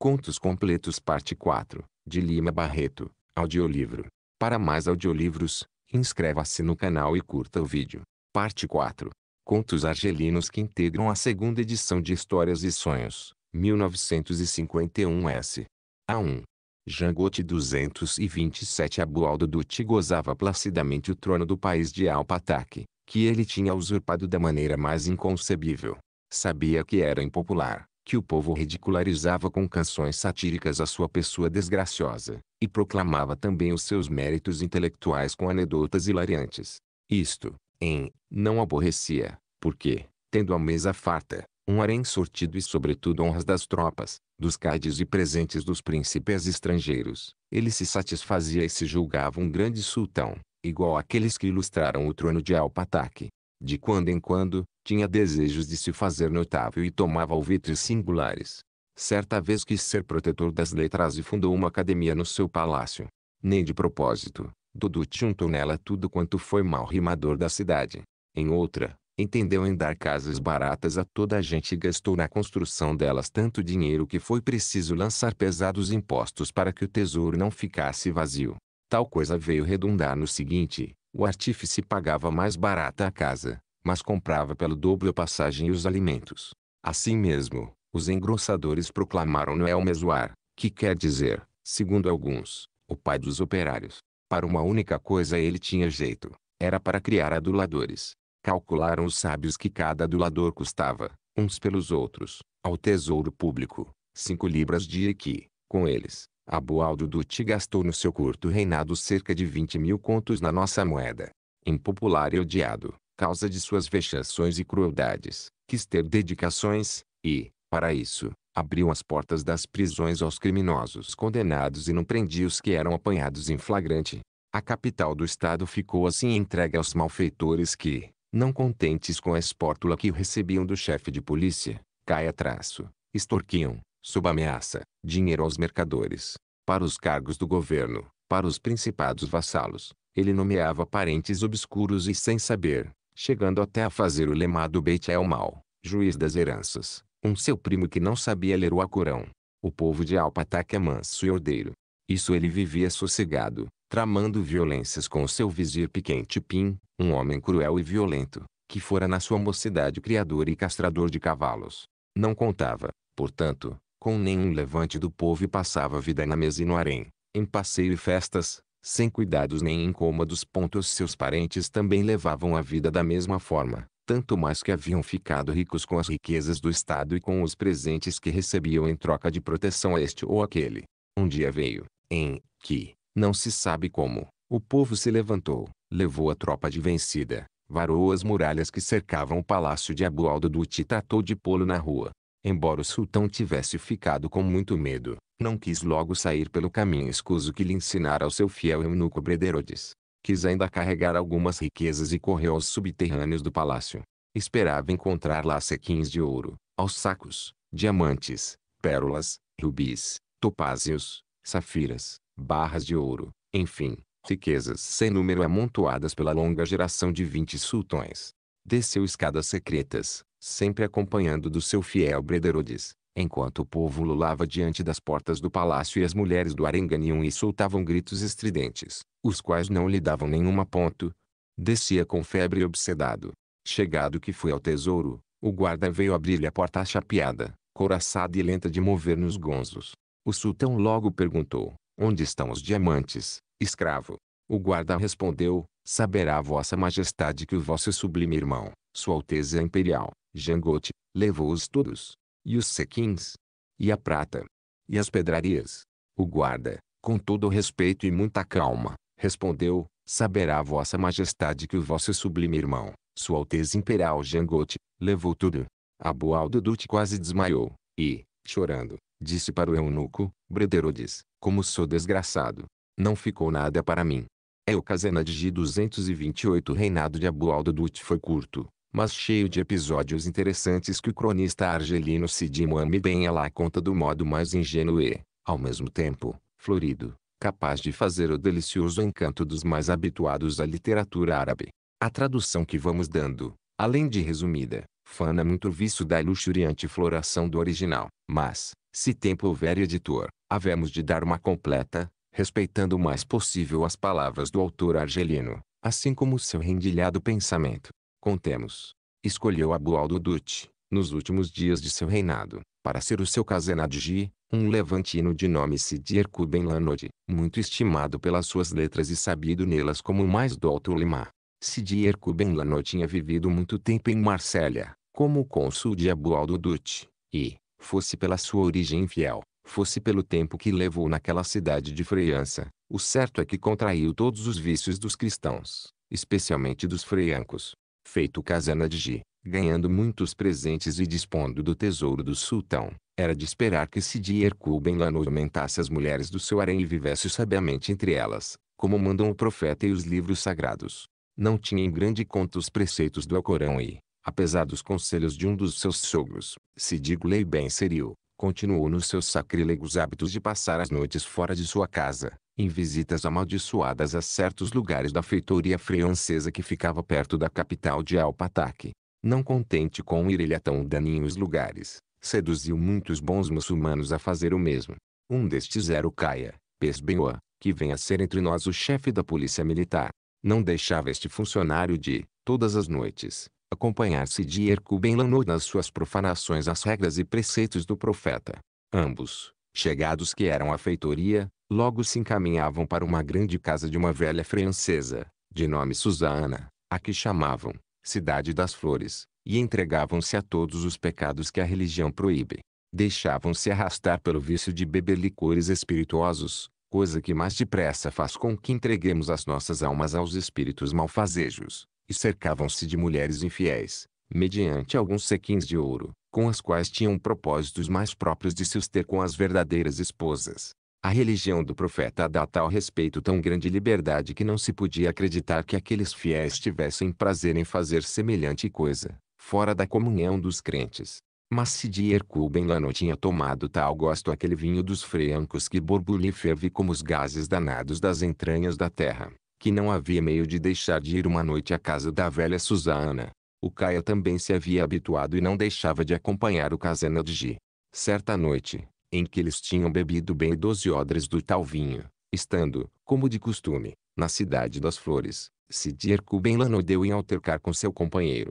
Contos Completos Parte 4, de Lima Barreto, audiolivro. Para mais audiolivros, inscreva-se no canal e curta o vídeo. Parte 4. Contos argelinos que integram a segunda edição de Histórias e Sonhos, 1951 S. A1. Jangote 227 Abualdo Dutti gozava placidamente o trono do país de Alpataque, que ele tinha usurpado da maneira mais inconcebível. Sabia que era impopular, que o povo ridicularizava com canções satíricas a sua pessoa desgraciosa, e proclamava também os seus méritos intelectuais com anedotas hilariantes. Isto, em, não aborrecia, porque, tendo a mesa farta, um harém sortido e sobretudo honras das tropas, dos caides e presentes dos príncipes estrangeiros, ele se satisfazia e se julgava um grande sultão, igual àqueles que ilustraram o trono de Alpataque. De quando em quando, tinha desejos de se fazer notável e tomava alvitres singulares. Certa vez quis ser protetor das letras e fundou uma academia no seu palácio. Nem de propósito, Dudu juntou nela tudo quanto foi mal rimador da cidade. Em outra, entendeu em dar casas baratas a toda a gente e gastou na construção delas tanto dinheiro que foi preciso lançar pesados impostos para que o tesouro não ficasse vazio. Tal coisa veio redundar no seguinte: o artífice pagava mais barata a casa, mas comprava pelo dobro a passagem e os alimentos. Assim mesmo, os engrossadores proclamaram Noel Mesuar, que quer dizer, segundo alguns, o pai dos operários. Para uma única coisa ele tinha jeito, era para criar aduladores. Calcularam os sábios que cada adulador custava, uns pelos outros, ao tesouro público, cinco libras dia que, com eles, Abualdo Dutti gastou no seu curto reinado cerca de 20 mil contos na nossa moeda. Impopular e odiado, causa de suas vexações e crueldades, quis ter dedicações, e, para isso, abriu as portas das prisões aos criminosos condenados e não prendia os que eram apanhados em flagrante. A capital do estado ficou assim entregue aos malfeitores que, não contentes com a espórtula que recebiam do chefe de polícia, caia traço, extorquiam, sob ameaça, dinheiro aos mercadores, para os cargos do governo, para os principados vassalos. Ele nomeava parentes obscuros e sem saber, chegando até a fazer o lema do Beit El Mal, juiz das heranças, um seu primo que não sabia ler o Alcorão. O povo de Alpataque é manso e ordeiro. Isso ele vivia sossegado, tramando violências com seu vizir piquente Tipim, um homem cruel e violento, que fora na sua mocidade criador e castrador de cavalos. Não contava, portanto, com nenhum levante do povo e passava a vida na mesa e no harém, em passeio e festas, sem cuidados nem incômodos. Os seus parentes também levavam a vida da mesma forma, tanto mais que haviam ficado ricos com as riquezas do Estado e com os presentes que recebiam em troca de proteção a este ou aquele. Um dia veio, em que, não se sabe como, o povo se levantou, levou a tropa de vencida, varou as muralhas que cercavam o palácio de Abu Abualdo do e tratou de pô-lo na rua. Embora o sultão tivesse ficado com muito medo, não quis logo sair pelo caminho escuso que lhe ensinara o seu fiel eunuco Brederodes. Quis ainda carregar algumas riquezas e correu aos subterrâneos do palácio. Esperava encontrar lá sequins de ouro, aos sacos, diamantes, pérolas, rubis, topázios, safiras, barras de ouro, enfim, riquezas sem número amontoadas pela longa geração de vinte sultões. Desceu escadas secretas, sempre acompanhado do seu fiel Brederodes, enquanto o povo lulava diante das portas do palácio e as mulheres do harém ganiam e soltavam gritos estridentes, os quais não lhe davam nenhuma ponto. Descia com febre e obsedado. Chegado que foi ao tesouro, o guarda veio abrir-lhe a porta chapeada, coraçada e lenta de mover nos gonzos. O sultão logo perguntou, onde estão os diamantes, escravo? O guarda respondeu, saberá vossa majestade que o vosso sublime irmão, sua Alteza Imperial, Jangote, levou-os todos. E os sequins. E a prata. E as pedrarias. O guarda, com todo o respeito e muita calma, respondeu, saberá vossa majestade que o vosso sublime irmão, sua alteza imperial Jangote, levou tudo. Abualdo quase desmaiou, e, chorando, disse para o eunuco, Brederodes, como sou desgraçado. Não ficou nada para mim. É o Eucazena de 228 reinado de Abualdo foi curto, mas cheio de episódios interessantes que o cronista argelino Sidi Mohamed Alá conta do modo mais ingênuo e, ao mesmo tempo, florido, capaz de fazer o delicioso encanto dos mais habituados à literatura árabe. A tradução que vamos dando, além de resumida, fana muito viço da luxuriante floração do original. Mas, se tempo houver editor, havemos de dar uma completa, respeitando o mais possível as palavras do autor argelino, assim como seu rendilhado pensamento contemos. Escolheu Abu al-Dudut, nos últimos dias de seu reinado, para ser o seu Kazenadji, um levantino de nome Sidir Kuben Lanod, muito estimado pelas suas letras e sabido nelas como o mais douto Limá. Sidir Kuben Lanod tinha vivido muito tempo em Marsella, como cônsul de Abu al-Dudut, e, fosse pela sua origem fiel, fosse pelo tempo que levou naquela cidade de Freiança, o certo é que contraiu todos os vícios dos cristãos, especialmente dos freiancos, feito de Dji, ganhando muitos presentes e dispondo do tesouro do sultão. Era de esperar que Sidi Erkuben Lano aumentasse as mulheres do seu harém e vivesse sabiamente entre elas, como mandam o profeta e os livros sagrados. Não tinha em grande conta os preceitos do Alcorão e, apesar dos conselhos de um dos seus sogros, Sidi Gulei Ben Seriu, continuou nos seus sacrílegos hábitos de passar as noites fora de sua casa, em visitas amaldiçoadas a certos lugares da feitoria francesa que ficava perto da capital de Alpataque. Não contente com ir ele a tão daninhos lugares, seduziu muitos bons muçulmanos a fazer o mesmo. Um destes era o Caia, Pesbenua, que vem a ser entre nós o chefe da polícia militar. Não deixava este funcionário de, todas as noites, acompanhar-se de Hercuben Lano nas suas profanações às regras e preceitos do profeta. Ambos, chegados que eram à feitoria, Logo se encaminhavam para uma grande casa de uma velha francesa, de nome Susana, a que chamavam Cidade das Flores, e entregavam-se a todos os pecados que a religião proíbe. Deixavam-se arrastar pelo vício de beber licores espirituosos, coisa que mais depressa faz com que entreguemos as nossas almas aos espíritos malfazejos, e cercavam-se de mulheres infiéis, mediante alguns sequins de ouro, com as quais tinham propósitos mais próprios de se os ter com as verdadeiras esposas. A religião do profeta dá a tal respeito tão grande liberdade que não se podia acreditar que aqueles fiéis tivessem prazer em fazer semelhante coisa, fora da comunhão dos crentes. Mas se Dier Kubenlano tinha tomado tal gosto aquele vinho dos francos que borbulha e ferve como os gases danados das entranhas da terra, que não havia meio de deixar de ir uma noite à casa da velha Susana. O Caia também se havia habituado e não deixava de acompanhar o Kazana de G. Certa noite, em que eles tinham bebido bem doze odres do tal vinho, estando, como de costume, na cidade das flores, Sidier bem lanodeu em altercar com seu companheiro.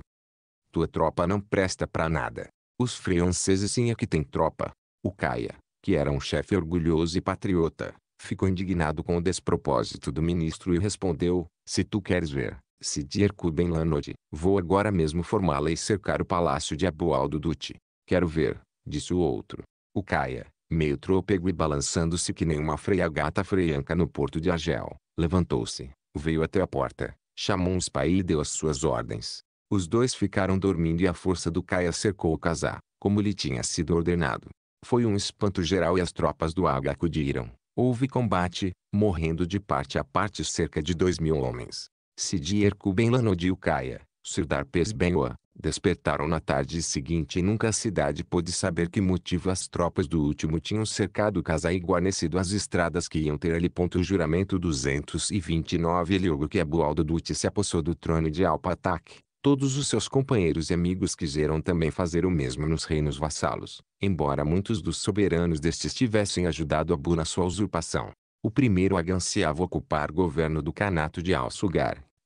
Tua tropa não presta para nada. Os franceses sim é que tem tropa. O Caia, que era um chefe orgulhoso e patriota, ficou indignado com o despropósito do ministro e respondeu, se tu queres ver, Sidier Kuben lanode, vou agora mesmo formá-la e cercar o palácio de Abualdo Dutti. Quero ver, disse o outro, o caia, meio trôpego e balançando-se que nem uma freia-gata freianca no porto de Argel, levantou-se, veio até a porta, chamou os pai e deu as suas ordens. Os dois ficaram dormindo e a força do caia cercou o casá, como lhe tinha sido ordenado. Foi um espanto geral e as tropas do Aga acudiram. Houve combate, morrendo de parte a parte cerca de dois mil homens. Sidi Erkuben Lanodi o Caia, Sirdar Pesbenua, Despertaram na tarde seguinte e nunca a cidade pôde saber que motivo as tropas do último tinham cercado casa e guarnecido as estradas que iam ter ali. Ponto juramento 229 Eliogo que Abualdo Dutti se apossou do trono de Alpatac. Todos os seus companheiros e amigos quiseram também fazer o mesmo nos reinos vassalos, embora muitos dos soberanos destes tivessem ajudado Abu na sua usurpação. O primeiro aganciava ocupar governo do canato de al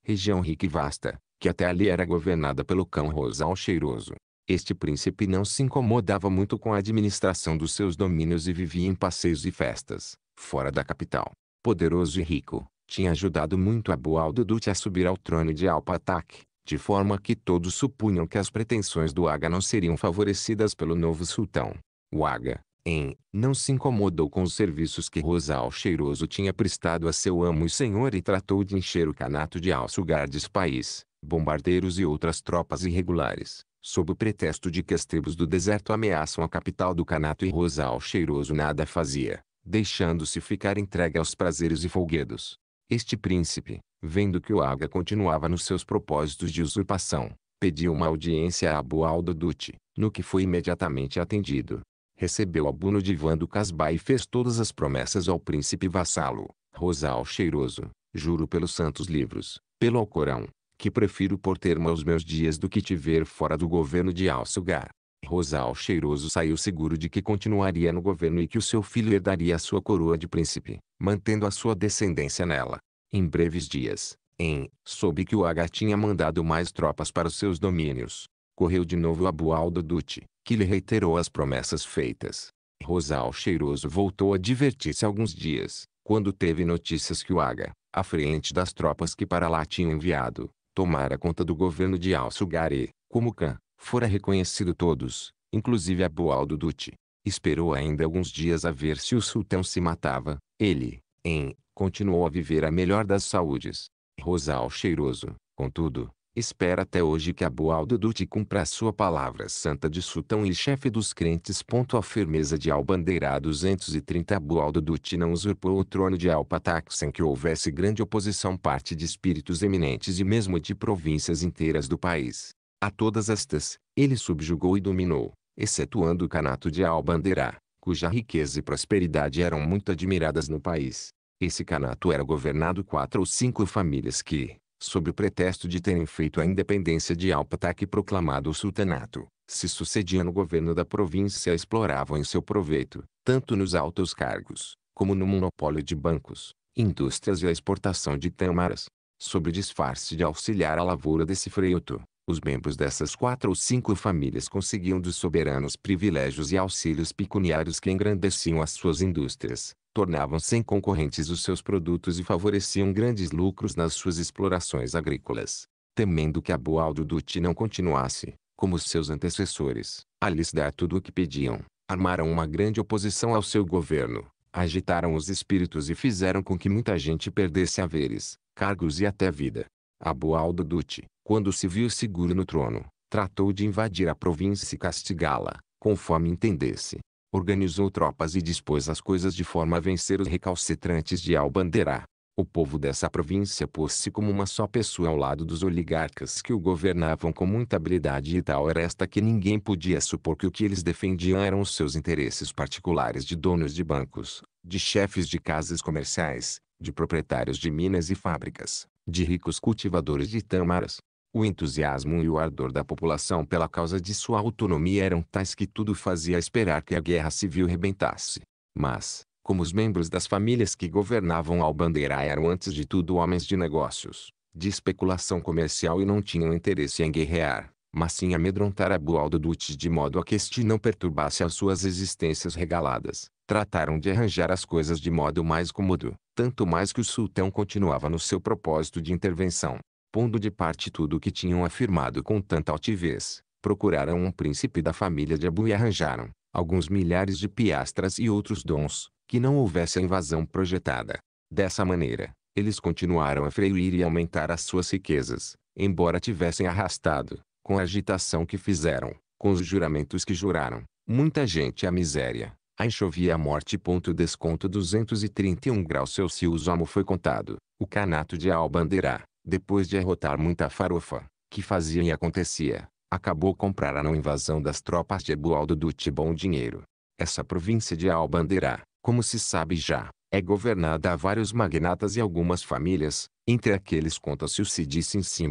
região rica e vasta, que até ali era governada pelo cão rosal cheiroso. Este príncipe não se incomodava muito com a administração dos seus domínios e vivia em passeios e festas, fora da capital. Poderoso e rico, tinha ajudado muito a Boaldo Dutti a subir ao trono de Alpatac, de forma que todos supunham que as pretensões do Aga não seriam favorecidas pelo novo sultão. O Aga, em, não se incomodou com os serviços que Rosal Cheiroso tinha prestado a seu amo e senhor e tratou de encher o canato de alçugardes país, bombardeiros e outras tropas irregulares, sob o pretexto de que as tribos do deserto ameaçam a capital do Canato e Rosal Cheiroso nada fazia, deixando-se ficar entregue aos prazeres e folguedos. Este príncipe, vendo que o Aga continuava nos seus propósitos de usurpação, pediu uma audiência a Abu al-Duti, no que foi imediatamente atendido. Recebeu Abu no divã do Casbah e fez todas as promessas ao príncipe vassalo, Rosal Cheiroso, juro pelos santos livros, pelo Alcorão, que prefiro por termo aos meus dias do que te ver fora do governo de Alçugar. Rosal Cheiroso saiu seguro de que continuaria no governo e que o seu filho herdaria a sua coroa de príncipe, mantendo a sua descendência nela. Em breves dias, em, soube que o H tinha mandado mais tropas para os seus domínios. Correu de novo a Bualdo Dutti, que lhe reiterou as promessas feitas. Rosal Cheiroso voltou a divertir-se alguns dias, quando teve notícias que o Aga, à frente das tropas que para lá tinha enviado, tomara conta do governo de Al-Sugari, como Khan, fora reconhecido todos, inclusive a Boaldo Dutti. Esperou ainda alguns dias a ver se o sultão se matava, ele, em, continuou a viver a melhor das saúdes. Rosal cheiroso, contudo, Espera até hoje que Abualdo Dutti cumpra a sua palavra santa de sultão e chefe dos crentes. A firmeza de Albandeira 230 Abualdo Dutti não usurpou o trono de Alpatax sem que houvesse grande oposição parte de espíritos eminentes e mesmo de províncias inteiras do país. A todas estas, ele subjugou e dominou, excetuando o canato de Albandeira, cuja riqueza e prosperidade eram muito admiradas no país. Esse canato era governado quatro ou cinco famílias que, sob o pretexto de terem feito a independência de Alpatac e proclamado o sultanato, se sucedia no governo da província exploravam em seu proveito, tanto nos altos cargos, como no monopólio de bancos, indústrias e a exportação de tâmaras. Sob o disfarce de auxiliar a lavoura desse freuto, os membros dessas quatro ou cinco famílias conseguiam dos soberanos privilégios e auxílios pecuniários que engrandeciam as suas indústrias, tornavam-se concorrentes os seus produtos e favoreciam grandes lucros nas suas explorações agrícolas. Temendo que Abualdo Dutti não continuasse, como seus antecessores, a lhes dar tudo o que pediam, armaram uma grande oposição ao seu governo, agitaram os espíritos e fizeram com que muita gente perdesse haveres, cargos e até vida. Abualdo Dutti, quando se viu seguro no trono, tratou de invadir a província e castigá-la, conforme entendesse, organizou tropas e dispôs as coisas de forma a vencer os recalcitrantes de Albanderá. O povo dessa província pôs-se como uma só pessoa ao lado dos oligarcas que o governavam com muita habilidade e tal era esta que ninguém podia supor que o que eles defendiam eram os seus interesses particulares de donos de bancos, de chefes de casas comerciais, de proprietários de minas e fábricas, de ricos cultivadores de tâmaras, o entusiasmo e o ardor da população pela causa de sua autonomia eram tais que tudo fazia esperar que a guerra civil rebentasse. Mas, como os membros das famílias que governavam Albandeira eram antes de tudo homens de negócios, de especulação comercial e não tinham interesse em guerrear, mas sim amedrontar Abualdo Dutti de modo a que este não perturbasse as suas existências regaladas, trataram de arranjar as coisas de modo mais cômodo, tanto mais que o sultão continuava no seu propósito de intervenção pondo de parte tudo o que tinham afirmado com tanta altivez, procuraram um príncipe da família de Abu e arranjaram, alguns milhares de piastras e outros dons, que não houvesse a invasão projetada. Dessa maneira, eles continuaram a freir e aumentar as suas riquezas, embora tivessem arrastado, com a agitação que fizeram, com os juramentos que juraram, muita gente à miséria, a enxovia à morte. Ponto desconto 231 graus Celsius Homo foi contado, o canato de Albanderá, depois de arrotar muita farofa, que fazia e acontecia, acabou comprar a não invasão das tropas de Ebualdo Dutti bom dinheiro. Essa província de Albandera, como se sabe já, é governada a vários magnatas e algumas famílias, entre aqueles conta-se o Sidi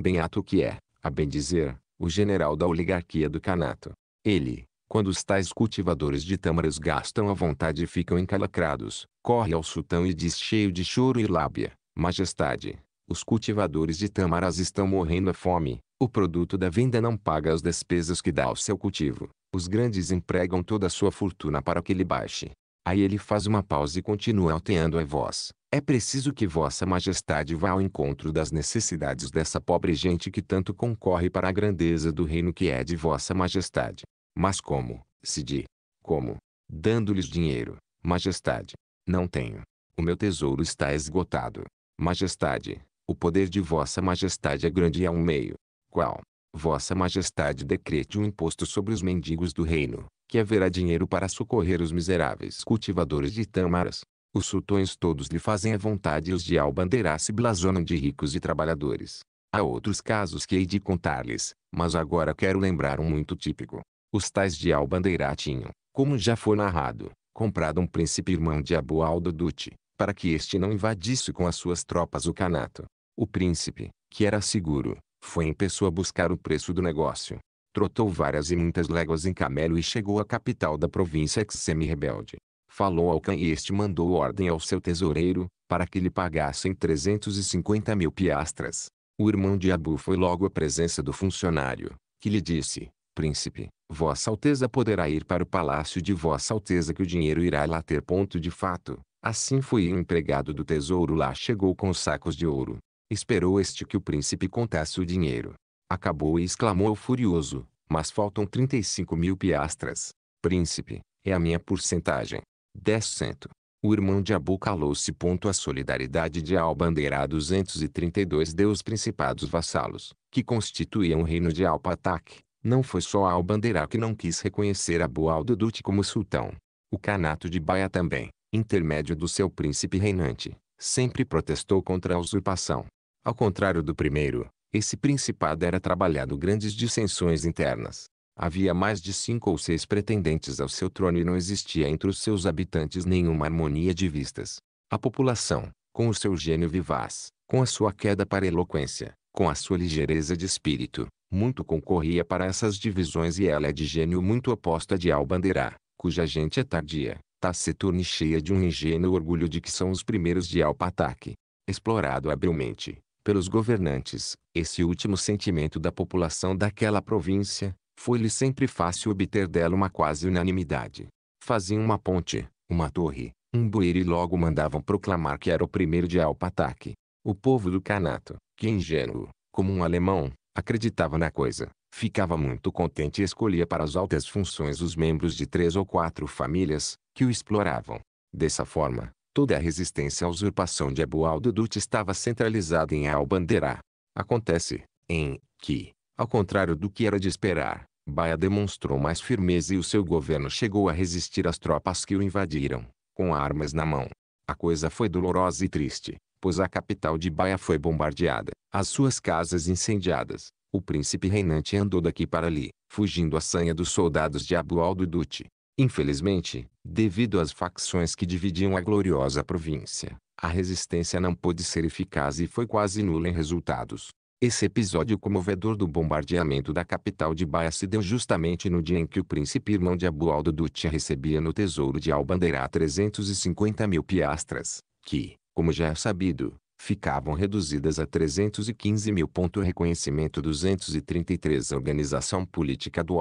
bem ato que é, a bem dizer, o general da oligarquia do Canato. Ele, quando os tais cultivadores de tâmaras gastam a vontade e ficam encalacrados, corre ao sultão e diz cheio de choro e lábia, Majestade, os cultivadores de tâmaras estão morrendo a fome. O produto da venda não paga as despesas que dá ao seu cultivo. Os grandes empregam toda a sua fortuna para que ele baixe. Aí ele faz uma pausa e continua alteando a voz. É preciso que Vossa Majestade vá ao encontro das necessidades dessa pobre gente que tanto concorre para a grandeza do reino que é de Vossa Majestade. Mas como, Sidi? Como? Dando-lhes dinheiro. Majestade. Não tenho. O meu tesouro está esgotado. Majestade. O poder de Vossa Majestade é grande e há um meio, qual, Vossa Majestade decrete um imposto sobre os mendigos do reino, que haverá dinheiro para socorrer os miseráveis cultivadores de tâmaras. Os sultões todos lhe fazem a vontade e os de Albanderá se blasonam de ricos e trabalhadores. Há outros casos que hei de contar-lhes, mas agora quero lembrar um muito típico. Os tais de Albanderá tinham, como já foi narrado, comprado um príncipe irmão de Abu al-Dudut, para que este não invadisse com as suas tropas o Canato. O príncipe, que era seguro, foi em pessoa buscar o preço do negócio. Trotou várias e muitas léguas em camelo e chegou à capital da província ex-semi-rebelde. Falou ao Khan e este mandou ordem ao seu tesoureiro, para que lhe pagassem 350 mil piastras. O irmão de Abu foi logo à presença do funcionário, que lhe disse, Príncipe, Vossa Alteza poderá ir para o palácio de Vossa Alteza que o dinheiro irá lá ter ponto de fato. Assim foi e o empregado do tesouro lá chegou com sacos de ouro, Esperou este que o príncipe contasse o dinheiro. Acabou e exclamou furioso, mas faltam 35 mil piastras. Príncipe, é a minha porcentagem. 10%. O irmão de Abu calou-se. A solidariedade de Albandeira 232 deu os principados vassalos, que constituíam o reino de Alpatak. Não foi só Albandeira que não quis reconhecer Abu al como sultão. O canato de Baia também, intermédio do seu príncipe reinante, sempre protestou contra a usurpação. Ao contrário do primeiro, esse principado era trabalhado grandes dissensões internas. Havia mais de cinco ou seis pretendentes ao seu trono e não existia entre os seus habitantes nenhuma harmonia de vistas. A população, com o seu gênio vivaz, com a sua queda para eloquência, com a sua ligeireza de espírito, muito concorria para essas divisões e ela é de gênio muito oposta de Albandera, cuja gente é tardia, taciturna tá e cheia de um ingênuo orgulho de que são os primeiros de Alpataque. Explorado habilmente, pelos governantes, esse último sentimento da população daquela província, foi-lhe sempre fácil obter dela uma quase unanimidade. Faziam uma ponte, uma torre, um buir e logo mandavam proclamar que era o primeiro de Alpataque. O povo do Canato, que ingênuo, como um alemão, acreditava na coisa, ficava muito contente e escolhia para as altas funções os membros de três ou quatro famílias, que o exploravam. Dessa forma, Toda a resistência à usurpação de Abualdo dudut estava centralizada em Albanderá. Acontece, em, que, ao contrário do que era de esperar, Baia demonstrou mais firmeza e o seu governo chegou a resistir às tropas que o invadiram, com armas na mão. A coisa foi dolorosa e triste, pois a capital de Baia foi bombardeada, as suas casas incendiadas. O príncipe reinante andou daqui para ali, fugindo à sanha dos soldados de Abualdo dudut Infelizmente, Devido às facções que dividiam a gloriosa província, a resistência não pôde ser eficaz e foi quase nula em resultados. Esse episódio comovedor do bombardeamento da capital de Baia se deu justamente no dia em que o príncipe irmão de Abualdo Dutti recebia no tesouro de Albandeirá 350 mil piastras, que, como já é sabido, ficavam reduzidas a 315 mil. Ponto reconhecimento 233 A organização política do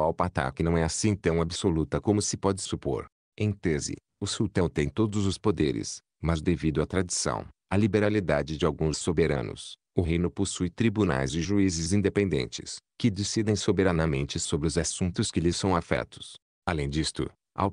que não é assim tão absoluta como se pode supor. Em tese, o sultão tem todos os poderes, mas devido à tradição, à liberalidade de alguns soberanos, o reino possui tribunais e juízes independentes, que decidem soberanamente sobre os assuntos que lhes são afetos. Além disto, al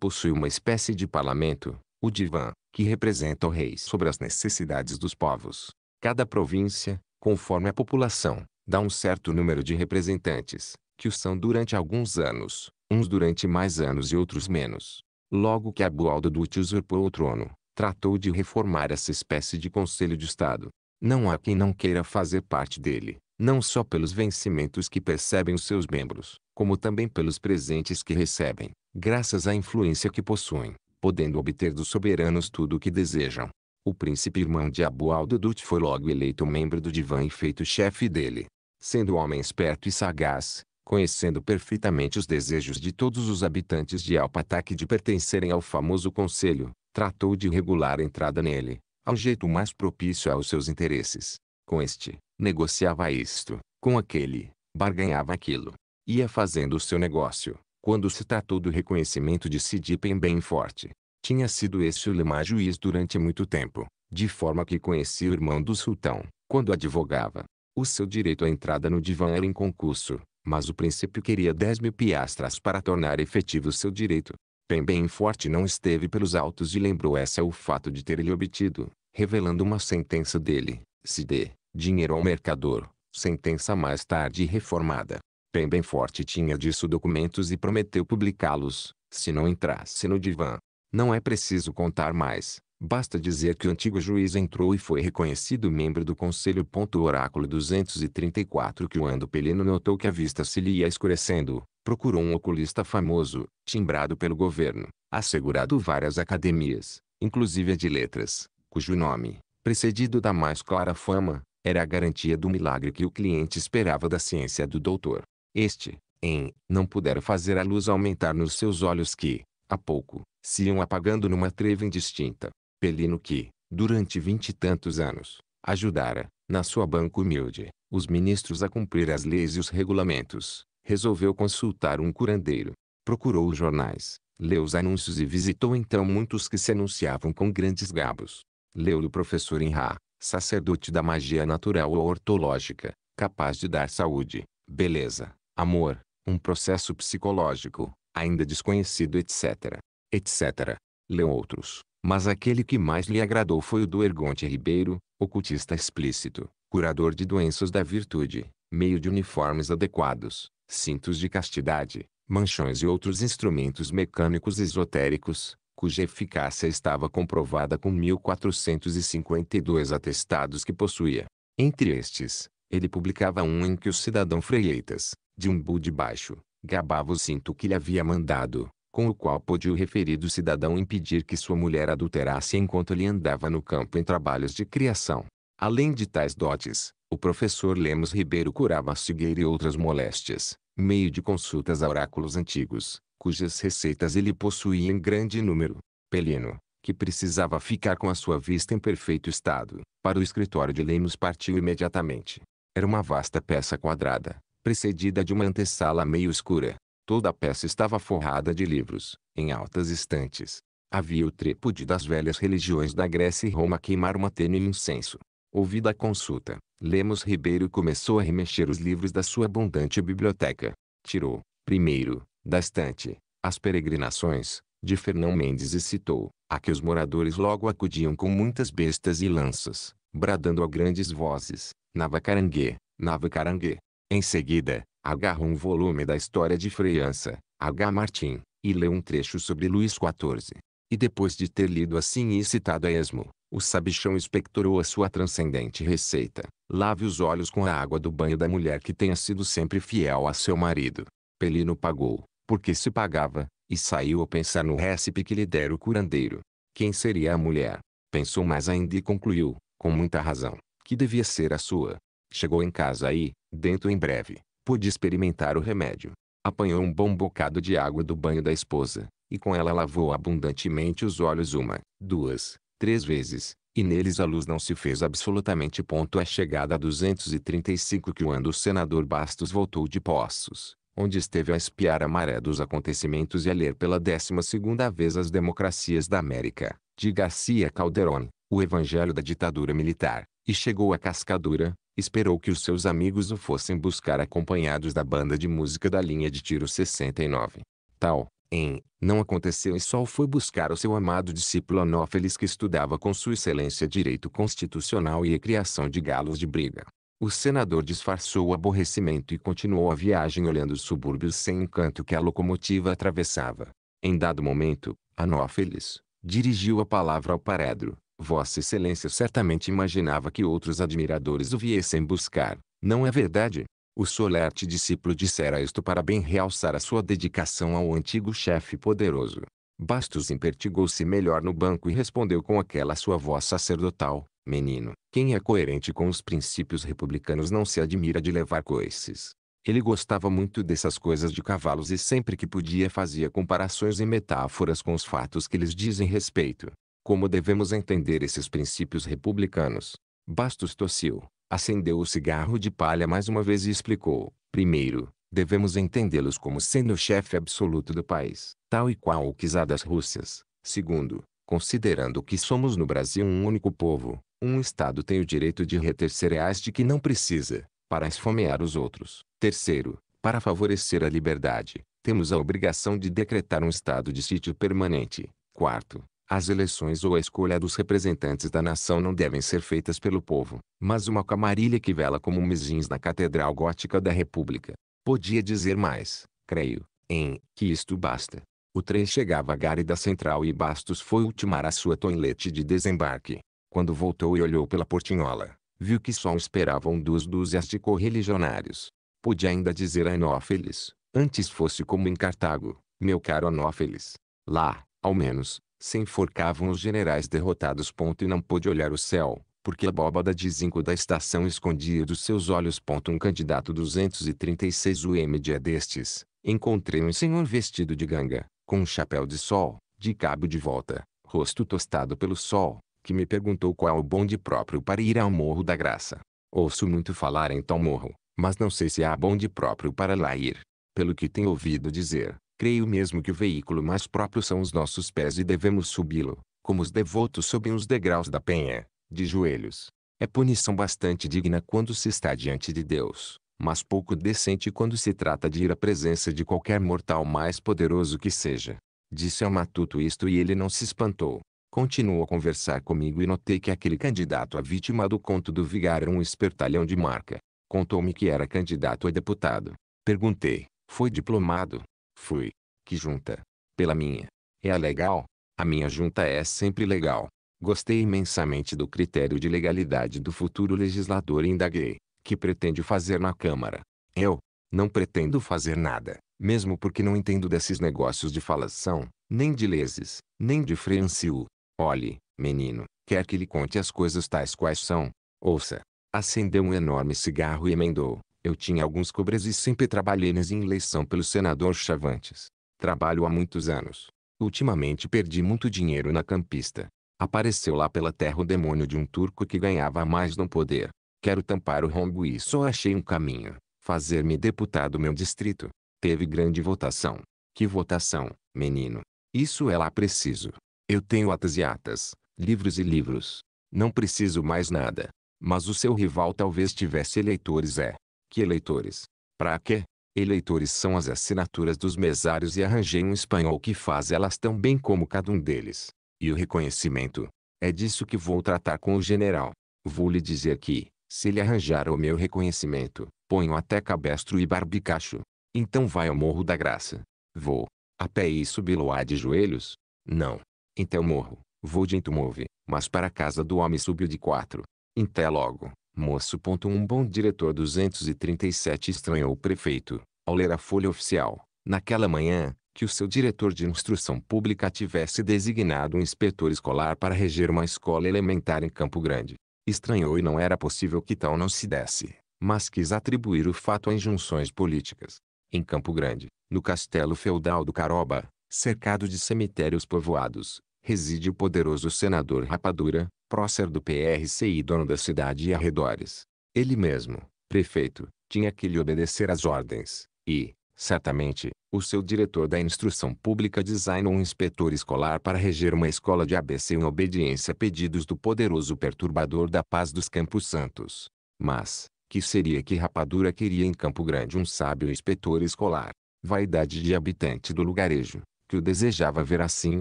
possui uma espécie de parlamento, o divã, que representa o rei sobre as necessidades dos povos. Cada província, conforme a população, dá um certo número de representantes, que o são durante alguns anos, uns durante mais anos e outros menos. Logo que Abualdudut usurpou o trono, tratou de reformar essa espécie de conselho de Estado. Não há quem não queira fazer parte dele, não só pelos vencimentos que percebem os seus membros, como também pelos presentes que recebem, graças à influência que possuem, podendo obter dos soberanos tudo o que desejam. O príncipe irmão de Abu al foi logo eleito membro do divã e feito chefe dele. Sendo homem esperto e sagaz, conhecendo perfeitamente os desejos de todos os habitantes de Alpataque de pertencerem ao famoso conselho, tratou de regular a entrada nele, ao jeito mais propício aos seus interesses. Com este, negociava isto, com aquele, barganhava aquilo. Ia fazendo o seu negócio, quando se tratou do reconhecimento de Sidipem bem forte. Tinha sido esse o lema juiz durante muito tempo, de forma que conhecia o irmão do sultão, quando advogava. O seu direito à entrada no divã era em concurso, mas o príncipe queria dez mil piastras para tornar efetivo seu direito. Pembem Forte não esteve pelos autos e lembrou essa o fato de ter lhe obtido, revelando uma sentença dele, se dê, dinheiro ao mercador, sentença mais tarde reformada. Pembem Forte tinha disso documentos e prometeu publicá-los, se não entrasse no divã. Não é preciso contar mais, Basta dizer que o antigo juiz entrou e foi reconhecido membro do conselho. Oráculo 234 que o Ando Pelino notou que a vista se lhe ia escurecendo, procurou um oculista famoso, timbrado pelo governo, assegurado várias academias, inclusive a de letras, cujo nome, precedido da mais clara fama, era a garantia do milagre que o cliente esperava da ciência do doutor. Este, em, não pudera fazer a luz aumentar nos seus olhos que, a pouco, se iam apagando numa treva indistinta velino que, durante vinte e tantos anos, ajudara, na sua banca humilde, os ministros a cumprir as leis e os regulamentos, resolveu consultar um curandeiro. Procurou os jornais, leu os anúncios e visitou então muitos que se anunciavam com grandes gabos. Leu o professor Inha, sacerdote da magia natural ou ortológica, capaz de dar saúde, beleza, amor, um processo psicológico, ainda desconhecido etc. etc. Leu outros, mas aquele que mais lhe agradou foi o do Ergonte Ribeiro, ocultista explícito, curador de doenças da virtude, meio de uniformes adequados, cintos de castidade, manchões e outros instrumentos mecânicos esotéricos, cuja eficácia estava comprovada com 1452 atestados que possuía. Entre estes, ele publicava um em que o cidadão Freitas, de um bu de baixo, gabava o cinto que lhe havia mandado, com o qual pôde o referido cidadão impedir que sua mulher adulterasse enquanto ele andava no campo em trabalhos de criação. Além de tais dotes, o professor Lemos Ribeiro curava a cegueira e outras moléstias, meio de consultas a oráculos antigos, cujas receitas ele possuía em grande número. Pelino, que precisava ficar com a sua vista em perfeito estado, para o escritório de Lemos partiu imediatamente. Era uma vasta peça quadrada, precedida de uma antessala meio escura, Toda a peça estava forrada de livros, em altas estantes. Havia o trípode das velhas religiões da Grécia e Roma queimar uma tênue incenso. Ouvida a consulta, Lemos Ribeiro começou a remexer os livros da sua abundante biblioteca. Tirou, primeiro, da estante, as peregrinações, de Fernão Mendes e citou, a que os moradores logo acudiam com muitas bestas e lanças, bradando a grandes vozes, Nava Carangue, Nava Carangue. Em seguida, Agarra um volume da história de França, H. Martin, e leu um trecho sobre Luís XIV. E depois de ter lido assim e citado a esmo, o sabichão expectorou a sua transcendente receita. Lave os olhos com a água do banho da mulher que tenha sido sempre fiel a seu marido. Pelino pagou, porque se pagava, e saiu a pensar no récipe que lhe dera o curandeiro. Quem seria a mulher? Pensou mais ainda e concluiu, com muita razão, que devia ser a sua. Chegou em casa e, dentro em breve, pôde experimentar o remédio. Apanhou um bom bocado de água do banho da esposa, e com ela lavou abundantemente os olhos uma, duas, três vezes, e neles a luz não se fez absolutamente. Ponto a é chegada a 235 que o senador Bastos voltou de Poços, onde esteve a espiar a maré dos acontecimentos e a ler pela décima segunda vez As Democracias da América, de Garcia Calderón, o Evangelho da Ditadura Militar, e chegou a Cascadura, esperou que os seus amigos o fossem buscar acompanhados da banda de música da linha de tiro 69. Tal, em, não aconteceu e só foi buscar o seu amado discípulo Anófeles que estudava com sua excelência direito constitucional e a criação de galos de briga. O senador disfarçou o aborrecimento e continuou a viagem olhando os subúrbios sem encanto que a locomotiva atravessava. Em dado momento, Anófeles dirigiu a palavra ao paredro, Vossa Excelência certamente imaginava que outros admiradores o viessem buscar, não é verdade? O solerte discípulo dissera isto para bem realçar a sua dedicação ao antigo chefe poderoso. Bastos impertigou-se melhor no banco e respondeu com aquela sua voz sacerdotal, Menino, quem é coerente com os princípios republicanos não se admira de levar coices. Ele gostava muito dessas coisas de cavalos e sempre que podia fazia comparações e metáforas com os fatos que lhes dizem respeito. Como devemos entender esses princípios republicanos? Bastos tossiu, acendeu o cigarro de palha mais uma vez e explicou: primeiro, devemos entendê-los como sendo o chefe absoluto do país, tal e qual o czar das Rússias. Segundo, considerando que somos no Brasil um único povo, um Estado tem o direito de reter cereais de que não precisa, para esfomear os outros. Terceiro, para favorecer a liberdade, temos a obrigação de decretar um estado de sítio permanente. Quarto, as eleições ou a escolha dos representantes da nação não devem ser feitas pelo povo, mas uma camarilha que vela como mizins na Catedral Gótica da República. Podia dizer mais, creio, em que isto basta. O trem chegava à gare da central e Bastos foi ultimar a sua toilette de desembarque. Quando voltou e olhou pela portinhola, viu que só o esperavam duas dúzias de correligionários. Podia ainda dizer a Anófeles, antes fosse como em Cartago, meu caro Anófeles. Lá, ao menos, se enforcavam os generais derrotados. Ponto, e não pôde olhar o céu, porque a abóbada de zinco da estação escondia dos seus olhos. Ponto, um candidato 236 UMD é destes. Encontrei um senhor vestido de ganga, com um chapéu de sol, de cabo de volta, rosto tostado pelo sol, que me perguntou qual o bonde próprio para ir ao Morro da Graça. Ouço muito falar em tal morro, mas não sei se há bonde próprio para lá ir. Pelo que tenho ouvido dizer, Creio mesmo que o veículo mais próprio são os nossos pés e devemos subi-lo, como os devotos sobem os degraus da penha, de joelhos. É punição bastante digna quando se está diante de Deus, mas pouco decente quando se trata de ir à presença de qualquer mortal mais poderoso que seja. Disse ao matuto isto e ele não se espantou. Continuou a conversar comigo e notei que aquele candidato à vítima do conto do vigar era um espertalhão de marca. Contou-me que era candidato a deputado. Perguntei, foi diplomado? Fui. Que junta. Pela minha. É a legal. A minha junta é sempre legal. Gostei imensamente do critério de legalidade do futuro legislador indaguei. Que pretende fazer na Câmara? Eu. Não pretendo fazer nada, mesmo porque não entendo desses negócios de falação, nem de leses, nem de freancio. Olhe, menino, quer que lhe conte as coisas tais quais são? Ouça. Acendeu um enorme cigarro e emendou. Eu tinha alguns cobras e sempre trabalhei nas em eleição pelo senador Chavantes. Trabalho há muitos anos. Ultimamente perdi muito dinheiro na campista. Apareceu lá pela terra o demônio de um turco que ganhava mais não poder. Quero tampar o rombo e só achei um caminho. Fazer-me deputado meu distrito. Teve grande votação. Que votação, menino. Isso é lá preciso. Eu tenho atas e atas, livros e livros. Não preciso mais nada. Mas o seu rival talvez tivesse eleitores é que eleitores. Para quê? Eleitores são as assinaturas dos mesários e arranjei um espanhol que faz elas tão bem como cada um deles. E o reconhecimento. É disso que vou tratar com o general. Vou lhe dizer que, se ele arranjar o meu reconhecimento, ponho até cabestro e barbicacho. Então vai ao Morro da Graça. Vou. A pé e subi-lo de joelhos? Não. Então morro. Vou de entumove, mas para a casa do homem subiu de quatro. Até logo. Moço. Um bom diretor 237 estranhou o prefeito, ao ler a folha oficial, naquela manhã, que o seu diretor de instrução pública tivesse designado um inspetor escolar para reger uma escola elementar em Campo Grande. Estranhou e não era possível que tal não se desse, mas quis atribuir o fato a injunções políticas. Em Campo Grande, no castelo feudal do Caroba, cercado de cemitérios povoados, reside o poderoso senador Rapadura, prócer do PRC e dono da cidade e arredores. Ele mesmo, prefeito, tinha que lhe obedecer às ordens, e, certamente, o seu diretor da instrução pública designou um inspetor escolar para reger uma escola de ABC em obediência a pedidos do poderoso perturbador da paz dos Campos Santos. Mas, que seria que Rapadura queria em Campo Grande um sábio inspetor escolar? Vaidade de habitante do lugarejo, que o desejava ver assim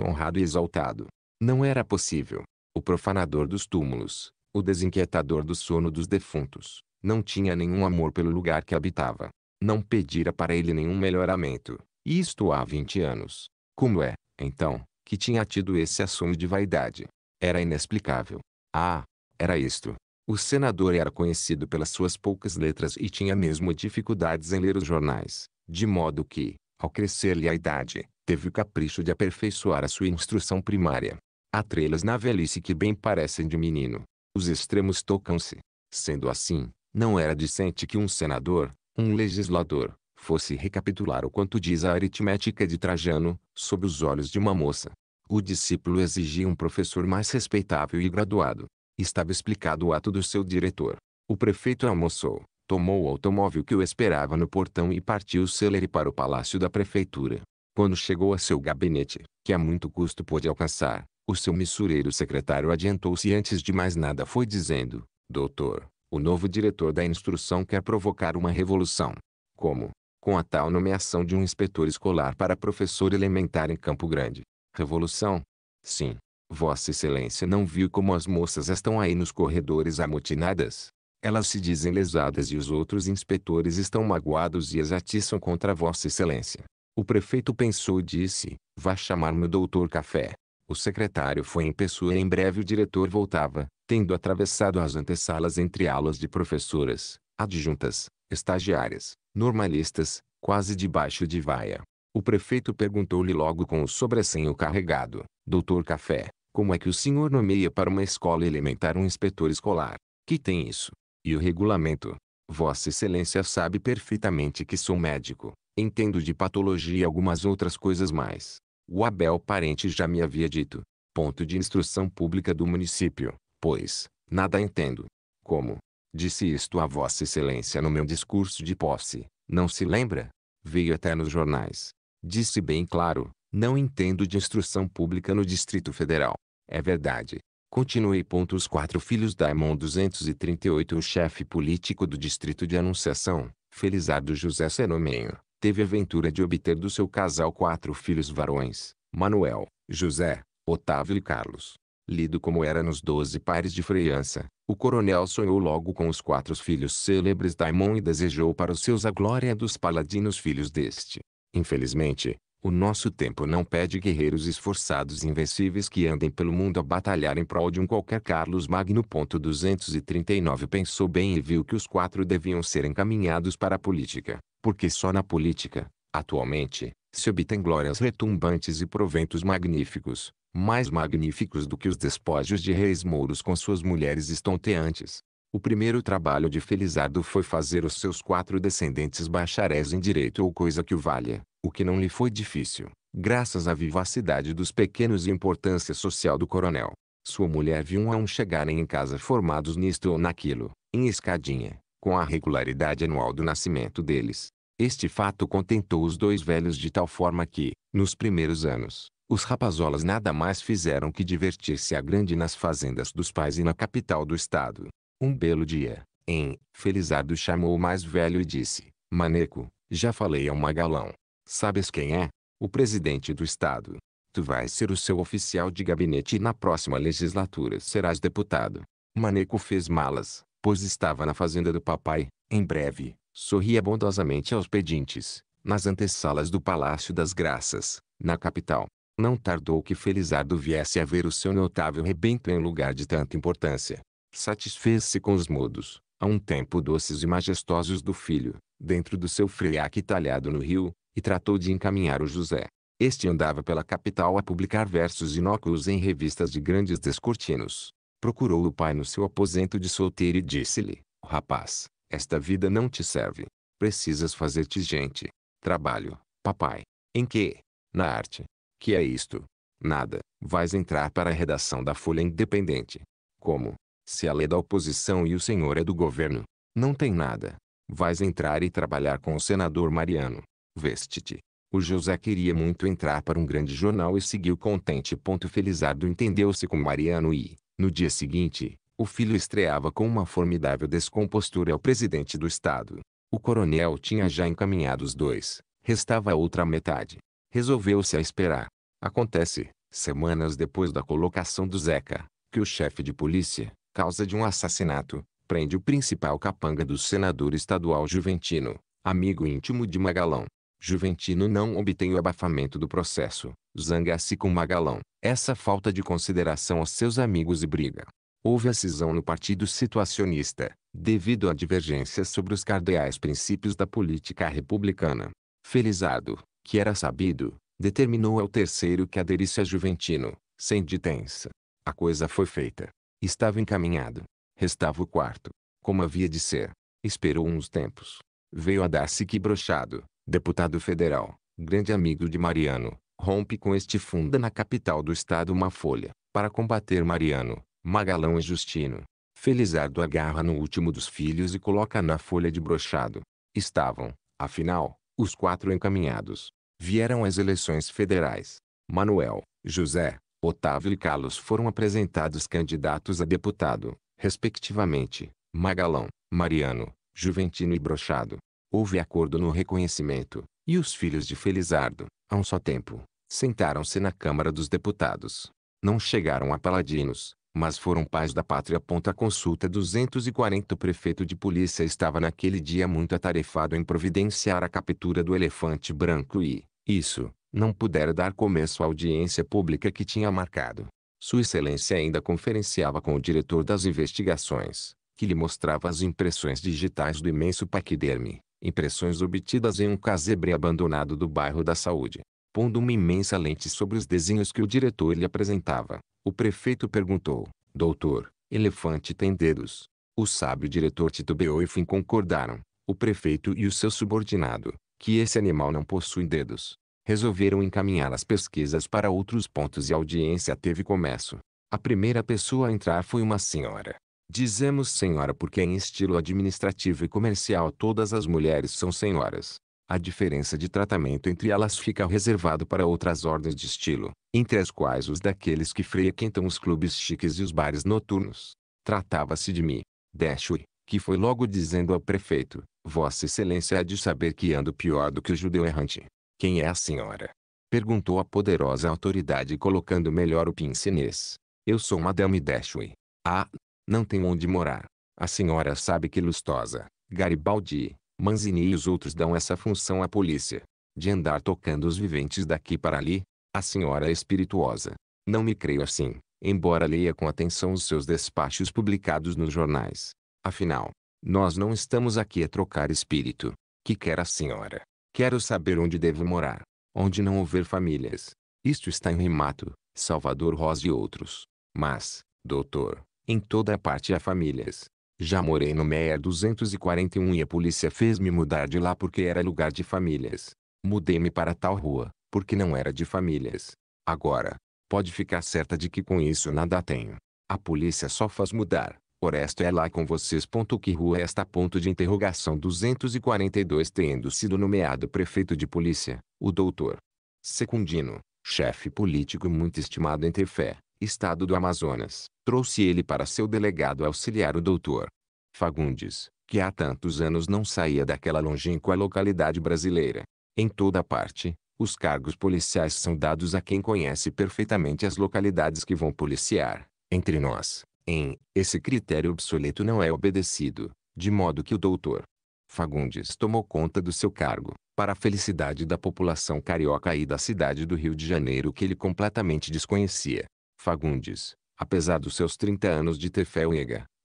honrado e exaltado. Não era possível. O profanador dos túmulos, o desinquietador do sono dos defuntos, não tinha nenhum amor pelo lugar que habitava. Não pedira para ele nenhum melhoramento, e isto há vinte anos. Como é, então, que tinha tido esse assumo de vaidade? Era inexplicável. Ah, era isto. O senador era conhecido pelas suas poucas letras e tinha mesmo dificuldades em ler os jornais, de modo que, ao crescer-lhe a idade, teve o capricho de aperfeiçoar a sua instrução primária. Há trelas na velhice que bem parecem de menino. Os extremos tocam-se. Sendo assim, não era decente que um senador, um legislador, fosse recapitular o quanto diz a aritmética de Trajano, sob os olhos de uma moça. O discípulo exigia um professor mais respeitável e graduado. Estava explicado o ato do seu diretor. O prefeito almoçou, tomou o automóvel que o esperava no portão e partiu celere para o palácio da prefeitura. Quando chegou a seu gabinete, que a muito custo pôde alcançar, o seu missureiro secretário adiantou-se e antes de mais nada foi dizendo, Doutor, o novo diretor da instrução quer provocar uma revolução. Como? Com a tal nomeação de um inspetor escolar para professor elementar em Campo Grande. Revolução? Sim. Vossa Excelência não viu como as moças estão aí nos corredores amotinadas? Elas se dizem lesadas e os outros inspetores estão magoados e as atiçam contra Vossa Excelência. O prefeito pensou e disse, vá chamar meu doutor café. O secretário foi em pessoa e em breve o diretor voltava, tendo atravessado as antessalas entre aulas de professoras, adjuntas, estagiárias, normalistas, quase debaixo de vaia. O prefeito perguntou-lhe logo com o sobressenho carregado, doutor Café, como é que o senhor nomeia para uma escola elementar um inspetor escolar? Que tem isso? E o regulamento? Vossa Excelência sabe perfeitamente que sou médico. Entendo de patologia e algumas outras coisas mais. O Abel Parente já me havia dito. Ponto de instrução pública do município, pois, nada entendo. Como? Disse isto a Vossa Excelência no meu discurso de posse, não se lembra? Veio até nos jornais. Disse bem claro, não entendo de instrução pública no Distrito Federal. É verdade. Continuei. ponto Os quatro filhos da Emon 238, o chefe político do distrito de Anunciação, Felizardo José Senomenho, teve a ventura de obter do seu casal quatro filhos varões, Manuel, José, Otávio e Carlos. Lido como era nos doze pares de freiança, o coronel sonhou logo com os quatro filhos célebres Daimon e desejou para os seus a glória dos paladinos filhos deste. Infelizmente, o nosso tempo não pede guerreiros esforçados e invencíveis que andem pelo mundo a batalhar em prol de um qualquer Carlos Magno. 239 pensou bem e viu que os quatro deviam ser encaminhados para a política porque só na política, atualmente, se obtêm glórias retumbantes e proventos magníficos, mais magníficos do que os despojos de reis mouros com suas mulheres estonteantes. O primeiro trabalho de Felizardo foi fazer os seus quatro descendentes bacharéis em direito ou coisa que o valha, o que não lhe foi difícil, graças à vivacidade dos pequenos e importância social do coronel. Sua mulher viu um a um chegarem em casa formados nisto ou naquilo, em escadinha, com a regularidade anual do nascimento deles. Este fato contentou os dois velhos de tal forma que, nos primeiros anos, os rapazolas nada mais fizeram que divertir-se a grande nas fazendas dos pais e na capital do estado. Um belo dia, em, Felizardo chamou o mais velho e disse, Maneco, já falei ao Magalão. Sabes quem é? O presidente do estado. Tu vais ser o seu oficial de gabinete e na próxima legislatura serás deputado. Maneco fez malas, pois estava na fazenda do papai. Em breve, sorria bondosamente aos pedintes, nas antessalas do Palácio das Graças, na capital. Não tardou que Felizardo viesse a ver o seu notável rebento em lugar de tanta importância. Satisfez-se com os modos, a um tempo doces e majestosos do filho, dentro do seu friaque talhado no rio, e tratou de encaminhar o José. Este andava pela capital a publicar versos inócuos em revistas de grandes descortinos, Procurou o pai no seu aposento de solteiro e disse-lhe: Rapaz, esta vida não te serve. Precisas fazer-te gente. Trabalho, papai. Em que? Na arte. Que é isto? Nada. Vais entrar para a redação da Folha Independente. Como? Se a lei é da oposição e o senhor é do governo. Não tem nada. Vais entrar e trabalhar com o senador Mariano. Veste-te. O José queria muito entrar para um grande jornal e seguiu contente. Felizardo entendeu-se com Mariano e, no dia seguinte, o filho estreava com uma formidável descompostura ao presidente do Estado. O coronel tinha já encaminhado os dois, restava a outra metade. Resolveu-se a esperar. Acontece, semanas depois da colocação do Zeca, que o chefe de polícia, causa de um assassinato, prende o principal capanga do senador estadual Juventino, amigo íntimo de Magalão. Juventino não obtém o abafamento do processo. Zanga-se com Magalão, Essa falta de consideração aos seus amigos e briga. Houve a cisão no Partido Situacionista, devido a divergências sobre os cardeais princípios da política republicana. Felizardo, que era sabido, determinou ao terceiro que aderisse a Juventino, sem ditensa. A coisa foi feita. Estava encaminhado. Restava o quarto. Como havia de ser. Esperou uns tempos. Veio a dar-se que brochado, deputado federal, grande amigo de Mariano, rompe com este funda na capital do estado uma folha, para combater Mariano, Magalão e Justino. Felizardo agarra no último dos filhos e coloca na folha de brochado. Estavam, afinal, os quatro encaminhados. Vieram as eleições federais. Manuel, José, Otávio e Carlos foram apresentados candidatos a deputado, respectivamente, Magalão, Mariano, Juventino e Brochado. Houve acordo no reconhecimento, e os filhos de Felizardo, a um só tempo, sentaram-se na Câmara dos Deputados. Não chegaram a paladinos, mas foram pais da pátria. A consulta 240 O prefeito de polícia estava naquele dia muito atarefado em providenciar a captura do elefante branco e, isso, não pudera dar começo à audiência pública que tinha marcado. Sua Excelência ainda conferenciava com o diretor das investigações, que lhe mostrava as impressões digitais do imenso paquiderme, impressões obtidas em um casebre abandonado do bairro da Saúde. Pondo uma imensa lente sobre os desenhos que o diretor lhe apresentava, o prefeito perguntou: Doutor, elefante tem dedos? O sábio diretor titubeou e fim concordaram, o prefeito e o seu subordinado, que esse animal não possui dedos. Resolveram encaminhar as pesquisas para outros pontos e a audiência teve começo. A primeira pessoa a entrar foi uma senhora, Dizemos senhora porque em estilo administrativo e comercial todas as mulheres são senhoras. A diferença de tratamento entre elas fica reservado para outras ordens de estilo, entre as quais os daqueles que frequentam os clubes chiques e os bares noturnos. Tratava-se de mim, Dashwe, que foi logo dizendo ao prefeito, Vossa Excelência há de saber que ando pior do que o judeu errante. Quem é a senhora? Perguntou a poderosa autoridade colocando melhor o pince-nez. Eu sou Madame Dashui. Ah, não tem onde morar. A senhora sabe que Lustosa, Garibaldi, Manzini e os outros dão essa função à polícia. De andar tocando os viventes daqui para ali, a senhora é espirituosa. Não me creio assim, embora leia com atenção os seus despachos publicados nos jornais. Afinal, nós não estamos aqui a trocar espírito. Que quer a senhora? Quero saber onde devo morar, onde não houver famílias. Isto está em Rimato, Salvador Rosa e outros. Mas, doutor, em toda a parte há famílias. Já morei no Meia 241 e a polícia fez-me mudar de lá porque era lugar de famílias. Mudei-me para tal rua, porque não era de famílias. Agora, pode ficar certa de que com isso nada tenho. A polícia só faz mudar. resto é lá com vocês. Ponto que rua é esta? Ponto de interrogação 242 Tendo sido nomeado prefeito de polícia, o doutor Secundino, chefe político muito estimado entre fé, Estado do Amazonas, trouxe ele para seu delegado auxiliar o doutor Fagundes, que há tantos anos não saía daquela longínqua localidade brasileira. Em toda parte, os cargos policiais são dados a quem conhece perfeitamente as localidades que vão policiar. Entre nós, em, esse critério obsoleto não é obedecido, de modo que o doutor Fagundes tomou conta do seu cargo, para a felicidade da população carioca e da cidade do Rio de Janeiro que ele completamente desconhecia. Fagundes, apesar dos seus 30 anos de ter fé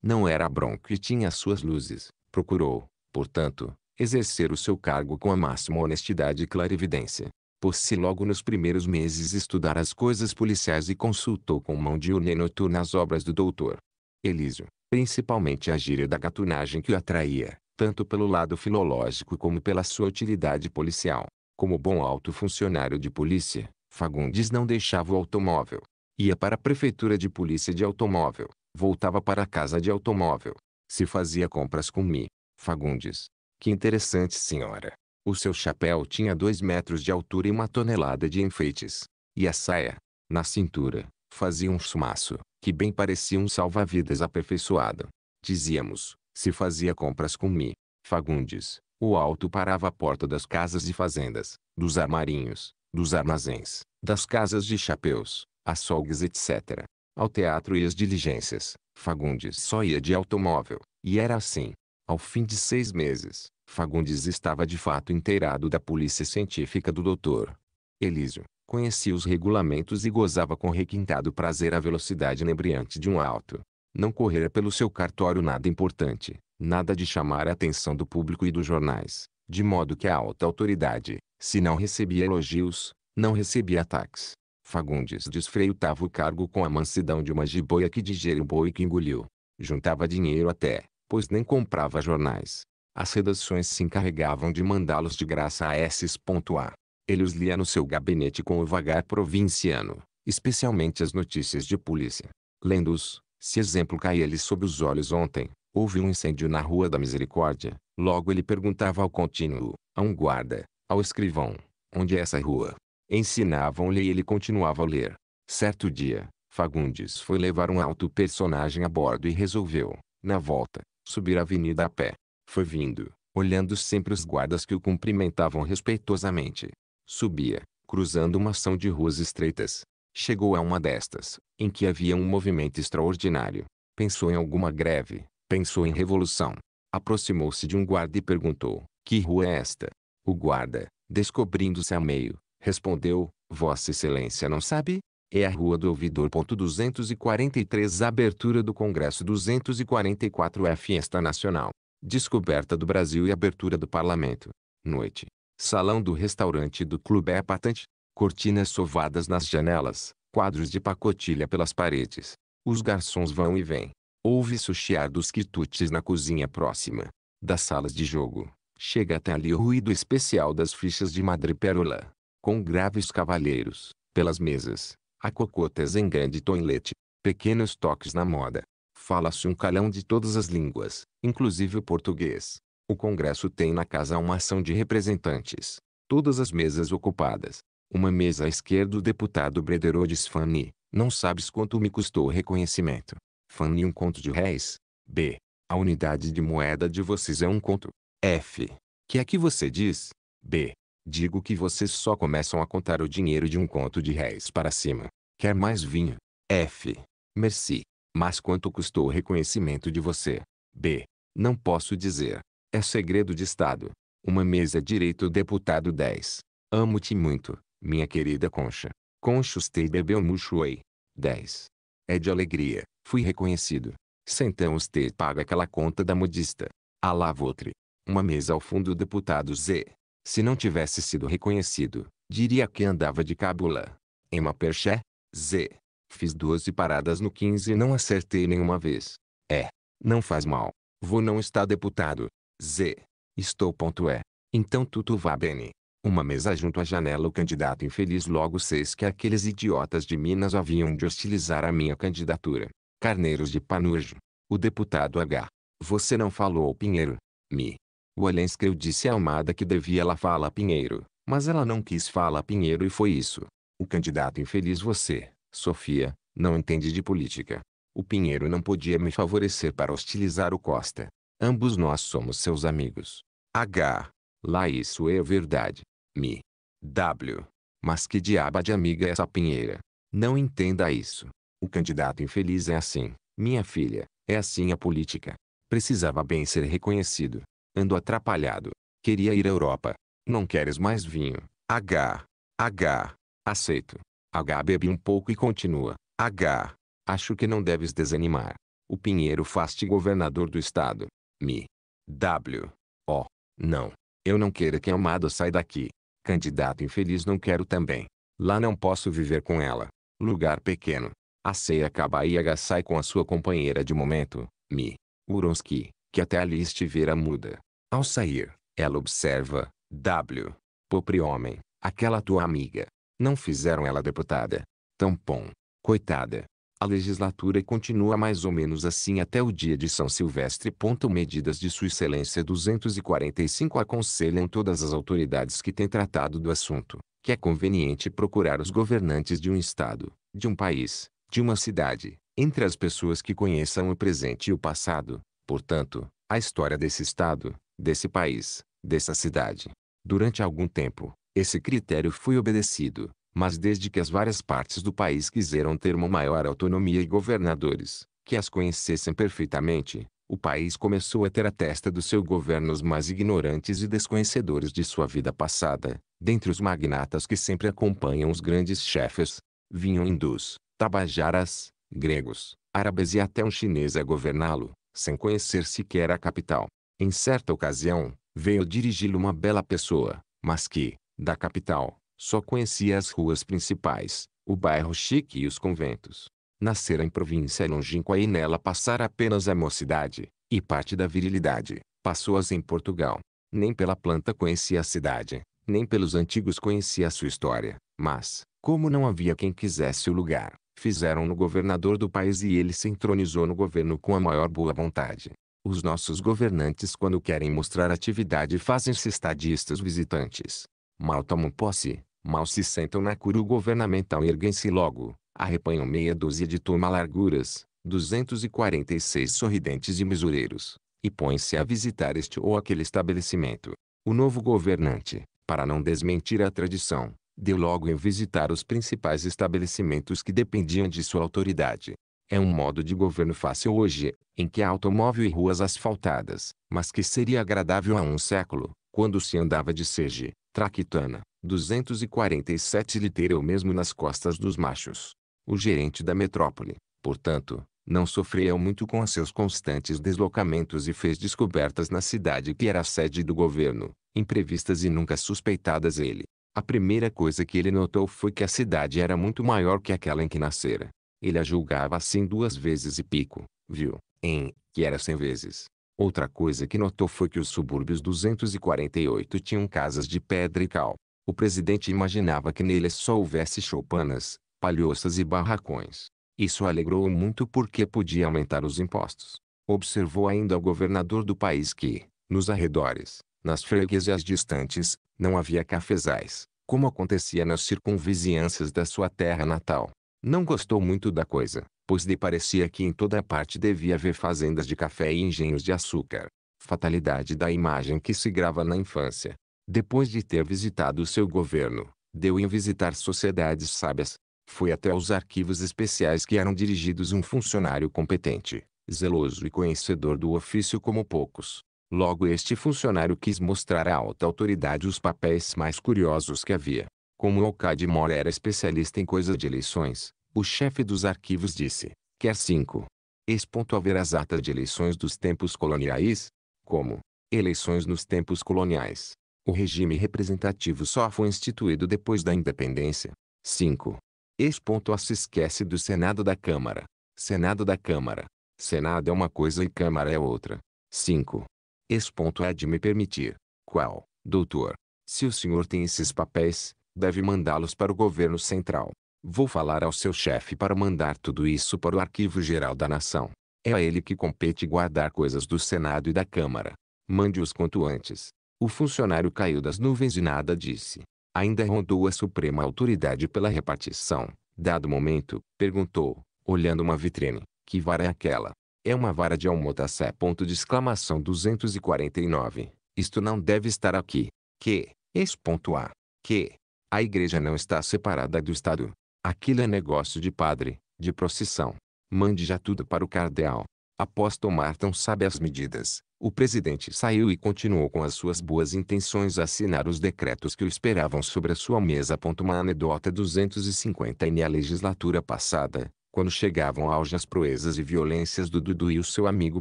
não era bronco e tinha suas luzes. Procurou, portanto, exercer o seu cargo com a máxima honestidade e clarividência. Pôs-se logo nos primeiros meses estudar as coisas policiais e consultou com mão de e noturna as obras do doutor Elísio, principalmente a gíria da gatunagem que o atraía, tanto pelo lado filológico como pela sua utilidade policial. Como bom alto funcionário de polícia, Fagundes não deixava o automóvel, Ia para a prefeitura de polícia de automóvel. Voltava para a casa de automóvel. Se fazia compras com mim, Fagundes. Que interessante senhora. O seu chapéu tinha dois metros de altura e uma tonelada de enfeites. E a saia, na cintura, fazia um chumaço, que bem parecia um salva-vidas aperfeiçoado. Dizíamos, se fazia compras com mim, Fagundes. O alto parava à porta das casas e fazendas, dos armarinhos, dos armazéns, das casas de chapéus, açougues etc. Ao teatro e às diligências, Fagundes só ia de automóvel, e era assim. Ao fim de seis meses, Fagundes estava de fato inteirado da polícia científica do doutor Elísio, conhecia os regulamentos e gozava com requintado prazer a velocidade inebriante de um auto. Não correra pelo seu cartório nada importante, nada de chamar a atenção do público e dos jornais, de modo que a alta autoridade, se não recebia elogios, não recebia ataques. Fagundes desfreitava o cargo com a mansidão de uma jiboia que digere o boi que engoliu. Juntava dinheiro até, pois nem comprava jornais. As redações se encarregavam de mandá-los de graça a A. Ele os lia no seu gabinete com o vagar provinciano, especialmente as notícias de polícia. Lendo-os, se exemplo caía-lhe sob os olhos ontem, houve um incêndio na Rua da Misericórdia, logo ele perguntava ao contínuo, a um guarda, ao escrivão, onde é essa rua? Ensinavam-lhe e ele continuava a ler. Certo dia, Fagundes foi levar um alto personagem a bordo e resolveu, na volta, subir a avenida a pé. Foi vindo, olhando sempre os guardas que o cumprimentavam respeitosamente. Subia, cruzando uma ação de ruas estreitas. Chegou a uma destas, em que havia um movimento extraordinário. Pensou em alguma greve, pensou em revolução. Aproximou-se de um guarda e perguntou: Que rua é esta? O guarda, descobrindo-se a meio, Respondeu, Vossa Excelência não sabe? É a Rua do Ouvidor. 243 Abertura do Congresso 244 é Fiesta Nacional. Descoberta do Brasil e abertura do Parlamento. Noite. Salão do restaurante do clube é patente. Cortinas sovadas nas janelas. Quadros de pacotilha pelas paredes. Os garçons vão e vêm. Ouve suchiar dos quitutes na cozinha próxima. Das salas de jogo. Chega até ali o ruído especial das fichas de madrepérola com graves cavalheiros, pelas mesas, a cocotas em grande toilette, pequenos toques na moda. Fala-se um calhão de todas as línguas, inclusive o português. O Congresso tem na casa uma ação de representantes. Todas as mesas ocupadas. Uma mesa à esquerda o deputado Brederô diz Fanny, não sabes quanto me custou o reconhecimento. Fanny um conto de réis. B. A unidade de moeda de vocês é um conto. F. Que é que você diz? B. Digo que vocês só começam a contar o dinheiro de um conto de réis para cima. Quer mais vinho? F. Merci. Mas quanto custou o reconhecimento de você? B. Não posso dizer. É segredo de Estado. Uma mesa direito deputado 10. Amo-te muito, minha querida Concha. Concha te bebeu muxuei. 10. É de alegria, fui reconhecido. Sentamos te paga aquela conta da modista. alavotre Uma mesa ao fundo deputado Z. Se não tivesse sido reconhecido, diria que andava de cábula. Em Maperché, Z. Fiz 12 paradas no 15 e não acertei nenhuma vez. É. Não faz mal. Vou não estar deputado. Z. Estou ponto é. Então tudo vá bem. Uma mesa junto à janela o candidato infeliz logo fez que aqueles idiotas de Minas haviam de hostilizar a minha candidatura. Carneiros de Panurjo. O deputado H. Você não falou Pinheiro. Me. Walensky eu disse a Almada que devia lá falar Pinheiro, mas ela não quis falar Pinheiro e foi isso. O candidato infeliz você, Sofia, não entende de política. O Pinheiro não podia me favorecer para hostilizar o Costa. Ambos nós somos seus amigos. H. Lá isso é verdade. Me. W. Mas que diaba de amiga é essa Pinheira? Não entenda isso. O candidato infeliz é assim, minha filha, é assim a política. Precisava bem ser reconhecido. Ando atrapalhado. Queria ir à Europa. Não queres mais vinho? H. H. Aceito. H bebe um pouco e continua. H. Acho que não deves desanimar. O Pinheiro faz-te governador do estado. Mi. W. O. Não. Eu não quero que Amada saia daqui. Candidato infeliz não quero também. Lá não posso viver com ela. Lugar pequeno. A ceia acaba e H sai com a sua companheira de momento, Mi. Uronski que até ali estivera muda. Ao sair, ela observa, W. Pobre homem, aquela tua amiga. Não fizeram ela deputada. Tampão. Coitada. A legislatura continua mais ou menos assim até o dia de São Silvestre. Medidas de Sua Excelência 245 aconselham todas as autoridades que têm tratado do assunto, que é conveniente procurar os governantes de um estado, de um país, de uma cidade, entre as pessoas que conheçam o presente e o passado, portanto, a história desse estado, desse país, dessa cidade. Durante algum tempo, esse critério foi obedecido, mas desde que as várias partes do país quiseram ter uma maior autonomia e governadores, que as conhecessem perfeitamente, o país começou a ter à testa do seu governo os mais ignorantes e desconhecedores de sua vida passada, dentre os magnatas que sempre acompanham os grandes chefes, vinham hindus, tabajaras, gregos, árabes e até um chinês a governá-lo, sem conhecer sequer a capital. Em certa ocasião, veio dirigi-lo uma bela pessoa, mas que, da capital, só conhecia as ruas principais, o bairro chique e os conventos. Nascera em província longínqua e nela passara apenas a mocidade, e parte da virilidade, passou-as em Portugal. Nem pela planta conhecia a cidade, nem pelos antigos conhecia a sua história, mas, como não havia quem quisesse o lugar, fizeram-no governador do país e ele se entronizou no governo com a maior boa vontade. Os nossos governantes quando querem mostrar atividade fazem-se estadistas visitantes. Mal tomam posse, mal se sentam na cura governamental e erguem-se logo, arrepanham meia dúzia de turma-larguras, 246 sorridentes e misureiros, e põem-se a visitar este ou aquele estabelecimento. O novo governante, para não desmentir a tradição, deu logo em visitar os principais estabelecimentos que dependiam de sua autoridade. É um modo de governo fácil hoje, em que há automóvel e ruas asfaltadas, mas que seria agradável há um século, quando se andava de sege, traquitana, 247 liteira ou mesmo nas costas dos machos. O gerente da metrópole, portanto, não sofreu muito com seus constantes deslocamentos e fez descobertas na cidade que era a sede do governo, imprevistas e nunca suspeitadas ele. A primeira coisa que ele notou foi que a cidade era muito maior que aquela em que nascera. Ele a julgava assim duas vezes e pico, viu, em, que era cem vezes. Outra coisa que notou foi que os subúrbios 248 tinham casas de pedra e cal. O presidente imaginava que neles só houvesse choupanas, palhoças e barracões. Isso alegrou-o muito porque podia aumentar os impostos. Observou ainda ao governador do país que, nos arredores, nas freguesias distantes, não havia cafezais, como acontecia nas circunvizinhanças da sua terra natal. Não gostou muito da coisa, pois lhe parecia que em toda a parte devia haver fazendas de café e engenhos de açúcar. Fatalidade da imagem que se grava na infância. Depois de ter visitado o seu governo, deu em visitar sociedades sábias. Foi até os arquivos especiais que eram dirigidos um funcionário competente, zeloso e conhecedor do ofício como poucos. Logo este funcionário quis mostrar à alta autoridade os papéis mais curiosos que havia. Como Okad Mora era especialista em coisas de eleições, o chefe dos arquivos disse, quer 5. Ex. Haver as atas de eleições dos tempos coloniais, como eleições nos tempos coloniais. O regime representativo só foi instituído depois da independência. 5. Ex. A se esquece do Senado da Câmara. Senado da Câmara. Senado é uma coisa e Câmara é outra. 5. Ex. Há de me permitir. Qual, doutor? Se o senhor tem esses papéis, deve mandá-los para o governo central. Vou falar ao seu chefe para mandar tudo isso para o Arquivo Geral da Nação. É a ele que compete guardar coisas do Senado e da Câmara. Mande-os quanto antes. O funcionário caiu das nuvens e nada disse. Ainda rondou a suprema autoridade pela repartição. Dado momento, perguntou, olhando uma vitrine, que vara é aquela? É uma vara de almotacé. Ponto de exclamação 249. Isto não deve estar aqui. Que? Ex. a. Que? A igreja não está separada do Estado. Aquilo é negócio de padre, de procissão. Mande já tudo para o cardeal. Após tomar tão sábias medidas, o presidente saiu e continuou com as suas boas intenções a assinar os decretos que o esperavam sobre a sua mesa. Uma anedota 250 e na legislatura passada, quando chegavam auge as proezas e violências do Dudu e o seu amigo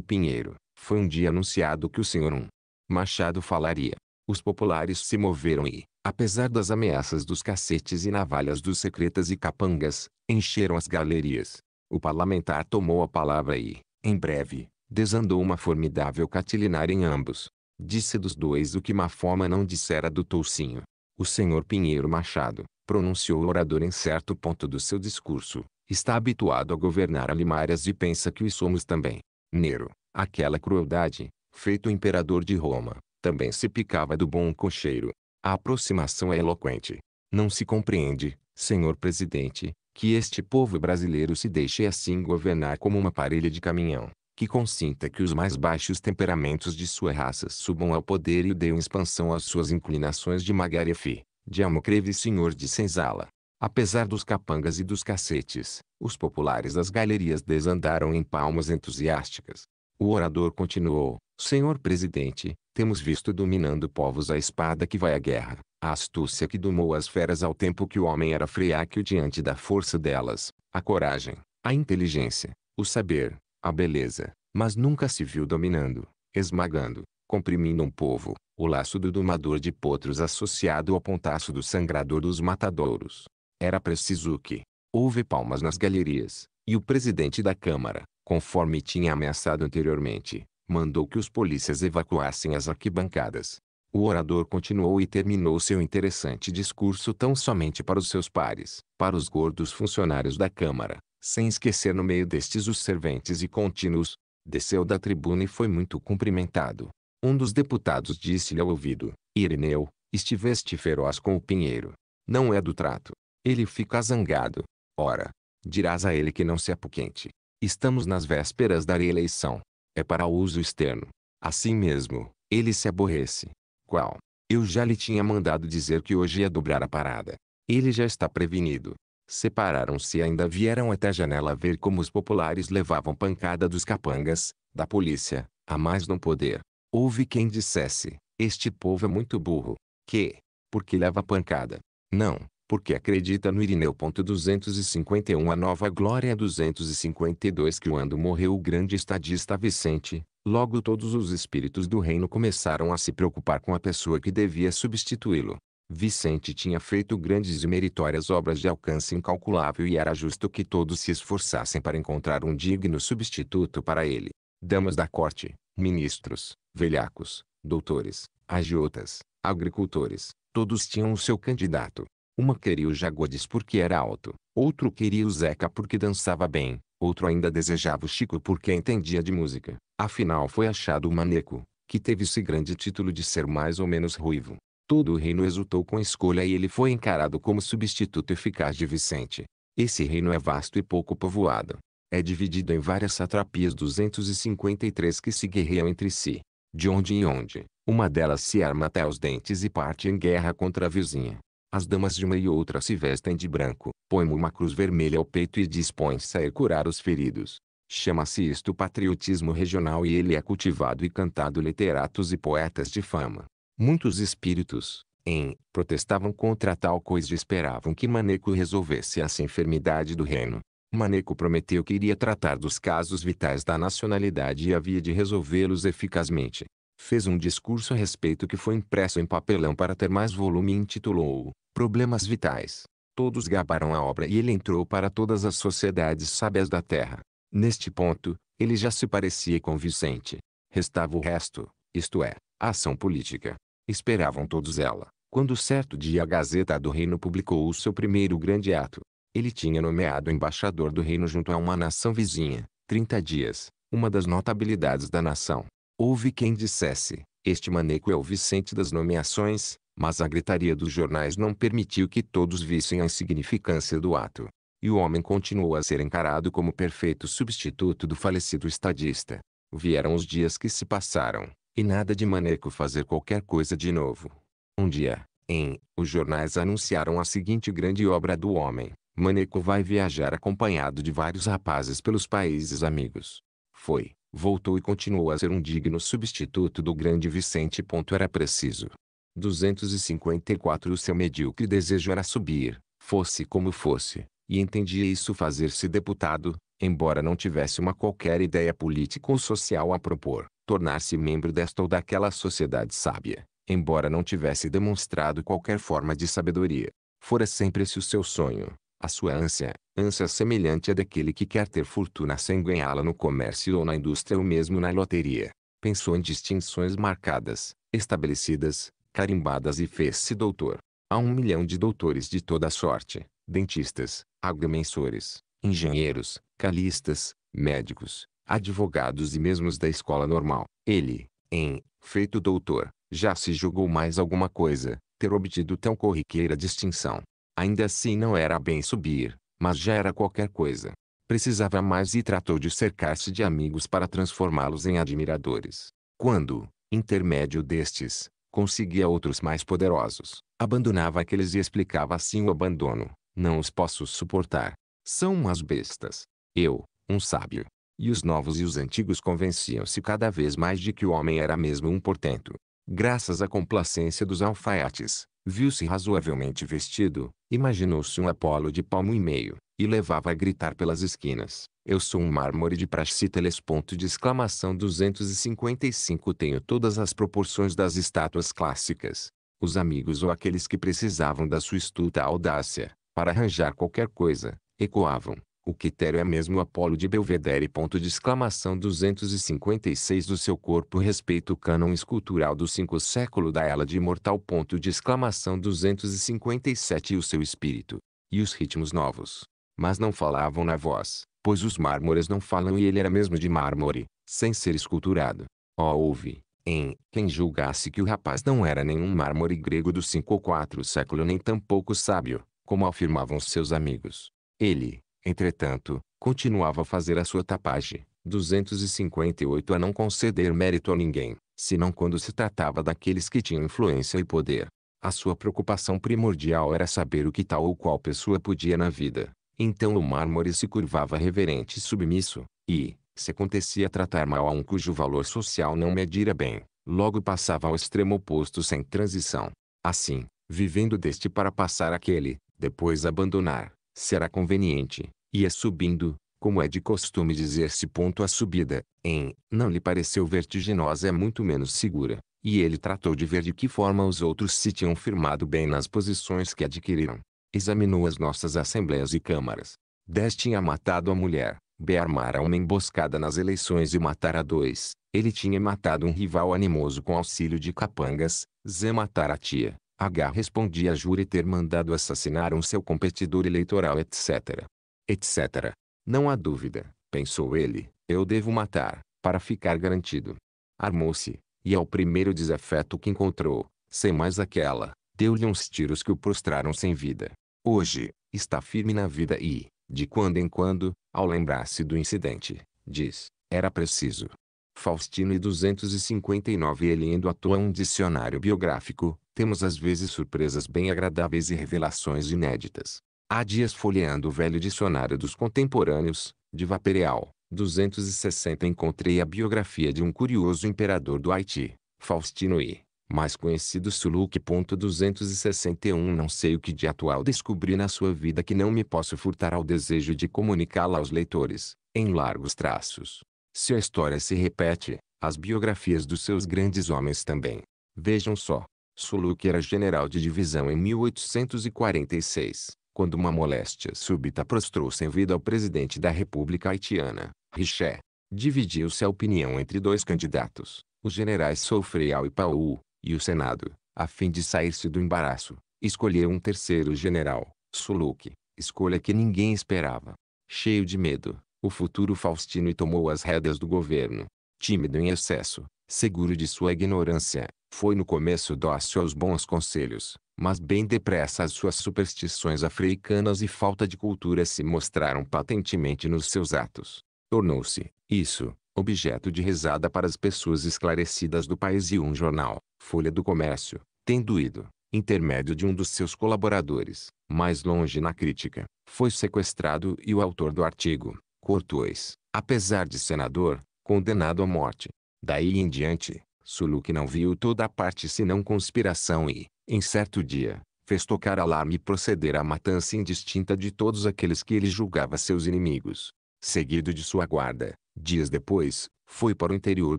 Pinheiro, foi um dia anunciado que o senhor um Machado falaria. Os populares se moveram e, apesar das ameaças dos cacetes e navalhas dos secretas e capangas, encheram as galerias. O parlamentar tomou a palavra e, em breve, desandou uma formidável catilinar em ambos. Disse dos dois o que forma não dissera do toucinho. O senhor Pinheiro Machado, pronunciou o orador em certo ponto do seu discurso, está habituado a governar alimárias e pensa que o somos também. Nero, aquela crueldade, feito imperador de Roma, também se picava do bom cocheiro. A aproximação é eloquente. Não se compreende, senhor presidente, que este povo brasileiro se deixe assim governar como uma parelha de caminhão, que consinta que os mais baixos temperamentos de sua raça subam ao poder e deem expansão às suas inclinações de Magarefi, de Almocreve e senhor de Senzala. Apesar dos capangas e dos cacetes, os populares das galerias desandaram em palmas entusiásticas. O orador continuou: Senhor presidente, temos visto dominando povos a espada que vai à guerra, a astúcia que domou as feras ao tempo que o homem era freáquio diante da força delas, a coragem, a inteligência, o saber, a beleza, mas nunca se viu dominando, esmagando, comprimindo um povo, o laço do domador de potros associado ao pontaço do sangrador dos matadouros. Era preciso que houve palmas nas galerias, e o presidente da Câmara, conforme tinha ameaçado anteriormente, mandou que os polícias evacuassem as arquibancadas. O orador continuou e terminou seu interessante discurso tão somente para os seus pares, para os gordos funcionários da Câmara, sem esquecer no meio destes os serventes e contínuos. Desceu da tribuna e foi muito cumprimentado. Um dos deputados disse-lhe ao ouvido: Ireneu, estiveste feroz com o Pinheiro. Não é do trato. Ele fica zangado. Ora, dirás a ele que não se apoquente. Estamos nas vésperas da reeleição. É para uso externo. Assim mesmo, ele se aborrece. Qual? Eu já lhe tinha mandado dizer que hoje ia dobrar a parada. Ele já está prevenido. Separaram-se e ainda vieram até a janela ver como os populares levavam pancada dos capangas, da polícia, a mais não poder. Houve quem dissesse, este povo é muito burro. Que? Porque leva pancada. Não, porque acredita no Irineu. 251 A nova glória 252 Que quando morreu o grande estadista Vicente, logo todos os espíritos do reino começaram a se preocupar com a pessoa que devia substituí-lo. Vicente tinha feito grandes e meritórias obras de alcance incalculável e era justo que todos se esforçassem para encontrar um digno substituto para ele. Damas da corte, ministros, velhacos, doutores, agiotas, agricultores, todos tinham o seu candidato. Uma queria o Jagodes porque era alto, outro queria o Zeca porque dançava bem, outro ainda desejava o Chico porque entendia de música. Afinal foi achado o Maneco, que teve esse grande título de ser mais ou menos ruivo. Todo o reino exultou com a escolha e ele foi encarado como substituto eficaz de Vicente. Esse reino é vasto e pouco povoado. É dividido em várias satrapias 253 que se guerreiam entre si. De onde em onde, uma delas se arma até os dentes e parte em guerra contra a vizinha. As damas de uma e outra se vestem de branco, põem uma cruz vermelha ao peito e dispõem-se a ir curar os feridos. Chama-se isto patriotismo regional e ele é cultivado e cantado literatos e poetas de fama. Muitos espíritos, em, protestavam contra tal coisa e esperavam que Maneco resolvesse essa enfermidade do reino. Maneco prometeu que iria tratar dos casos vitais da nacionalidade e havia de resolvê-los eficazmente fez um discurso a respeito que foi impresso em papelão para ter mais volume e intitulou-o Problemas Vitais. Todos gabaram a obra e ele entrou para todas as sociedades sábias da terra. Neste ponto, ele já se parecia com Vicente. Restava o resto, isto é, a ação política. Esperavam todos ela, quando certo dia a Gazeta do Reino publicou o seu primeiro grande ato. Ele tinha nomeado embaixador do reino junto a uma nação vizinha, 30 dias, uma das notabilidades da nação. Houve quem dissesse, este maneco é o Vicente das nomeações, mas a gritaria dos jornais não permitiu que todos vissem a insignificância do ato. E o homem continuou a ser encarado como perfeito substituto do falecido estadista. Vieram os dias que se passaram, e nada de maneco fazer qualquer coisa de novo. Um dia, em, os jornais anunciaram a seguinte grande obra do homem. Maneco vai viajar acompanhado de vários rapazes pelos países amigos. Foi, voltou e continuou a ser um digno substituto do grande Vicente. Era preciso. 254 O seu medíocre desejo era subir, fosse como fosse, e entendia isso fazer-se deputado, embora não tivesse uma qualquer ideia política ou social a propor, tornar-se membro desta ou daquela sociedade sábia, embora não tivesse demonstrado qualquer forma de sabedoria. Fora sempre esse o seu sonho, a sua ânsia, ânsia semelhante à daquele que quer ter fortuna sem ganhá-la no comércio ou na indústria ou mesmo na loteria, pensou em distinções marcadas, estabelecidas, carimbadas e fez-se doutor. Há um milhão de doutores de toda sorte, dentistas, agrimensores, engenheiros, calistas, médicos, advogados e mesmo da escola normal. Ele, em, feito doutor, já se julgou mais alguma coisa, ter obtido tão corriqueira distinção. Ainda assim não era bem subir, mas já era qualquer coisa. Precisava mais e tratou de cercar-se de amigos para transformá-los em admiradores. Quando, intermédio destes, conseguia outros mais poderosos, abandonava aqueles e explicava assim o abandono. Não os posso suportar. São umas bestas. Eu, um sábio. E os novos e os antigos convenciam-se cada vez mais de que o homem era mesmo um portento, graças à complacência dos alfaiates, viu-se razoavelmente vestido, imaginou-se um Apolo de palmo e meio, e levava a gritar pelas esquinas, eu sou um mármore de Praxíteles. Ponto de exclamação 255 Tenho todas as proporções das estátuas clássicas. Os amigos ou aqueles que precisavam da sua estuta audácia, para arranjar qualquer coisa, ecoavam, o quitério é mesmo o Apolo de Belvedere. Ponto de exclamação 256 do seu corpo respeita o cânon escultural do cinco século da ela de imortal. Ponto de exclamação 257 e o seu espírito. E os ritmos novos. Mas não falavam na voz, pois os mármores não falam e ele era mesmo de mármore, sem ser esculturado. Ó oh, ouve, em, quem julgasse que o rapaz não era nenhum mármore grego do 5 ou 4 século nem tampouco sábio, como afirmavam seus amigos. Ele, Entretanto, continuava a fazer a sua tapagem. 258 A não conceder mérito a ninguém, senão quando se tratava daqueles que tinham influência e poder. A sua preocupação primordial era saber o que tal ou qual pessoa podia na vida. Então o mármore se curvava reverente e submisso, e, se acontecia tratar mal a um cujo valor social não medira bem, logo passava ao extremo oposto sem transição. Assim, vivendo deste para passar aquele, depois abandonar, será conveniente, ia é subindo, como é de costume dizer-se. ponto A subida, em, não lhe pareceu vertiginosa é muito menos segura, e ele tratou de ver de que forma os outros se tinham firmado bem nas posições que adquiriram. Examinou as nossas assembleias e câmaras. Dez tinha matado a mulher, B armara uma emboscada nas eleições e matara dois. Ele tinha matado um rival animoso com auxílio de capangas, Z matara a tia, H respondia jure ter mandado assassinar um seu competidor eleitoral etc. etc. Não há dúvida, pensou ele, eu devo matar, para ficar garantido. Armou-se, e ao primeiro desafeto que encontrou, sem mais aquela, deu-lhe uns tiros que o prostraram sem vida. Hoje, está firme na vida e, de quando em quando, ao lembrar-se do incidente, diz, era preciso, Faustino e 259 ele indo à toa um dicionário biográfico, temos às vezes surpresas bem agradáveis e revelações inéditas. Há dias folheando o velho dicionário dos contemporâneos, de Vapereal, 260 encontrei a biografia de um curioso imperador do Haiti, Faustino I, mais conhecido Suluque. 261 Não sei o que de atual descobri na sua vida que não me posso furtar ao desejo de comunicá-la aos leitores, em largos traços. Se a história se repete, as biografias dos seus grandes homens também. Vejam só. Suluque era general de divisão em 1846, quando uma moléstia súbita prostrou sem em vida ao presidente da República Haitiana, Richer. Dividiu-se a opinião entre dois candidatos, os generais Soufrial e Paul, e o Senado, a fim de sair-se do embaraço, escolheu um terceiro general, Suluque, escolha que ninguém esperava. Cheio de medo, o futuro Faustino e tomou as rédeas do governo. Tímido em excesso, seguro de sua ignorância, foi no começo dócil aos bons conselhos, mas bem depressa as suas superstições africanas e falta de cultura se mostraram patentemente nos seus atos. Tornou-se, isso, objeto de rezada para as pessoas esclarecidas do país e um jornal, Folha do Comércio, tendo ido, intermédio de um dos seus colaboradores, mais longe na crítica, foi sequestrado e o autor do artigo, Cortois, apesar de senador, condenado à morte. Daí em diante, Suluk não viu toda a parte senão conspiração e, em certo dia, fez tocar alarme e proceder à matança indistinta de todos aqueles que ele julgava seus inimigos. Seguido de sua guarda, dias depois, foi para o interior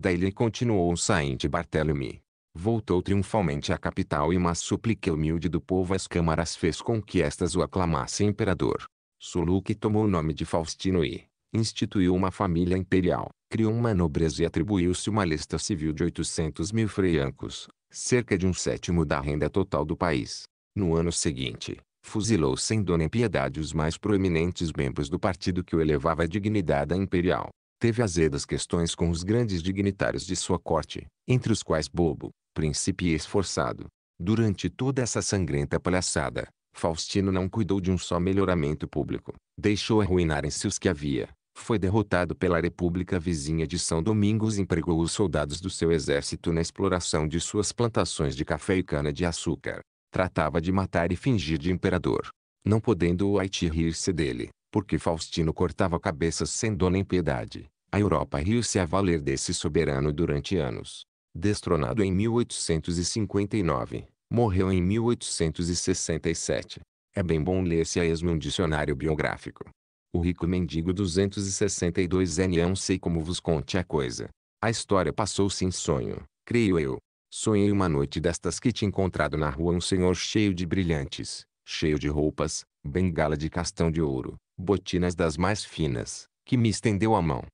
da ilha e continuou sainte Barthélemy. Voltou triunfalmente à capital e uma súplica humilde do povo às câmaras fez com que estas o aclamassem imperador. Suluk tomou o nome de Faustino e, instituiu uma família imperial, criou uma nobreza e atribuiu-se uma lista civil de 800 mil freiancos, cerca de um sétimo da renda total do país. No ano seguinte, fuzilou sem dona piedade os mais proeminentes membros do partido que o elevava à dignidade imperial. Teve azedas questões com os grandes dignitários de sua corte, entre os quais Bobo, príncipe esforçado. Durante toda essa sangrenta palhaçada, Faustino não cuidou de um só melhoramento público. Deixou arruinarem-se os que havia, foi derrotado pela república vizinha de São Domingos e empregou os soldados do seu exército na exploração de suas plantações de café e cana-de-açúcar. Tratava de matar e fingir de imperador, não podendo o Haiti rir-se dele, porque Faustino cortava cabeças sem dona em piedade. A Europa riu-se a valer desse soberano durante anos. Destronado em 1859, morreu em 1867. É bem bom ler-se a esmo um dicionário biográfico. O rico mendigo 262N não sei como vos conte a coisa. A história passou-se em sonho, creio eu. Sonhei uma noite destas que tinha encontrado na rua um senhor cheio de brilhantes, cheio de roupas, bengala de castão de ouro, botinas das mais finas, que me estendeu a mão.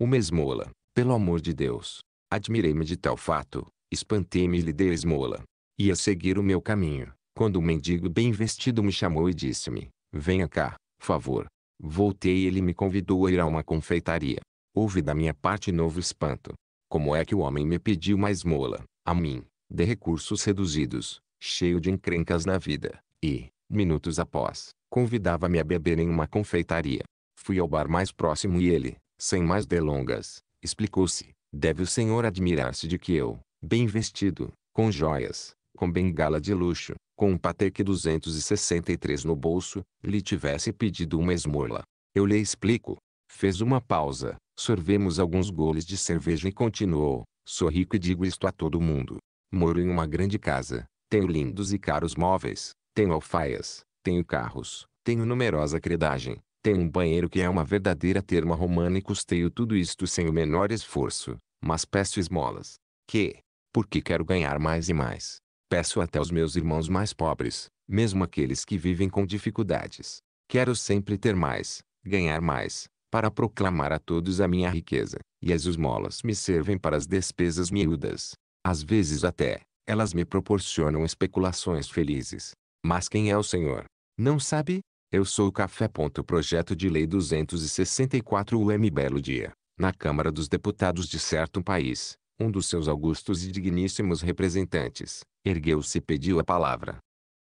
O mesmola, pelo amor de Deus. Admirei-me de tal fato, espantei-me e lhe dei esmola. Ia seguir o meu caminho, quando o um mendigo bem vestido me chamou e disse-me, venha cá, favor, Voltei e ele me convidou a ir a uma confeitaria. Houve da minha parte novo espanto. Como é que o homem me pediu mais mola, a mim, de recursos reduzidos, cheio de encrencas na vida, e, minutos após, convidava-me a beber em uma confeitaria. Fui ao bar mais próximo e ele, sem mais delongas, explicou-se. Deve o senhor admirar-se de que eu, bem vestido, com joias, com bengala de luxo, com um patek 263 no bolso, lhe tivesse pedido uma esmola. Eu lhe explico. Fez uma pausa, sorvemos alguns goles de cerveja e continuou. Sou rico e digo isto a todo mundo. Moro em uma grande casa, tenho lindos e caros móveis, tenho alfaias, tenho carros, tenho numerosa credagem, tenho um banheiro que é uma verdadeira terma romana e custeio tudo isto sem o menor esforço, mas peço esmolas. Que? Porque quero ganhar mais e mais peço até aos meus irmãos mais pobres, mesmo aqueles que vivem com dificuldades. Quero sempre ter mais, ganhar mais, para proclamar a todos a minha riqueza, e as esmolas me servem para as despesas miúdas. Às vezes até, elas me proporcionam especulações felizes. Mas quem é o Senhor? Não sabe? Eu sou o Café. Projeto de Lei 264 UM Belo Dia, na Câmara dos Deputados de certo país, um dos seus augustos e digníssimos representantes, ergueu-se e pediu a palavra.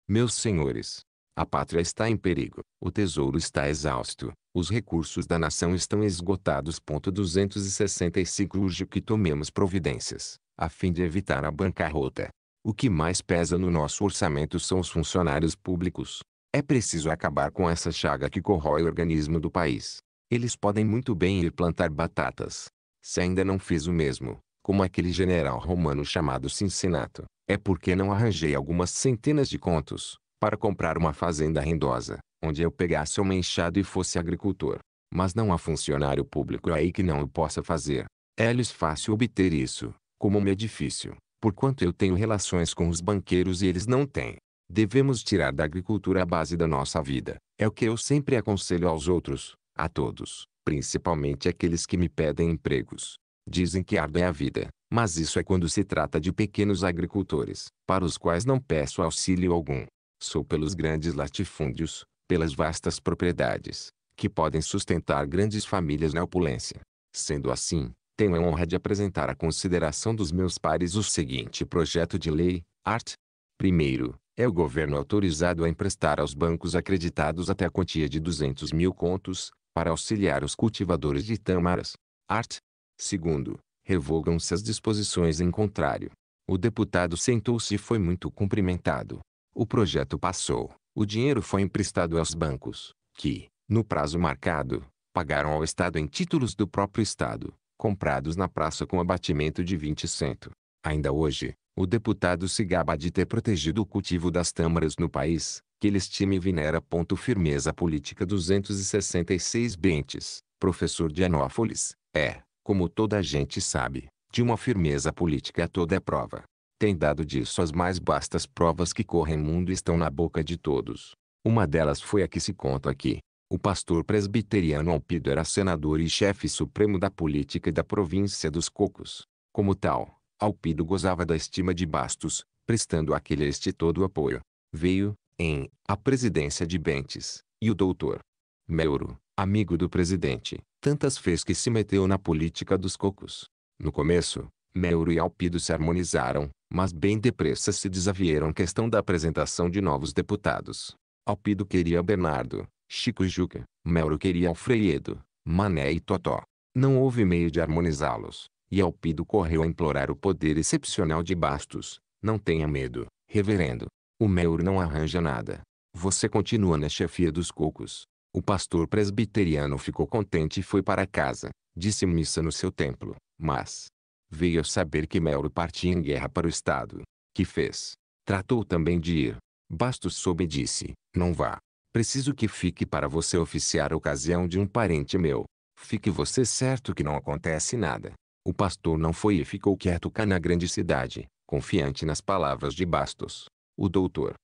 Meus senhores, a pátria está em perigo, o tesouro está exausto, os recursos da nação estão esgotados. 265 Urge que tomemos providências, a fim de evitar a bancarrota. O que mais pesa no nosso orçamento são os funcionários públicos. É preciso acabar com essa chaga que corrói o organismo do país. Eles podem muito bem ir plantar batatas. Se ainda não fiz o mesmo, como aquele general romano chamado Cincinnato, é porque não arranjei algumas centenas de contos, para comprar uma fazenda rendosa, onde eu pegasse uma enxada e fosse agricultor. Mas não há funcionário público aí que não o possa fazer. É-lhes fácil obter isso, como me é difícil, porquanto eu tenho relações com os banqueiros e eles não têm. Devemos tirar da agricultura a base da nossa vida. É o que eu sempre aconselho aos outros, a todos, principalmente aqueles que me pedem empregos. Dizem que arda é a vida, mas isso é quando se trata de pequenos agricultores, para os quais não peço auxílio algum. Sou pelos grandes latifúndios, pelas vastas propriedades, que podem sustentar grandes famílias na opulência. Sendo assim, tenho a honra de apresentar à consideração dos meus pares o seguinte projeto de lei, art. Primeiro, é o governo autorizado a emprestar aos bancos acreditados até a quantia de 200 mil contos, para auxiliar os cultivadores de tâmaras. Art. Segundo, revogam-se as disposições em contrário. O deputado sentou-se e foi muito cumprimentado. O projeto passou. O dinheiro foi emprestado aos bancos, que, no prazo marcado, pagaram ao Estado em títulos do próprio Estado, comprados na praça com abatimento de 20 cento. Ainda hoje, o deputado se gaba de ter protegido o cultivo das tâmaras no país, que ele estima e venera. Ponto firmeza política 266 Bentes, professor de Anófolis, é como toda a gente sabe, de uma firmeza política a toda é prova. Tem dado disso as mais bastas provas que correm mundo estão na boca de todos. Uma delas foi a que se conta aqui. O pastor presbiteriano Alpido era senador e chefe supremo da política da província dos Cocos. Como tal, Alpido gozava da estima de Bastos, prestando àquele este todo apoio. Veio, em, a presidência de Bentes, e o doutor Meuro, amigo do presidente, tantas fez que se meteu na política dos cocos. No começo, Melro e Alpido se harmonizaram, mas bem depressa se desavieram questão da apresentação de novos deputados. Alpido queria Bernardo, Chico Juca, Melro queria Alfredo, Mané e Totó. Não houve meio de harmonizá-los, e Alpido correu a implorar o poder excepcional de Bastos. Não tenha medo, reverendo. O Melro não arranja nada. Você continua na chefia dos cocos. O pastor presbiteriano ficou contente e foi para casa. Disse missa no seu templo, mas veio a saber que Melro partia em guerra para o estado. Que fez? Tratou também de ir. Bastos soube e disse: Não vá. Preciso que fique para você oficiar a ocasião de um parente meu. Fique você certo que não acontece nada. O pastor não foi e ficou quieto cá na grande cidade, confiante nas palavras de Bastos. O doutor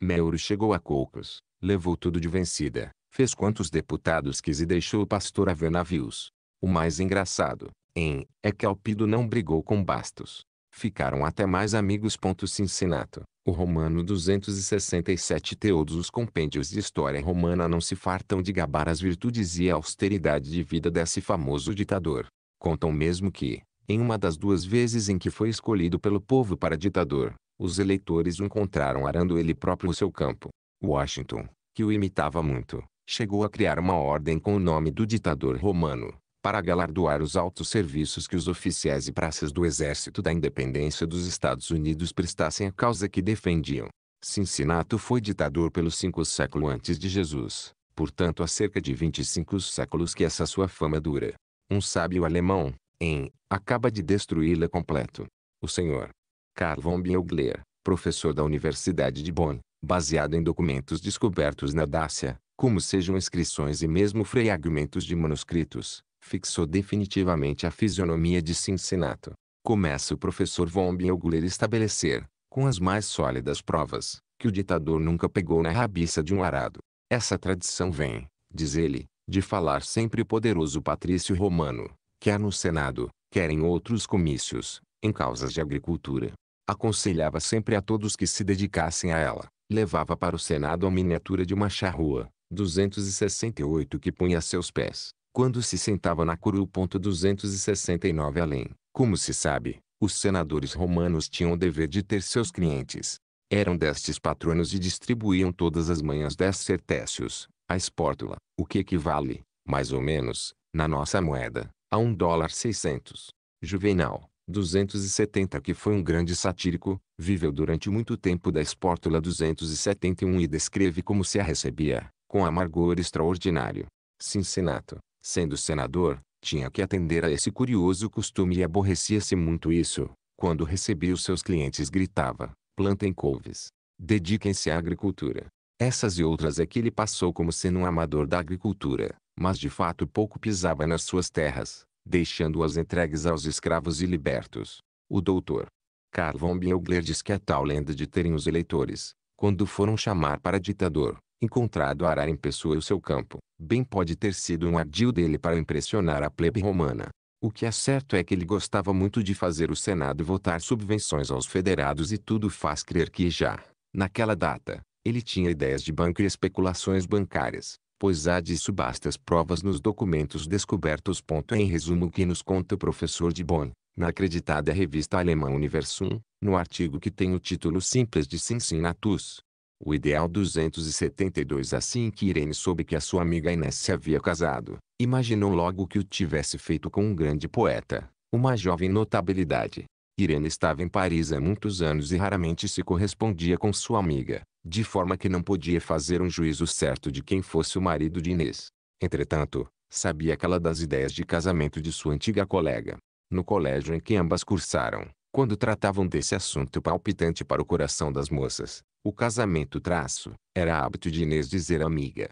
Melro chegou a Cocos, levou tudo de vencida, Fez quantos deputados quis e deixou o pastor a ver navios. O mais engraçado, em, é que Alpido não brigou com Bastos. Ficaram até mais amigos. Cincinnato, o romano 267 Teodos Os compêndios de história romana não se fartam de gabar as virtudes e a austeridade de vida desse famoso ditador. Contam mesmo que, em uma das duas vezes em que foi escolhido pelo povo para ditador, os eleitores o encontraram arando ele próprio o seu campo. Washington, que o imitava muito, chegou a criar uma ordem com o nome do ditador romano, para galardoar os altos serviços que os oficiais e praças do Exército da Independência dos Estados Unidos prestassem à causa que defendiam. Cincinnato foi ditador pelos cinco séculos antes de Jesus, portanto há cerca de 25 séculos que essa sua fama dura. Um sábio alemão, em, acaba de destruí-la completo. O senhor Karl von Biogler, professor da Universidade de Bonn, baseado em documentos descobertos na Dácia, como sejam inscrições e mesmo fragmentos de manuscritos, fixou definitivamente a fisionomia de Cincinnato. Começa o professor von Biogler estabelecer, com as mais sólidas provas, que o ditador nunca pegou na rabiça de um arado. Essa tradição vem, diz ele, de falar sempre o poderoso patrício romano, quer no Senado, quer em outros comícios, em causas de agricultura. Aconselhava sempre a todos que se dedicassem a ela, levava para o Senado a miniatura de uma charrua, 268 que punha a seus pés, quando se sentava na curul. 269 Além, como se sabe, os senadores romanos tinham o dever de ter seus clientes. Eram destes patronos e distribuíam todas as manhãs 10 certécios, a espórtula, o que equivale, mais ou menos, na nossa moeda, a 1 dólar 600. Juvenal, 270 que foi um grande satírico, viveu durante muito tempo da espórtula 271 e descreve como se a recebia, com amargor extraordinário. Cincenato, sendo senador, tinha que atender a esse curioso costume e aborrecia-se muito isso. Quando recebia os seus clientes gritava, plantem couves. Dediquem-se à agricultura. Essas e outras é que ele passou como sendo um amador da agricultura, mas de fato pouco pisava nas suas terras, deixando-as entregues aos escravos e libertos. O doutor Carl von Biogler diz que a tal lenda de terem os eleitores, quando foram chamar para ditador, encontrado Arar em pessoa e o seu campo, bem pode ter sido um ardil dele para impressionar a plebe romana. O que é certo é que ele gostava muito de fazer o Senado votar subvenções aos federados e tudo faz crer que já, naquela data, ele tinha ideias de banco e especulações bancárias, pois há disso bastas provas nos documentos descobertos. em resumo o que nos conta o professor de Bonn, na acreditada revista alemã Universum, no artigo que tem o título simples de Cincinnatus, o ideal 272 Assim que Irene soube que a sua amiga Inés se havia casado, imaginou logo que o tivesse feito com um grande poeta, uma jovem notabilidade. Irene estava em Paris há muitos anos e raramente se correspondia com sua amiga, de forma que não podia fazer um juízo certo de quem fosse o marido de Inês. Entretanto, sabia aquela das ideias de casamento de sua antiga colega. No colégio em que ambas cursaram, quando tratavam desse assunto palpitante para o coração das moças, o casamento traço, era hábito de Inês dizer à amiga.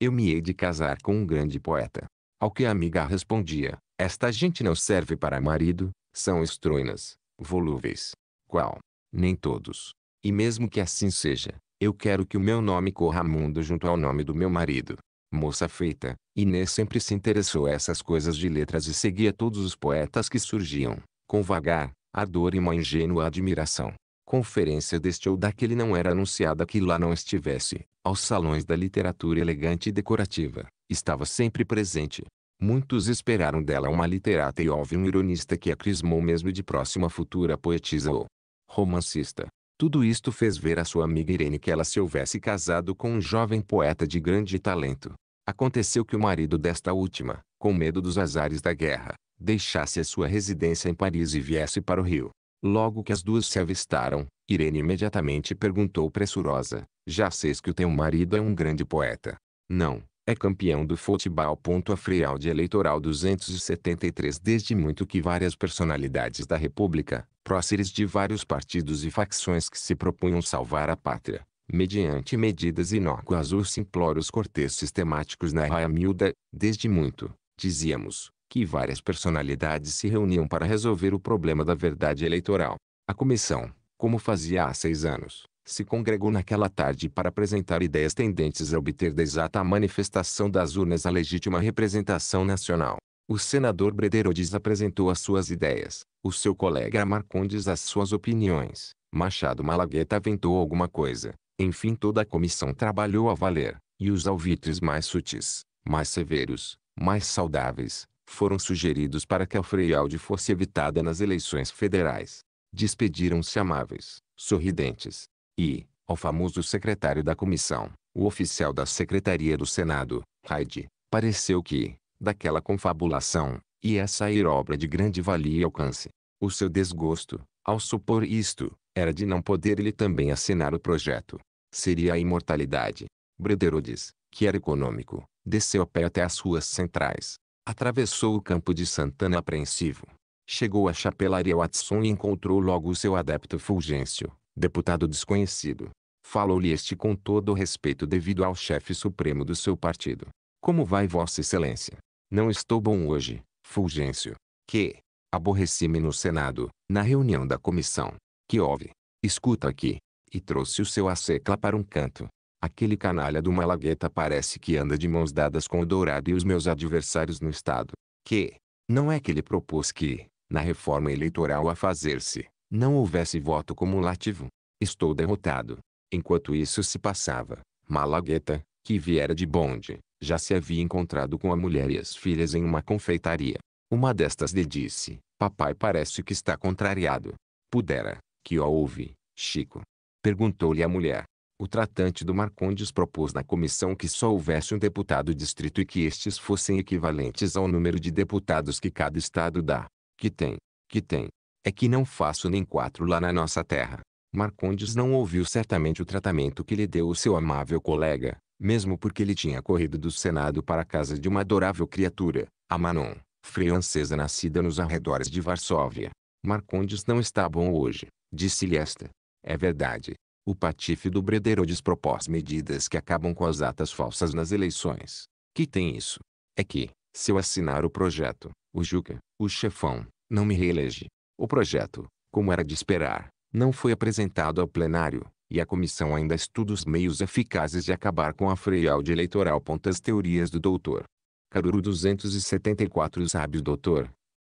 Eu me hei de casar com um grande poeta. Ao que a amiga respondia, esta gente não serve para marido, são estroinas, volúveis. Qual? Nem todos. E mesmo que assim seja, eu quero que o meu nome corra mundo junto ao nome do meu marido. Moça feita, Inês sempre se interessou a essas coisas de letras e seguia todos os poetas que surgiam, com vagar, a dor e uma ingênua admiração conferência deste ou daquele não era anunciada que lá não estivesse, aos salões da literatura elegante e decorativa, estava sempre presente. Muitos esperaram dela uma literata e houve um ironista que a crismou mesmo de próxima futura poetisa ou romancista. Tudo isto fez ver a sua amiga Irene que ela se houvesse casado com um jovem poeta de grande talento. Aconteceu que o marido desta última, com medo dos azares da guerra, deixasse a sua residência em Paris e viesse para o Rio. Logo que as duas se avistaram, Irene imediatamente perguntou pressurosa: Já sei que o teu marido é um grande poeta. Não, é campeão do futebol. A Frialde Eleitoral 273 Desde muito que várias personalidades da República, próceres de vários partidos e facções que se propunham salvar a pátria, mediante medidas inócuas ou simplórios cortes sistemáticos na raia miúda, desde muito, dizíamos, que várias personalidades se reuniam para resolver o problema da verdade eleitoral. A comissão, como fazia há seis anos, se congregou naquela tarde para apresentar ideias tendentes a obter da exata manifestação das urnas a legítima representação nacional. O senador Brederodes apresentou as suas ideias, o seu colega Marcondes as suas opiniões, Machado Malagueta aventou alguma coisa, enfim toda a comissão trabalhou a valer, e os alvitres mais sutis, mais severos, mais saudáveis, foram sugeridos para que a Frei fosse evitada nas eleições federais. Despediram-se amáveis, sorridentes. E, ao famoso secretário da comissão, o oficial da Secretaria do Senado, Raide, pareceu que, daquela confabulação, ia sair obra de grande valia e alcance. O seu desgosto, ao supor isto, era de não poder ele também assinar o projeto. Seria a imortalidade. Brederodes, que era econômico, desceu a pé até as ruas centrais, Atravessou o campo de Santana apreensivo. Chegou à chapelaria Watson e encontrou logo o seu adepto Fulgêncio, deputado desconhecido. Falou-lhe este com todo o respeito devido ao chefe supremo do seu partido. Como vai Vossa Excelência? Não estou bom hoje, Fulgêncio. Que? Aborreci-me no Senado, na reunião da comissão. Que houve? Escuta aqui. E trouxe o seu acecla para um canto. Aquele canalha do Malagueta parece que anda de mãos dadas com o Dourado e os meus adversários no Estado. Que, não é que ele propôs que, na reforma eleitoral a fazer-se, não houvesse voto cumulativo. Estou derrotado. Enquanto isso se passava, Malagueta, que viera de bonde, já se havia encontrado com a mulher e as filhas em uma confeitaria. Uma destas lhe disse, papai parece que está contrariado. Pudera, que o ouve, Chico. Perguntou-lhe a mulher, o tratante do Marcondes propôs na comissão que só houvesse um deputado distrito e que estes fossem equivalentes ao número de deputados que cada estado dá. Que tem, que tem. É que não faço nem quatro lá na nossa terra. Marcondes não ouviu certamente o tratamento que lhe deu o seu amável colega, mesmo porque ele tinha corrido do Senado para a casa de uma adorável criatura, a Manon, francesa nascida nos arredores de Varsóvia. Marcondes não está bom hoje, disse-lhe esta. É verdade, o patife do Bredero despropôs medidas que acabam com as atas falsas nas eleições. Que tem isso? É que, se eu assinar o projeto, o Juca, o chefão, não me reelege. O projeto, como era de esperar, não foi apresentado ao plenário, e a comissão ainda estuda os meios eficazes de acabar com a freialde eleitoral. As teorias do doutor. Caruru 274 Sábio doutor.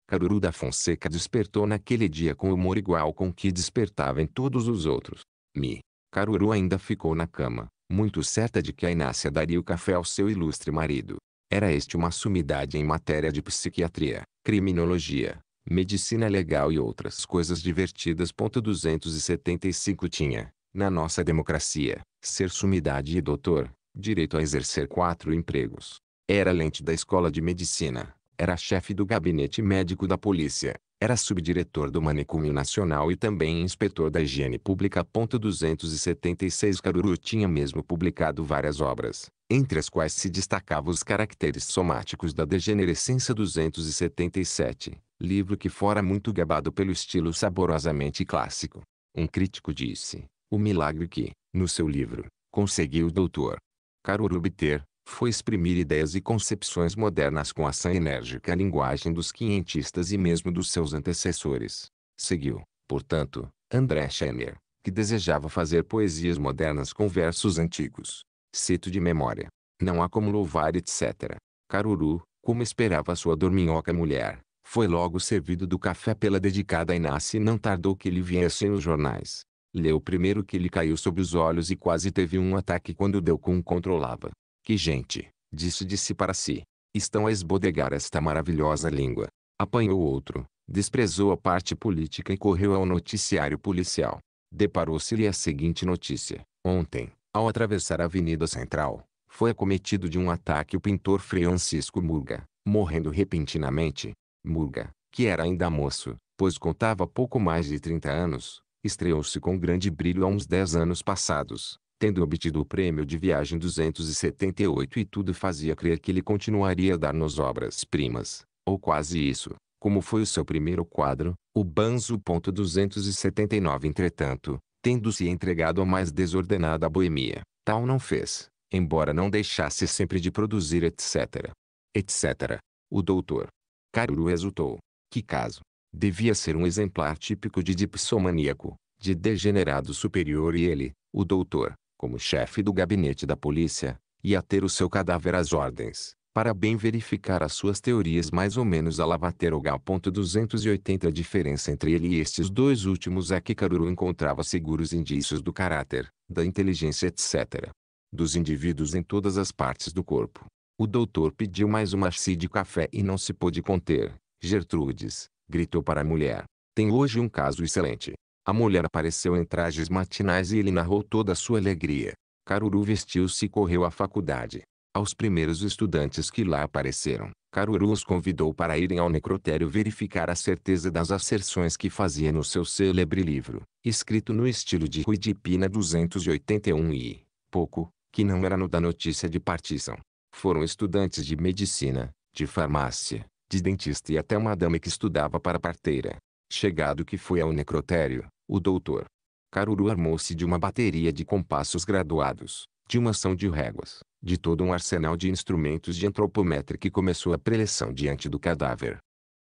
Caruru da Fonseca despertou naquele dia com humor igual com que despertava em todos os outros. Me. Caruru ainda ficou na cama, muito certa de que a Inácia daria o café ao seu ilustre marido. Era este uma sumidade em matéria de psiquiatria, criminologia, medicina legal e outras coisas divertidas. 275 tinha, na nossa democracia, ser sumidade e doutor, direito a exercer quatro empregos. Era lente da escola de medicina, era chefe do gabinete médico da polícia, era subdiretor do Manicômio Nacional e também inspetor da higiene pública. 276 Caruru tinha mesmo publicado várias obras, entre as quais se destacavam os caracteres somáticos da degenerescência 277, livro que fora muito gabado pelo estilo saborosamente clássico. Um crítico disse, o milagre que, no seu livro, conseguiu o doutor Caruru obter, foi exprimir ideias e concepções modernas com essa enérgica linguagem dos quientistas e mesmo dos seus antecessores. Seguiu, portanto, André Schemer, que desejava fazer poesias modernas com versos antigos. Cito de memória. Não há como louvar etc. Caruru, como esperava sua dorminhoca mulher, foi logo servido do café pela dedicada Inácia e não tardou que lhe viessem os jornais. Leu o primeiro que lhe caiu sob os olhos e quase teve um ataque quando deu com controlava. Que gente, disse de si para si, estão a esbodegar esta maravilhosa língua. Apanhou outro, desprezou a parte política e correu ao noticiário policial. Deparou-se-lhe a seguinte notícia. Ontem, ao atravessar a Avenida Central, foi acometido de um ataque o pintor Francisco Murga, morrendo repentinamente. Murga, que era ainda moço, pois contava pouco mais de 30 anos, estreou-se com grande brilho há uns 10 anos passados, tendo obtido o prêmio de viagem 278 e tudo fazia crer que ele continuaria a dar-nos obras-primas, ou quase isso, como foi o seu primeiro quadro, o Banzo. 279 Entretanto, tendo-se entregado à mais desordenada boemia, tal não fez, embora não deixasse sempre de produzir etc. etc. O doutor Caruru exultou. que caso, devia ser um exemplar típico de dipsomaníaco, de degenerado superior e ele, o doutor, como chefe do gabinete da polícia, e a ter o seu cadáver às ordens, para bem verificar as suas teorias mais ou menos a Lavater-Ogal. 280 A diferença entre ele e estes dois últimos é que Caruru encontrava seguros indícios do caráter, da inteligência etc. dos indivíduos em todas as partes do corpo. O doutor pediu mais uma xí de café e não se pôde conter. Gertrudes, gritou para a mulher. Tem hoje um caso excelente. A mulher apareceu em trajes matinais e ele narrou toda a sua alegria. Caruru vestiu-se e correu à faculdade. Aos primeiros estudantes que lá apareceram, Caruru os convidou para irem ao necrotério verificar a certeza das asserções que fazia no seu célebre livro, escrito no estilo de Rui de Pina 281 e, pouco, que não era no da notícia de partição. Foram estudantes de medicina, de farmácia, de dentista e até uma dama que estudava para parteira. Chegado que foi ao necrotério, o doutor Caruru armou-se de uma bateria de compassos graduados, de uma ação de réguas, de todo um arsenal de instrumentos de antropométrica e começou a preleção diante do cadáver.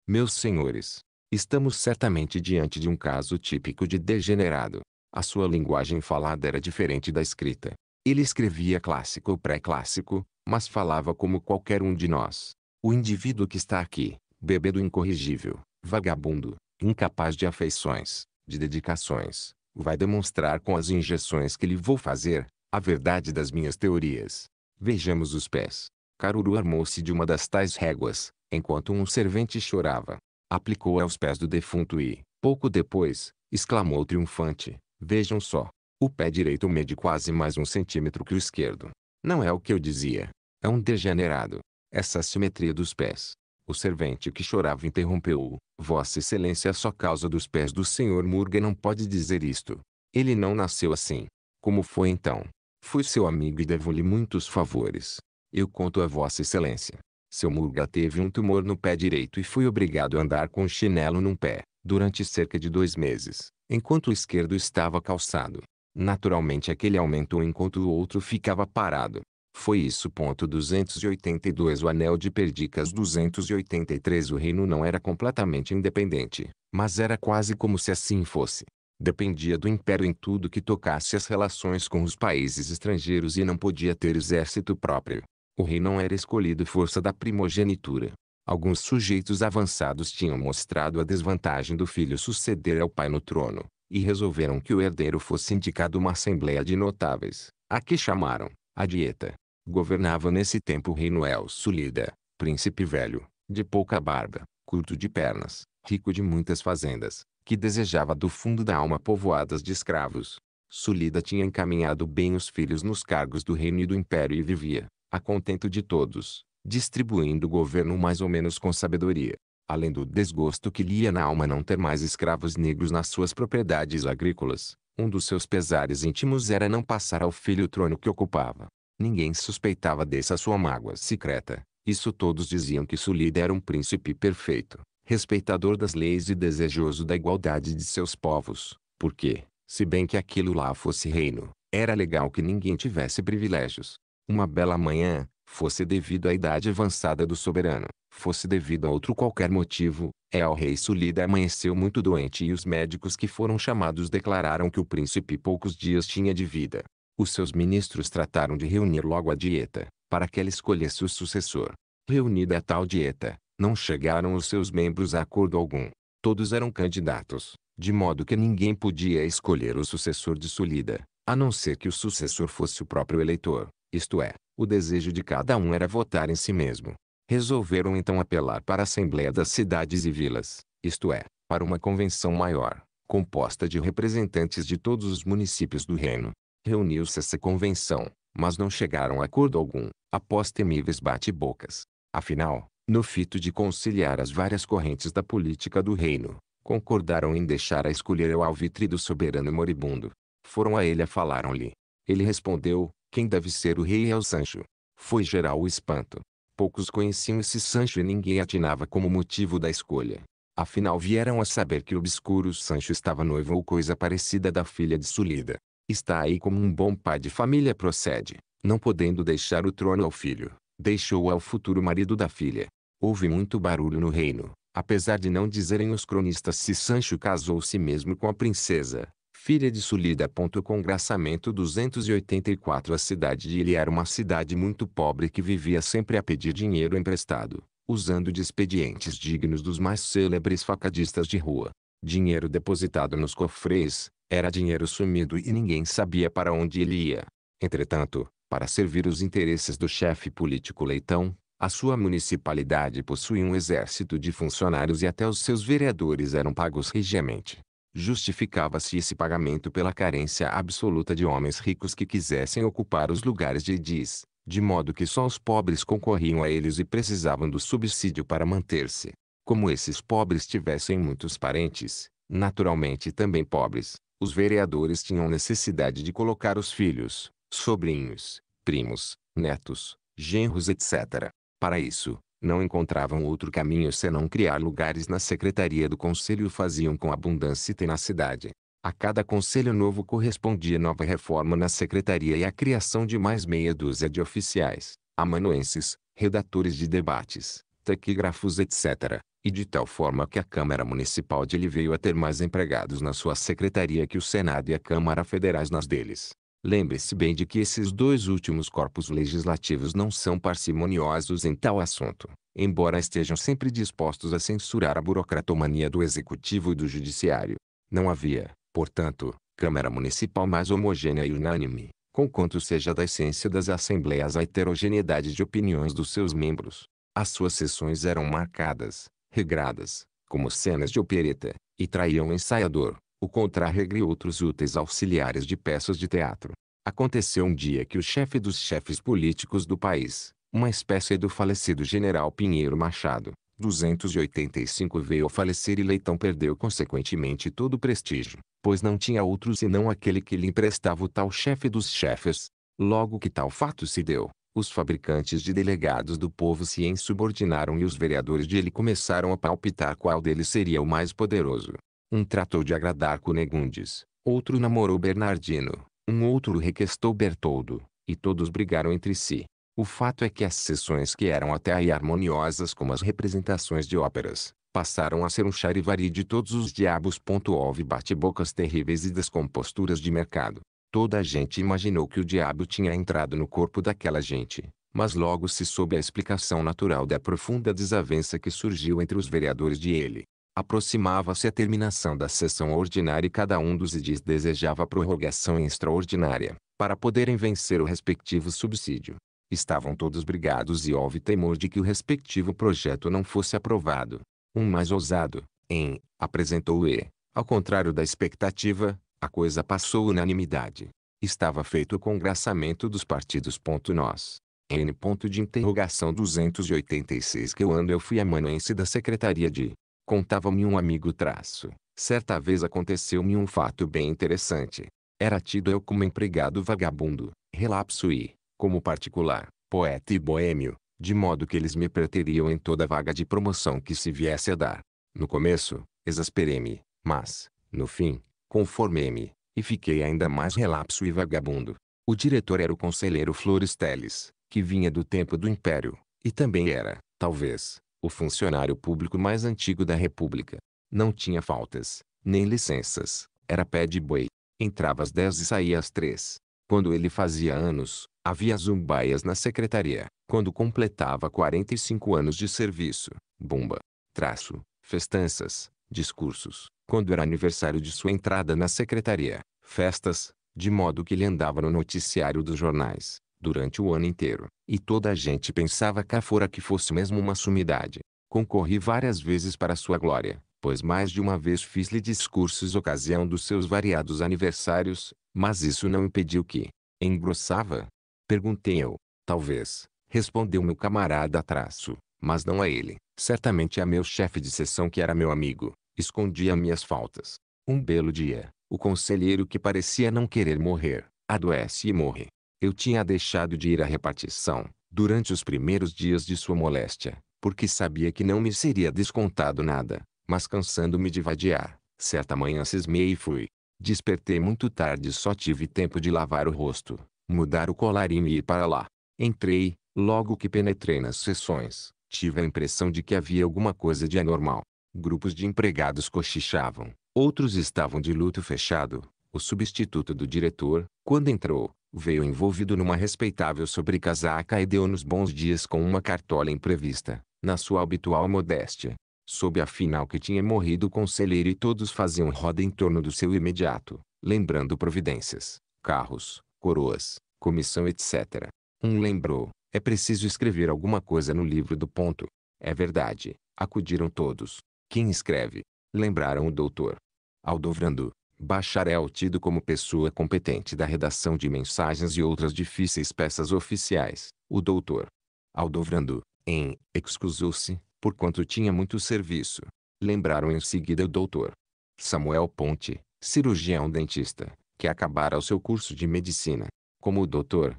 Meus senhores, estamos certamente diante de um caso típico de degenerado. A sua linguagem falada era diferente da escrita. Ele escrevia clássico ou pré-clássico, mas falava como qualquer um de nós. O indivíduo que está aqui, do incorrigível, vagabundo, incapaz de afeições, de dedicações, vai demonstrar com as injeções que lhe vou fazer, a verdade das minhas teorias. Vejamos os pés. Caruru armou-se de uma das tais réguas, enquanto um servente chorava. Aplicou-a aos pés do defunto e, pouco depois, exclamou triunfante, vejam só. O pé direito mede quase mais um centímetro que o esquerdo. Não é o que eu dizia. É um degenerado. Essa simetria dos pés. O servente que chorava interrompeu-o. Vossa Excelência só causa dos pés do senhor Murga não pode dizer isto. Ele não nasceu assim. Como foi então? Fui seu amigo e devo-lhe muitos favores. Eu conto a Vossa Excelência. Seu Murga teve um tumor no pé direito e foi obrigado a andar com chinelo num pé, durante cerca de dois meses, enquanto o esquerdo estava calçado. Naturalmente aquele aumentou enquanto o outro ficava parado. Foi isso. Ponto 282 O anel de Perdicas 283 O reino não era completamente independente, mas era quase como se assim fosse. Dependia do império em tudo que tocasse as relações com os países estrangeiros e não podia ter exército próprio. O rei não era escolhido força da primogenitura. Alguns sujeitos avançados tinham mostrado a desvantagem do filho suceder ao pai no trono, e resolveram que o herdeiro fosse indicado uma assembleia de notáveis, a que chamaram a dieta. Governava nesse tempo o reino El Sulida, príncipe velho, de pouca barba, curto de pernas, rico de muitas fazendas, que desejava do fundo da alma povoadas de escravos. Sulida tinha encaminhado bem os filhos nos cargos do reino e do império e vivia, a contento de todos, distribuindo o governo mais ou menos com sabedoria. Além do desgosto que lhe ia na alma não ter mais escravos negros nas suas propriedades agrícolas, um dos seus pesares íntimos era não passar ao filho o trono que ocupava. Ninguém suspeitava dessa sua mágoa secreta. Isso todos diziam que Sulida era um príncipe perfeito, respeitador das leis e desejoso da igualdade de seus povos, porque, se bem que aquilo lá fosse reino, era legal que ninguém tivesse privilégios. Uma bela manhã, fosse devido à idade avançada do soberano, fosse devido a outro qualquer motivo, El é Rei Sulida amanheceu muito doente e os médicos que foram chamados declararam que o príncipe poucos dias tinha de vida. Os seus ministros trataram de reunir logo a dieta, para que ela escolhesse o sucessor. Reunida a tal dieta, não chegaram os seus membros a acordo algum. Todos eram candidatos, de modo que ninguém podia escolher o sucessor de Sulida, a não ser que o sucessor fosse o próprio eleitor, isto é, o desejo de cada um era votar em si mesmo. Resolveram então apelar para a Assembleia das Cidades e Vilas, isto é, para uma convenção maior, composta de representantes de todos os municípios do reino. Reuniu-se essa convenção, mas não chegaram a acordo algum, após temíveis bate-bocas. Afinal, no fito de conciliar as várias correntes da política do reino, concordaram em deixar a escolher o alvitre do soberano moribundo. Foram a ele e falaram-lhe. Ele respondeu, quem deve ser o rei é o Sancho. Foi geral o espanto. Poucos conheciam esse Sancho e ninguém atinava como motivo da escolha. Afinal vieram a saber que o obscuro Sancho estava noivo ou coisa parecida da filha de Sulida. Está aí como um bom pai de família procede, não podendo deixar o trono ao filho, deixou-o ao futuro marido da filha. Houve muito barulho no reino, apesar de não dizerem os cronistas se Sancho casou-se mesmo com a princesa, filha de Sulida. Congraçamento 284 A cidade de Ilha era uma cidade muito pobre que vivia sempre a pedir dinheiro emprestado, usando de expedientes dignos dos mais célebres facadistas de rua. Dinheiro depositado nos cofres, era dinheiro sumido e ninguém sabia para onde ele ia. Entretanto, para servir os interesses do chefe político Leitão, a sua municipalidade possuía um exército de funcionários e até os seus vereadores eram pagos regiamente. Justificava-se esse pagamento pela carência absoluta de homens ricos que quisessem ocupar os lugares de edis, de modo que só os pobres concorriam a eles e precisavam do subsídio para manter-se. Como esses pobres tivessem muitos parentes, naturalmente também pobres, os vereadores tinham necessidade de colocar os filhos, sobrinhos, primos, netos, genros etc. Para isso, não encontravam outro caminho senão criar lugares na secretaria do conselho e faziam com abundância e tenacidade. A cada conselho novo correspondia nova reforma na secretaria e a criação de mais meia dúzia de oficiais, amanuenses, redatores de debates, taquígrafos etc e de tal forma que a Câmara Municipal de ele veio a ter mais empregados na sua secretaria que o Senado e a Câmara Federais nas deles. Lembre-se bem de que esses dois últimos corpos legislativos não são parcimoniosos em tal assunto, embora estejam sempre dispostos a censurar a burocratomania do Executivo e do Judiciário. Não havia, portanto, Câmara Municipal mais homogênea e unânime, conquanto seja da essência das assembleias a heterogeneidade de opiniões dos seus membros. As suas sessões eram marcadas, regradas, como cenas de opereta, e traíam o ensaiador, o contrarregra e outros úteis auxiliares de peças de teatro. Aconteceu um dia que o chefe dos chefes políticos do país, uma espécie do falecido general Pinheiro Machado, 285 veio a falecer e Leitão perdeu consequentemente todo o prestígio, pois não tinha outro senão aquele que lhe emprestava o tal chefe dos chefes. Logo que tal fato se deu, os fabricantes de delegados do povo se insubordinaram e os vereadores dele começaram a palpitar qual deles seria o mais poderoso. Um tratou de agradar Cunegundes, outro namorou Bernardino, um outro requestou Bertoldo, e todos brigaram entre si. O fato é que as sessões que eram até aí harmoniosas como as representações de óperas, passaram a ser um charivari de todos os diabos. Houve bate-bocas terríveis e descomposturas de mercado. Toda a gente imaginou que o diabo tinha entrado no corpo daquela gente, mas logo se soube a explicação natural da profunda desavença que surgiu entre os vereadores de ele. Aproximava-se a terminação da sessão ordinária e cada um dos idis desejava prorrogação extraordinária, para poderem vencer o respectivo subsídio. Estavam todos brigados e houve temor de que o respectivo projeto não fosse aprovado. Um mais ousado, em, apresentou e, ao contrário da expectativa, a coisa passou unanimidade. Estava feito o congressamento dos partidos. Nós. N. Ponto de interrogação 286 que eu eu fui amanuense da Secretaria de. Contava-me um amigo traço. Certa vez aconteceu-me um fato bem interessante. Era tido eu como empregado vagabundo, relapso e, como particular, poeta e boêmio, de modo que eles me preteriam em toda vaga de promoção que se viesse a dar. No começo, exasperei-me, mas, no fim, conformei-me, e fiquei ainda mais relapso e vagabundo. O diretor era o conselheiro Flores Teles, que vinha do tempo do Império, e também era, talvez, o funcionário público mais antigo da República. Não tinha faltas, nem licenças, era pé de boi. Entrava às dez e saía às três Quando ele fazia anos, havia zumbaias na secretaria. Quando completava 45 anos de serviço, bomba, traço, festanças, discursos, quando era aniversário de sua entrada na secretaria, festas, de modo que ele andava no noticiário dos jornais, durante o ano inteiro, e toda a gente pensava cá fora que fosse mesmo uma sumidade. Concorri várias vezes para sua glória, pois mais de uma vez fiz-lhe discursos ocasião dos seus variados aniversários, mas isso não impediu que engrossava. Perguntei eu. Talvez, respondeu meu camarada traço, mas não a ele, certamente a meu chefe de sessão que era meu amigo, Escondia minhas faltas. Um belo dia, o conselheiro que parecia não querer morrer, adoece e morre. Eu tinha deixado de ir à repartição, durante os primeiros dias de sua moléstia, porque sabia que não me seria descontado nada, mas cansando-me de vadiar, certa manhã cismei e fui. Despertei muito tarde e só tive tempo de lavar o rosto, mudar o colarinho e ir para lá. Entrei, logo que penetrei nas sessões, tive a impressão de que havia alguma coisa de anormal. Grupos de empregados cochichavam. Outros estavam de luto fechado. O substituto do diretor, quando entrou, veio envolvido numa respeitável sobrecasaca e deu-nos bons dias com uma cartola imprevista, na sua habitual modéstia. Soube afinal que tinha morrido o conselheiro e todos faziam roda em torno do seu imediato, lembrando providências, carros, coroas, comissão etc. Um lembrou, é preciso escrever alguma coisa no livro do ponto. É verdade, acudiram todos. Quem escreve? Lembraram o doutor. Aldovrandu, bacharel tido como pessoa competente da redação de mensagens e outras difíceis peças oficiais, o doutor. Aldovrandu, em, excusou-se, porquanto tinha muito serviço. Lembraram em seguida o doutor. Samuel Ponte, cirurgião dentista, que acabara o seu curso de medicina. Como o doutor.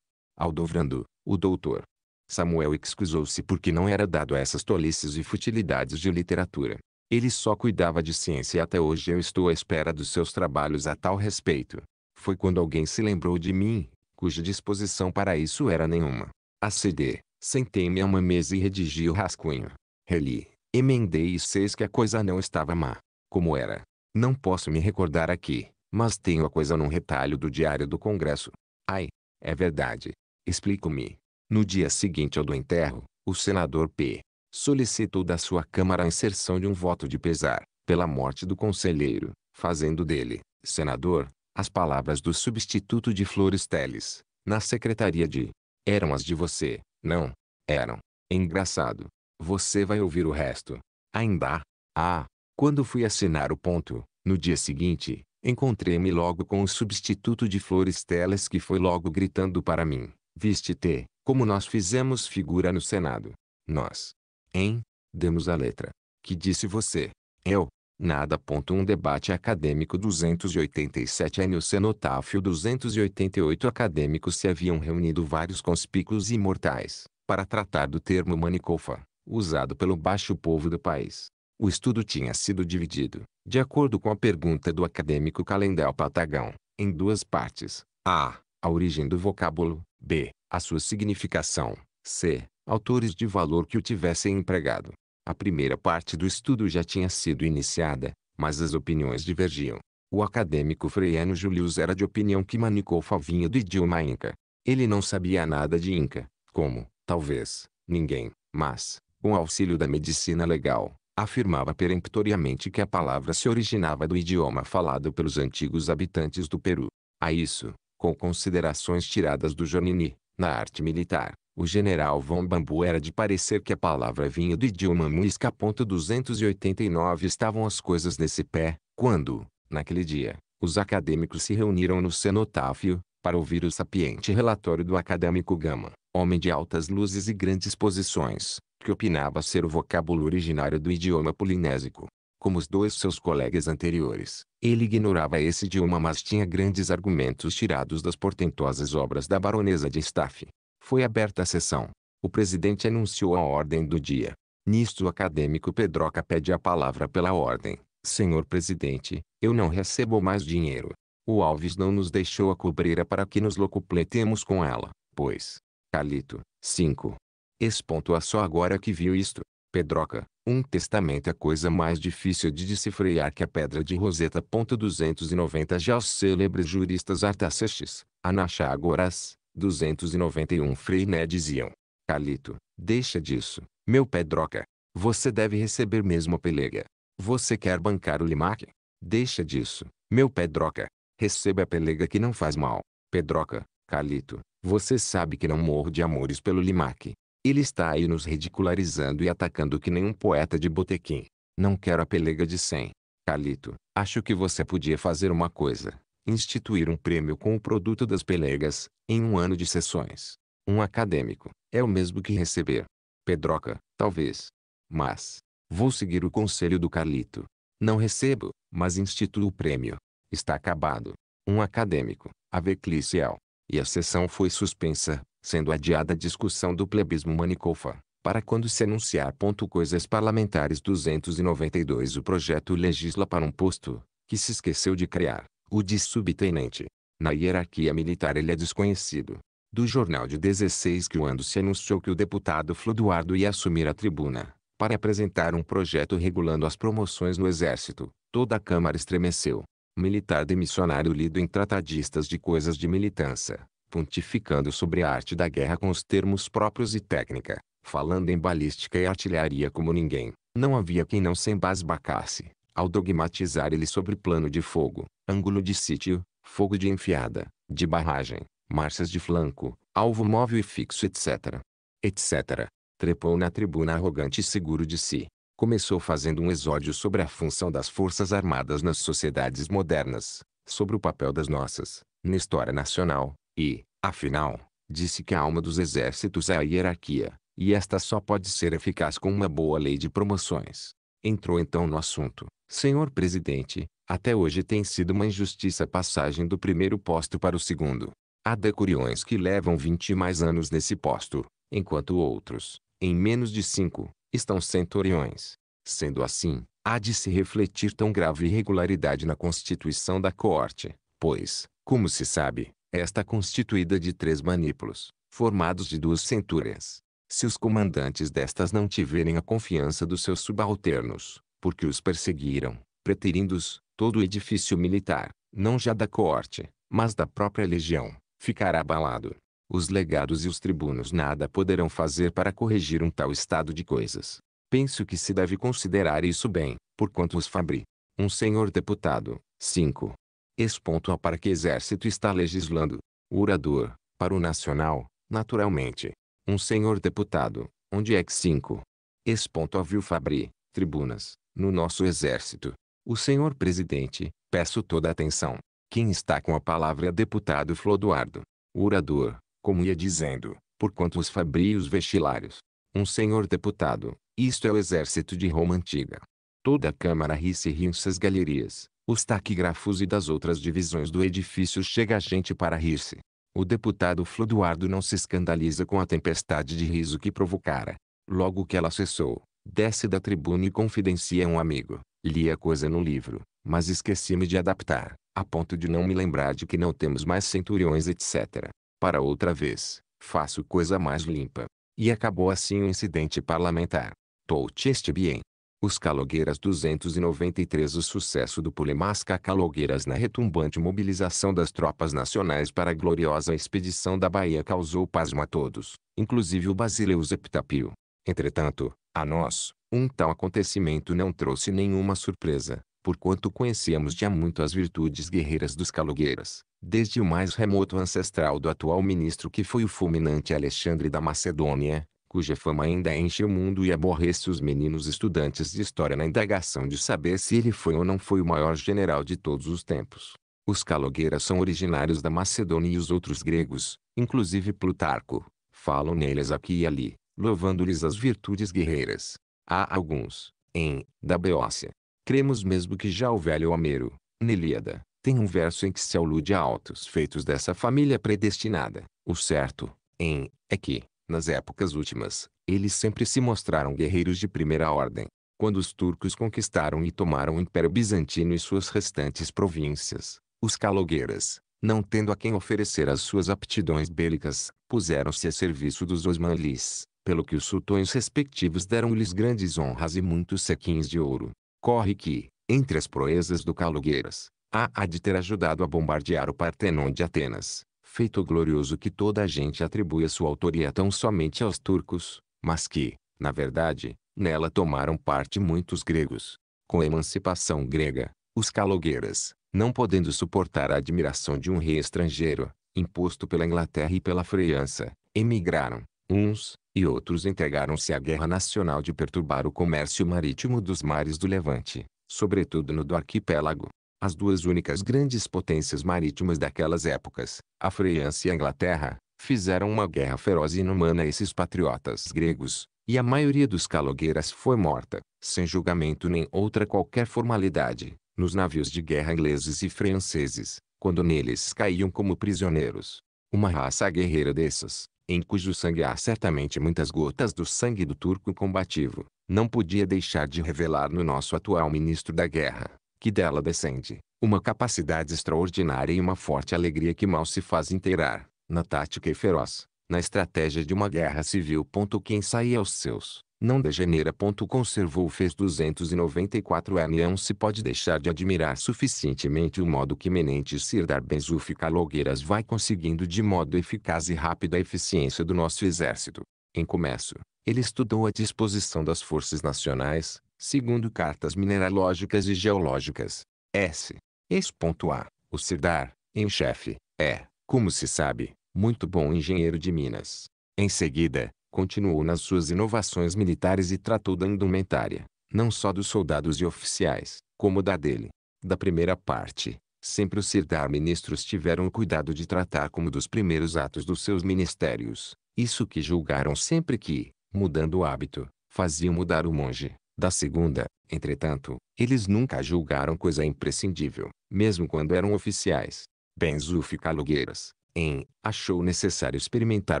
Aldovrandu, o doutor. Samuel excusou-se porque não era dado a essas tolices e futilidades de literatura. Ele só cuidava de ciência e até hoje eu estou à espera dos seus trabalhos a tal respeito. Foi quando alguém se lembrou de mim, cuja disposição para isso era nenhuma. A CD, sentei-me a uma mesa e redigi o rascunho. Reli, emendei e sei que a coisa não estava má. Como era? Não posso me recordar aqui, mas tenho a coisa num retalho do Diário do Congresso. Ai, é verdade. Explico-me. No dia seguinte ao do enterro, o senador P. solicitou da sua Câmara a inserção de um voto de pesar, pela morte do conselheiro, fazendo dele, senador, as palavras do substituto de Flores Teles, na secretaria de Eram as de você, não, eram. Engraçado. Você vai ouvir o resto. Ainda. Ah, quando fui assinar o ponto, no dia seguinte, encontrei-me logo com o substituto de Flores Teles que foi logo gritando para mim, viste-te, como nós fizemos figura no Senado. Nós, em, demos a letra. Que disse você? Eu, nada. Um debate acadêmico 287 Enio Cenotáfio 288 Acadêmicos se haviam reunido vários conspícuos e mortais, para tratar do termo manicofa, usado pelo baixo povo do país. O estudo tinha sido dividido, de acordo com a pergunta do acadêmico Calendel Patagão, em duas partes. A. A origem do vocábulo. B a sua significação, c. autores de valor que o tivessem empregado. A primeira parte do estudo já tinha sido iniciada, mas as opiniões divergiam. O acadêmico freiano Julius era de opinião que Manicou Favinha do idioma inca. Ele não sabia nada de inca, como, talvez, ninguém, mas, com auxílio da medicina legal, afirmava peremptoriamente que a palavra se originava do idioma falado pelos antigos habitantes do Peru. A isso, com considerações tiradas do Jonini, na arte militar, o general Von Bambu era de parecer que a palavra vinha do idioma muisca. 289 estavam as coisas nesse pé, quando, naquele dia, os acadêmicos se reuniram no cenotáfio, para ouvir o sapiente relatório do acadêmico Gama, homem de altas luzes e grandes posições, que opinava ser o vocábulo originário do idioma polinésico. Como os dois seus colegas anteriores, ele ignorava esse idioma mas tinha grandes argumentos tirados das portentosas obras da baronesa de Staff. Foi aberta a sessão. O presidente anunciou a ordem do dia. Nisto o acadêmico Pedroca pede a palavra pela ordem. Senhor presidente, eu não recebo mais dinheiro. O Alves não nos deixou a cobreira para que nos locupletemos com ela, pois. Calito, 5. Ex. A só agora que viu isto. Pedroca, um testamento é coisa mais difícil de decifrar que a pedra de Roseta. 290 Já os célebres juristas Artacestes, Anaxágoras, 291 Freiné diziam. Calito, deixa disso, meu pedroca. Você deve receber mesmo a pelega. Você quer bancar o Limaque? Deixa disso, meu pedroca. Receba a pelega que não faz mal. Pedroca, Calito, você sabe que não morro de amores pelo Limaque. Ele está aí nos ridicularizando e atacando que nem um poeta de botequim. Não quero a pelega de 100. Calito, acho que você podia fazer uma coisa. Instituir um prêmio com o produto das pelegas, em um ano de sessões. Um acadêmico, é o mesmo que receber. Pedroca, talvez. Mas, vou seguir o conselho do Calito. Não recebo, mas instituo o prêmio. Está acabado. Um acadêmico, a Veclicial. E a sessão foi suspensa, sendo adiada a discussão do plebismo manicofa, para quando se anunciar. Ponto coisas parlamentares 292 O projeto legisla para um posto, que se esqueceu de criar, o de subtenente. Na hierarquia militar ele é desconhecido. Do jornal de 16 que o ando se anunciou que o deputado Floduardo ia assumir a tribuna, para apresentar um projeto regulando as promoções no exército, toda a Câmara estremeceu. Militar demissionário lido em tratadistas de coisas de militância, pontificando sobre a arte da guerra com os termos próprios e técnica, falando em balística e artilharia como ninguém. Não havia quem não se embasbacasse, ao dogmatizar ele sobre plano de fogo, ângulo de sítio, fogo de enfiada, de barragem, marchas de flanco, alvo móvel e fixo etc. etc. Trepou na tribuna arrogante e seguro de si. Começou fazendo um exódio sobre a função das forças armadas nas sociedades modernas, sobre o papel das nossas, na história nacional, e, afinal, disse que a alma dos exércitos é a hierarquia, e esta só pode ser eficaz com uma boa lei de promoções. Entrou então no assunto. Senhor presidente, até hoje tem sido uma injustiça a passagem do primeiro posto para o segundo. Há decuriões que levam 20 e mais anos nesse posto, enquanto outros, em menos de 5, estão centuriões. Sendo assim, há de se refletir tão grave irregularidade na constituição da corte, pois, como se sabe, esta é constituída de três manípulos, formados de duas centúrias. Se os comandantes destas não tiverem a confiança dos seus subalternos, porque os perseguiram, preterindo-os, todo o edifício militar, não já da coorte, mas da própria legião, ficará abalado. Os legados e os tribunos nada poderão fazer para corrigir um tal estado de coisas. Penso que se deve considerar isso bem, porquanto os Fabri, um senhor deputado, 5, exponto é para que exército está legislando. O orador, para o nacional, naturalmente. Um senhor deputado, onde é que 5. Exponto viu Fabri, tribunas, no nosso exército. O senhor presidente, peço toda atenção. Quem está com a palavra é deputado Flodoardo. O orador, como ia dizendo, por quanto os fabrios vestilários. Um senhor deputado, isto é o exército de Roma antiga. Toda a Câmara ri-se riu suas galerias, os taquígrafos e das outras divisões do edifício chega a gente para rir-se. O deputado Floduardo não se escandaliza com a tempestade de riso que provocara. Logo que ela cessou, desce da tribuna e confidencia um amigo. Li a coisa no livro, mas esqueci-me de adaptar, a ponto de não me lembrar de que não temos mais centuriões etc. Para outra vez, faço coisa mais limpa. E acabou assim o incidente parlamentar. Tout este bien. Os Calogueiras 293 O sucesso do Pulemasca Calogueiras na retumbante mobilização das tropas nacionais para a gloriosa expedição da Bahia causou pasmo a todos, inclusive o Basileu Zeptapio. Entretanto, a nós, um tal acontecimento não trouxe nenhuma surpresa, porquanto conhecíamos já muito as virtudes guerreiras dos Calogueiras, desde o mais remoto ancestral do atual ministro que foi o fulminante Alexandre da Macedônia, cuja fama ainda enche o mundo e aborrece os meninos estudantes de história na indagação de saber se ele foi ou não foi o maior general de todos os tempos. Os calogueiras são originários da Macedônia e os outros gregos, inclusive Plutarco, falam neles aqui e ali, louvando-lhes as virtudes guerreiras. Há alguns, em, da Beócia. Cremos mesmo que já o velho Homero, Nelíada, tem um verso em que se alude a altos feitos dessa família predestinada. O certo, em, é que, nas épocas últimas, eles sempre se mostraram guerreiros de primeira ordem. Quando os turcos conquistaram e tomaram o Império Bizantino e suas restantes províncias, os calogueiras, não tendo a quem oferecer as suas aptidões bélicas, puseram-se a serviço dos osmanlis, pelo que os sultões respectivos deram-lhes grandes honras e muitos sequins de ouro. Corre que, entre as proezas do Calogueiras, há a de ter ajudado a bombardear o Partenon de Atenas, feito glorioso que toda a gente atribui a sua autoria tão somente aos turcos, mas que, na verdade, nela tomaram parte muitos gregos. Com a emancipação grega, os calogueiras, não podendo suportar a admiração de um rei estrangeiro, imposto pela Inglaterra e pela França, emigraram, uns, e outros entregaram-se à guerra nacional de perturbar o comércio marítimo dos mares do Levante, sobretudo no do arquipélago as duas únicas grandes potências marítimas daquelas épocas, a França e a Inglaterra, fizeram uma guerra feroz e inumana a esses patriotas gregos, e a maioria dos calogueiras foi morta, sem julgamento nem outra qualquer formalidade, nos navios de guerra ingleses e franceses, quando neles caíam como prisioneiros. Uma raça guerreira dessas, em cujo sangue há certamente muitas gotas do sangue do turco combativo, não podia deixar de revelar no nosso atual ministro da guerra, que dela descende, uma capacidade extraordinária e uma forte alegria que mal se faz inteirar, na tática e feroz, na estratégia de uma guerra civil. Quem saía aos seus, não degenera. Conservou fez 294 e Não se pode deixar de admirar suficientemente o modo que Menentes Sirdar Benzufi Calogueiras vai conseguindo de modo eficaz e rápido a eficiência do nosso exército. Em comércio, ele estudou a disposição das forças nacionais, segundo cartas mineralógicas e geológicas. S. ex. A. O Sirdar, em chefe, é, como se sabe, muito bom engenheiro de minas. Em seguida, continuou nas suas inovações militares e tratou da indumentária, não só dos soldados e oficiais, como da dele. Da primeira parte, sempre os Sirdar ministros tiveram o cuidado de tratar como dos primeiros atos dos seus ministérios, isso que julgaram sempre que, mudando o hábito, faziam mudar o monge. Da segunda, entretanto, eles nunca julgaram coisa imprescindível, mesmo quando eram oficiais. Benzufi Calogueiras, em, achou necessário experimentar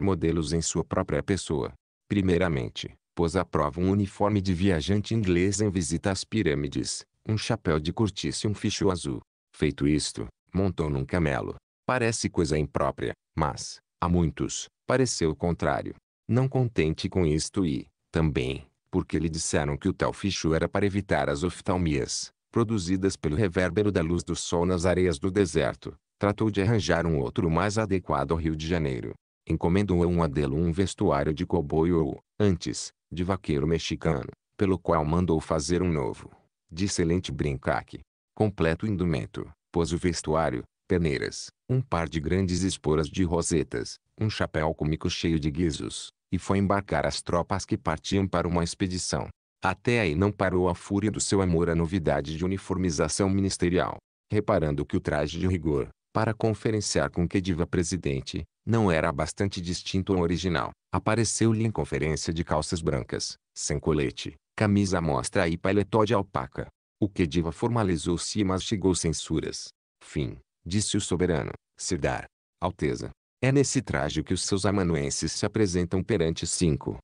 modelos em sua própria pessoa. Primeiramente, pôs à prova um uniforme de viajante inglês em visita às pirâmides, um chapéu de cortiça e um fichu azul. Feito isto, montou num camelo. Parece coisa imprópria, mas, a muitos, pareceu o contrário. Não contente com isto e, também, porque lhe disseram que o tal fichu era para evitar as oftalmias, produzidas pelo revérbero da luz do sol nas areias do deserto, tratou de arranjar um outro mais adequado ao Rio de Janeiro. Encomendou a um adelo um vestuário de cowboy ou, antes, de vaqueiro mexicano, pelo qual mandou fazer um novo, de excelente brincaque, completo indumento, pôs o vestuário, peneiras, um par de grandes esporas de rosetas, um chapéu cômico cheio de guizos, e foi embarcar as tropas que partiam para uma expedição. Até aí não parou a fúria do seu amor à novidade de uniformização ministerial, reparando que o traje de rigor, para conferenciar com que diva presidente, não era bastante distinto ao original. Apareceu-lhe em conferência de calças brancas, sem colete, camisa amostra mostra e paletó de alpaca. O que diva formalizou-se e mastigou censuras. Fim, disse o soberano, Sirdar. Alteza, é nesse traje que os seus amanuenses se apresentam perante cinco.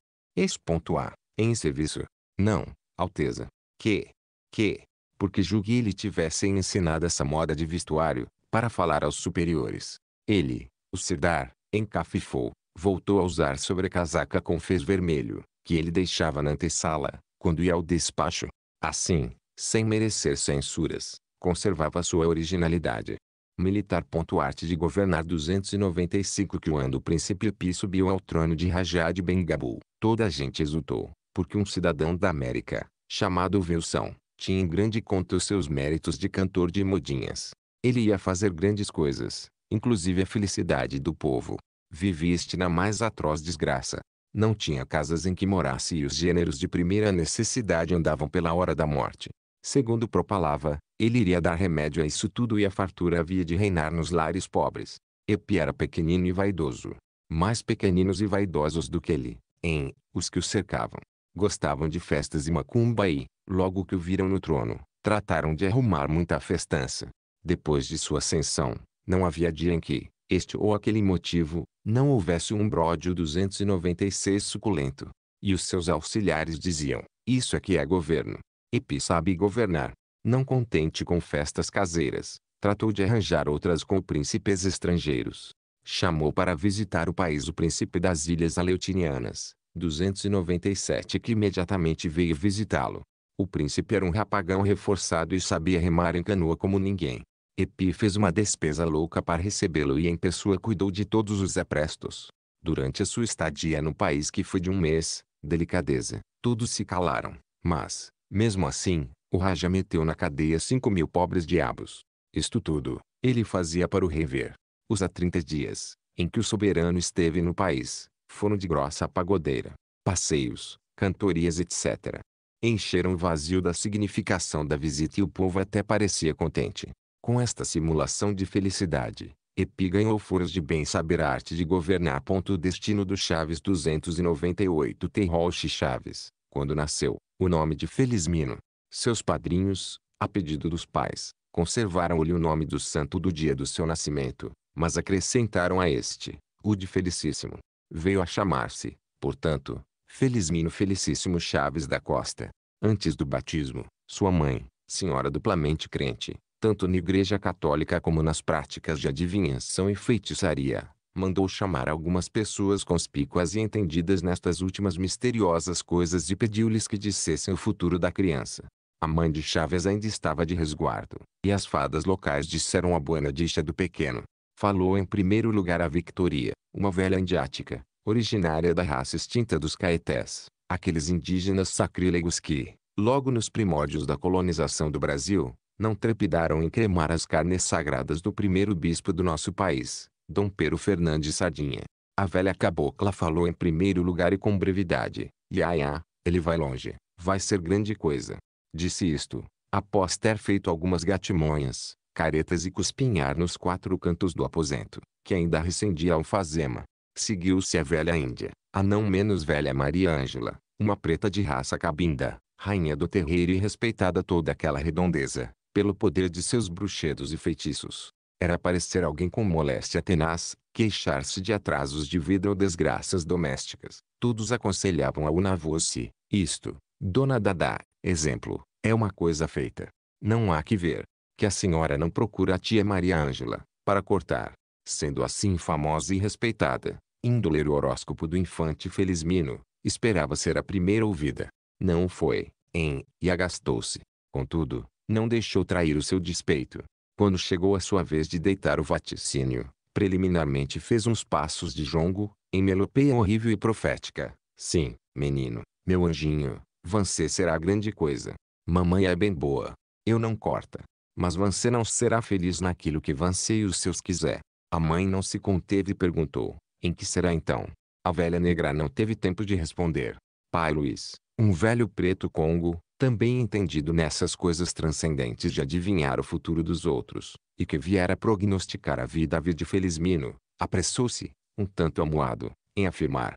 ponto a, Em serviço. Não, Alteza. Que. Que. Porque julguei lhe tivessem ensinado essa moda de vestuário, para falar aos superiores. Ele, o Sirdar, encafifou, voltou a usar sobre a casaca com fez vermelho, que ele deixava na antessala, quando ia ao despacho. Assim, sem merecer censuras, conservava sua originalidade militar. Arte de governar 295 que ano o príncipe Pi subiu ao trono de Rajá de Bengabu, toda a gente exultou, porque um cidadão da América, chamado Wilson, tinha em grande conta os seus méritos de cantor de modinhas. Ele ia fazer grandes coisas, inclusive a felicidade do povo. Viviste na mais atroz desgraça. Não tinha casas em que morasse e os gêneros de primeira necessidade andavam pela hora da morte segundo propalava, ele iria dar remédio a isso tudo e a fartura havia de reinar nos lares pobres. Epi era pequenino e vaidoso. Mais pequeninos e vaidosos do que ele, em, os que o cercavam. Gostavam de festas e macumba e, logo que o viram no trono, trataram de arrumar muita festança. Depois de sua ascensão, não havia dia em que, este ou aquele motivo, não houvesse um bródio 296 suculento. E os seus auxiliares diziam, isso é que é governo. Epi sabe governar. Não contente com festas caseiras, tratou de arranjar outras com príncipes estrangeiros. Chamou para visitar o país o príncipe das ilhas Aleutinianas, 297 que imediatamente veio visitá-lo. O príncipe era um rapagão reforçado e sabia remar em canoa como ninguém. Epi fez uma despesa louca para recebê-lo e em pessoa cuidou de todos os aprestos. Durante a sua estadia no país que foi de um mês, delicadeza, todos se calaram. Mas, mesmo assim, o Raja meteu na cadeia cinco mil pobres diabos. Isto tudo, ele fazia para o rever. Os a 30 dias, em que o soberano esteve no país, foram de grossa pagodeira, passeios, cantorias etc. Encheram o vazio da significação da visita e o povo até parecia contente. Com esta simulação de felicidade, Epi ganhou furos de bem saber a arte de governar. O destino do Chaves 298 Terrolche Chaves, quando nasceu, o nome de Felizmino. Seus padrinhos, a pedido dos pais, conservaram-lhe o nome do santo do dia do seu nascimento, mas acrescentaram a este, o de Felicíssimo. Veio a chamar-se, portanto, Felizmino Felicíssimo Chaves da Costa. Antes do batismo, sua mãe, senhora duplamente crente, tanto na Igreja Católica como nas práticas de adivinhação e feitiçaria, mandou chamar algumas pessoas conspícuas e entendidas nestas últimas misteriosas coisas e pediu-lhes que dissessem o futuro da criança. A mãe de Chaves ainda estava de resguardo, e as fadas locais disseram a boa notícia do pequeno. Falou em primeiro lugar a Victoria, uma velha indiática, originária da raça extinta dos caetés, aqueles indígenas sacrílegos que, logo nos primórdios da colonização do Brasil, não trepidaram em cremar as carnes sagradas do primeiro bispo do nosso país, Dom Pero Fernandes Sardinha. A velha cabocla falou em primeiro lugar e com brevidade. Iaiá, ele vai longe, vai ser grande coisa. Disse isto, após ter feito algumas gatimonhas, caretas e cuspinhar nos quatro cantos do aposento, que ainda recendia alfazema. Seguiu-se a velha Índia, a não menos velha Maria Ângela, uma preta de raça cabinda, rainha do terreiro e respeitada toda aquela redondeza, pelo poder de seus bruxedos e feitiços. Era parecer alguém com moléstia tenaz, queixar-se de atrasos de vida ou desgraças domésticas. Todos aconselhavam a ao Navosi, isto, Dona Dada, exemplo, é uma coisa feita. Não há que ver, que a senhora não procura a tia Maria Ângela, para cortar, sendo assim famosa e respeitada, indo ler o horóscopo do infante Felizmino, esperava ser a primeira ouvida. Não foi, em, e agastou-se. Contudo, não deixou trair o seu despeito, quando chegou a sua vez de deitar o vaticínio, preliminarmente fez uns passos de jongo, em melopeia horrível e profética. Sim, menino, meu anjinho, você será grande coisa. Mamãe é bem boa. Eu não corta. Mas você não será feliz naquilo que você e os seus quiser. A mãe não se conteve e perguntou, em que será então? A velha negra não teve tempo de responder. Pai Luiz, um velho preto congo, também entendido nessas coisas transcendentes de adivinhar o futuro dos outros, e que viera prognosticar a vida a David Felizmino, apressou-se, um tanto amuado, em afirmar.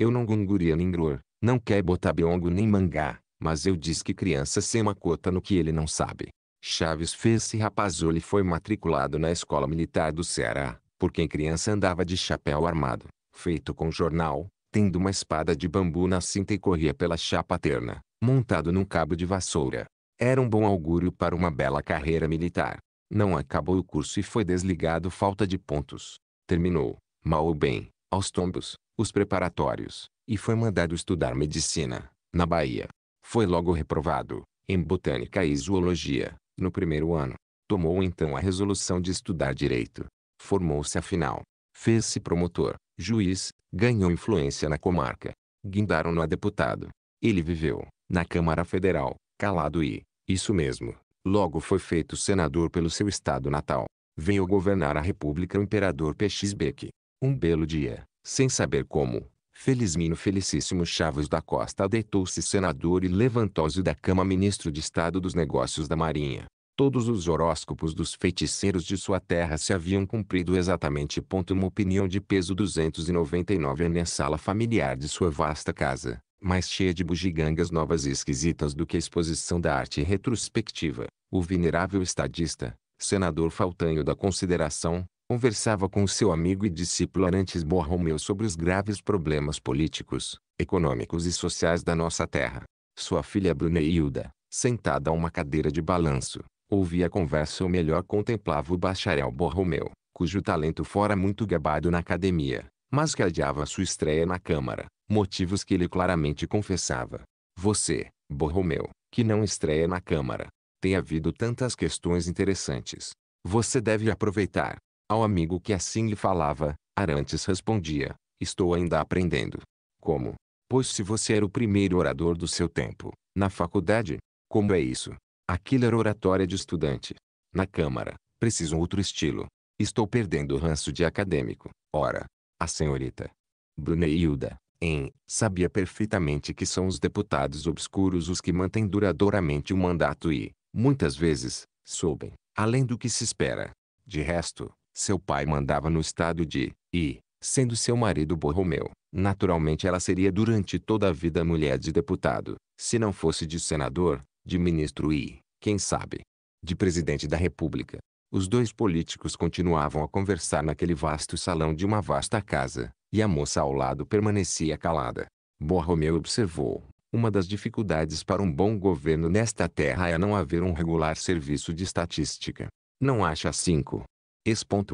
Eu não gunguria nem gror, não quer botar biongo nem mangá, mas eu diz que criança sem uma cota no que ele não sabe. Chaves fez-se rapazolho e foi matriculado na escola militar do Ceará, porque em criança andava de chapéu armado, feito com jornal, tendo uma espada de bambu na cinta e corria pela chapa terna, montado num cabo de vassoura. Era um bom augúrio para uma bela carreira militar. Não acabou o curso e foi desligado falta de pontos. Terminou, mal ou bem, aos tombos, os preparatórios, e foi mandado estudar medicina, na Bahia. Foi logo reprovado, em botânica e zoologia, no primeiro ano. Tomou então a resolução de estudar direito. Formou-se afinal. Fez-se promotor, juiz, ganhou influência na comarca. Guindaram-no a deputado. Ele viveu, na Câmara Federal, calado e, isso mesmo, logo foi feito senador pelo seu estado natal. Veio governar a república o imperador Peixesbeque. Um belo dia, sem saber como, Felizmino Felicíssimo Chaves da Costa deitou-se senador e levantou-se da cama ministro de Estado dos Negócios da Marinha. Todos os horóscopos dos feiticeiros de sua terra se haviam cumprido exatamente. Uma opinião de peso 299 na né, sala familiar de sua vasta casa, mais cheia de bugigangas novas e esquisitas do que a exposição da arte retrospectiva. O venerável estadista, senador faltanho da consideração, conversava com seu amigo e discípulo Arantes Borromeu sobre os graves problemas políticos, econômicos e sociais da nossa terra. Sua filha Bruneilda, sentada a uma cadeira de balanço, ouvia a conversa ou melhor contemplava o bacharel Borromeu, cujo talento fora muito gabado na academia, mas que adiava sua estreia na Câmara, motivos que ele claramente confessava. Você, Borromeu, que não estreia na Câmara, tem havido tantas questões interessantes. Você deve aproveitar. Ao amigo que assim lhe falava, Arantes respondia, estou ainda aprendendo. Como? Pois se você era o primeiro orador do seu tempo, na faculdade, como é isso? Aquilo era oratória de estudante. Na Câmara, preciso outro estilo. Estou perdendo o ranço de acadêmico. Ora, a senhorita Bruneilda, em, sabia perfeitamente que são os deputados obscuros os que mantêm duradouramente o mandato e, muitas vezes, sobem, além do que se espera. De resto, seu pai mandava no estado de, e, sendo seu marido Borromeu, naturalmente ela seria durante toda a vida mulher de deputado, se não fosse de senador, de ministro e, quem sabe, de presidente da república. Os dois políticos continuavam a conversar naquele vasto salão de uma vasta casa, e a moça ao lado permanecia calada. Borromeu observou. Uma das dificuldades para um bom governo nesta terra é não haver um regular serviço de estatística. Não acha cinco?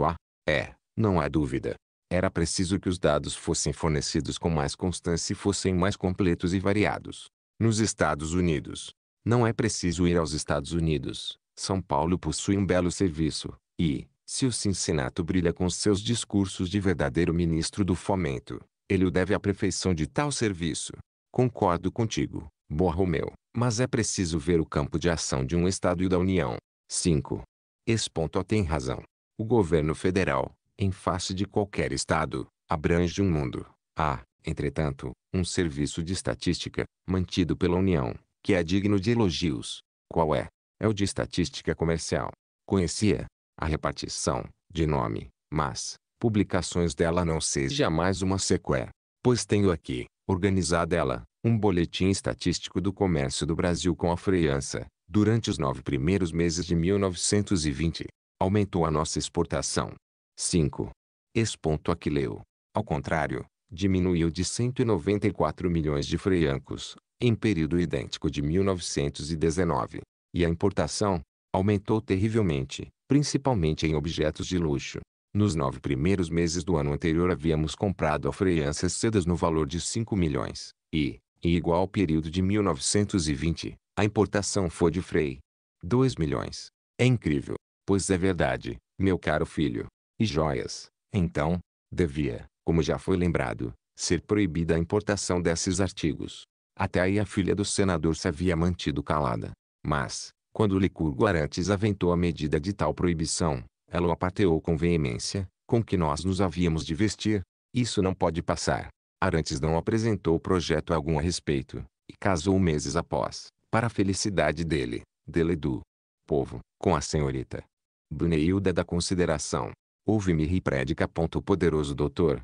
A. É, não há dúvida. Era preciso que os dados fossem fornecidos com mais constância e fossem mais completos e variados. Nos Estados Unidos. Não é preciso ir aos Estados Unidos. São Paulo possui um belo serviço, e, se o Cincinato brilha com seus discursos de verdadeiro ministro do fomento, ele o deve à perfeição de tal serviço. Concordo contigo, Borromeu, mas é preciso ver o campo de ação de um Estado e da União. 5. Esponto tem razão. O governo federal, em face de qualquer Estado, abrange um mundo. Há, entretanto, um serviço de estatística, mantido pela União, que é digno de elogios. Qual é? é o de estatística comercial. Conhecia a repartição de nome, mas publicações dela não seja mais uma sequé, pois tenho aqui, organizada ela, um boletim estatístico do comércio do Brasil com a freança. Durante os nove primeiros meses de 1920, aumentou a nossa exportação. 5. Exponto a que leu. Ao contrário, diminuiu de 194 milhões de freiancos em período idêntico de 1919, e a importação, aumentou terrivelmente, principalmente em objetos de luxo. Nos nove primeiros meses do ano anterior havíamos comprado alfaianças sedas no valor de 5 milhões, e, em igual período de 1920, a importação foi de frei 2 milhões. É incrível, pois é verdade, meu caro filho. E joias, então, devia, como já foi lembrado, ser proibida a importação desses artigos. Até aí a filha do senador se havia mantido calada, mas, quando Licurgo Arantes aventou a medida de tal proibição, ela o apateou com veemência, com que nós nos havíamos de vestir. Isso não pode passar. Arantes não apresentou projeto algum a respeito, e casou meses após, para a felicidade dele, dele do povo, com a senhorita Bruneilda da Consideração. Ouve-me rir prédica. O poderoso doutor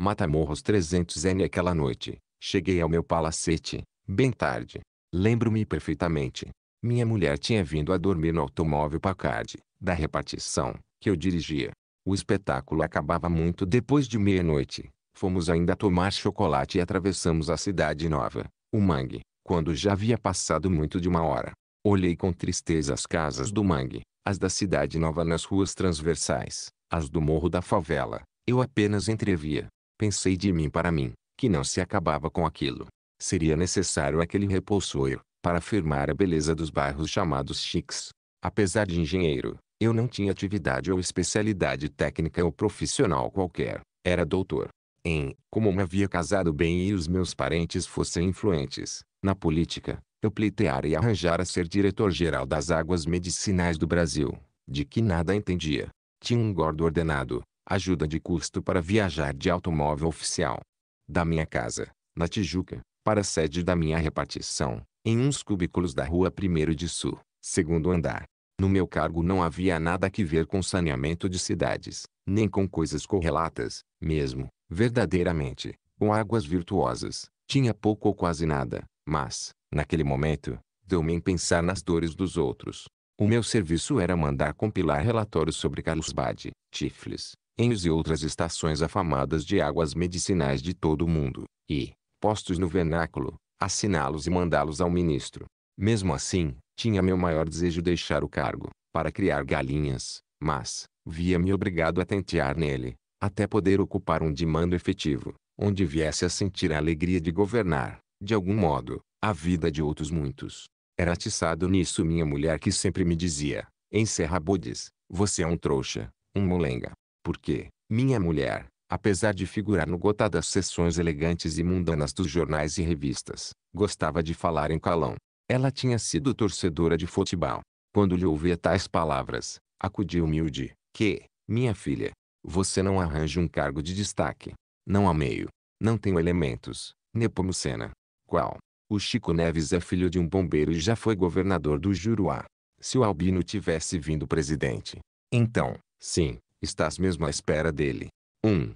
Matamorros 300N aquela noite. Cheguei ao meu palacete, bem tarde. Lembro-me perfeitamente. Minha mulher tinha vindo a dormir no automóvel Packard, da repartição, que eu dirigia. O espetáculo acabava muito depois de meia-noite. Fomos ainda tomar chocolate e atravessamos a cidade nova, o Mangue, quando já havia passado muito de uma hora. Olhei com tristeza as casas do Mangue, as da cidade nova nas ruas transversais, as do morro da favela. Eu apenas entrevia. Pensei de mim para mim, que não se acabava com aquilo. Seria necessário aquele repulsoio, para afirmar a beleza dos bairros chamados chiques. Apesar de engenheiro, eu não tinha atividade ou especialidade técnica ou profissional qualquer, era doutor. Em, como me havia casado bem e os meus parentes fossem influentes, na política, eu pleitear e arranjar a ser diretor-geral das águas medicinais do Brasil, de que nada entendia. Tinha um gordo ordenado, ajuda de custo para viajar de automóvel oficial. Da minha casa, na Tijuca, para a sede da minha repartição, em uns cubículos da rua 1 de Sul, segundo andar. No meu cargo não havia nada que ver com saneamento de cidades, nem com coisas correlatas, mesmo, verdadeiramente, com águas virtuosas. Tinha pouco ou quase nada, mas, naquele momento, deu-me em pensar nas dores dos outros. O meu serviço era mandar compilar relatórios sobre Carlsbad, Tiflis, Enos e outras estações afamadas de águas medicinais de todo o mundo, e, postos no vernáculo, assiná-los e mandá-los ao ministro. Mesmo assim, tinha meu maior desejo deixar o cargo, para criar galinhas, mas, via-me obrigado a tentear nele, até poder ocupar um de mando efetivo, onde viesse a sentir a alegria de governar, de algum modo, a vida de outros muitos. Era atiçado nisso minha mulher que sempre me dizia, encerra Budes, você é um trouxa, um molenga. Porque, minha mulher, Apesar de figurar no gota das sessões elegantes e mundanas dos jornais e revistas, gostava de falar em calão. Ela tinha sido torcedora de futebol. Quando lhe ouvia tais palavras, acudia humilde, que, minha filha, você não arranja um cargo de destaque. Não há meio. Não tenho elementos. Nepomucena. Qual? O Chico Neves é filho de um bombeiro e já foi governador do Juruá. Se o Albino tivesse vindo presidente. Então, sim, estás mesmo à espera dele. 1. Um,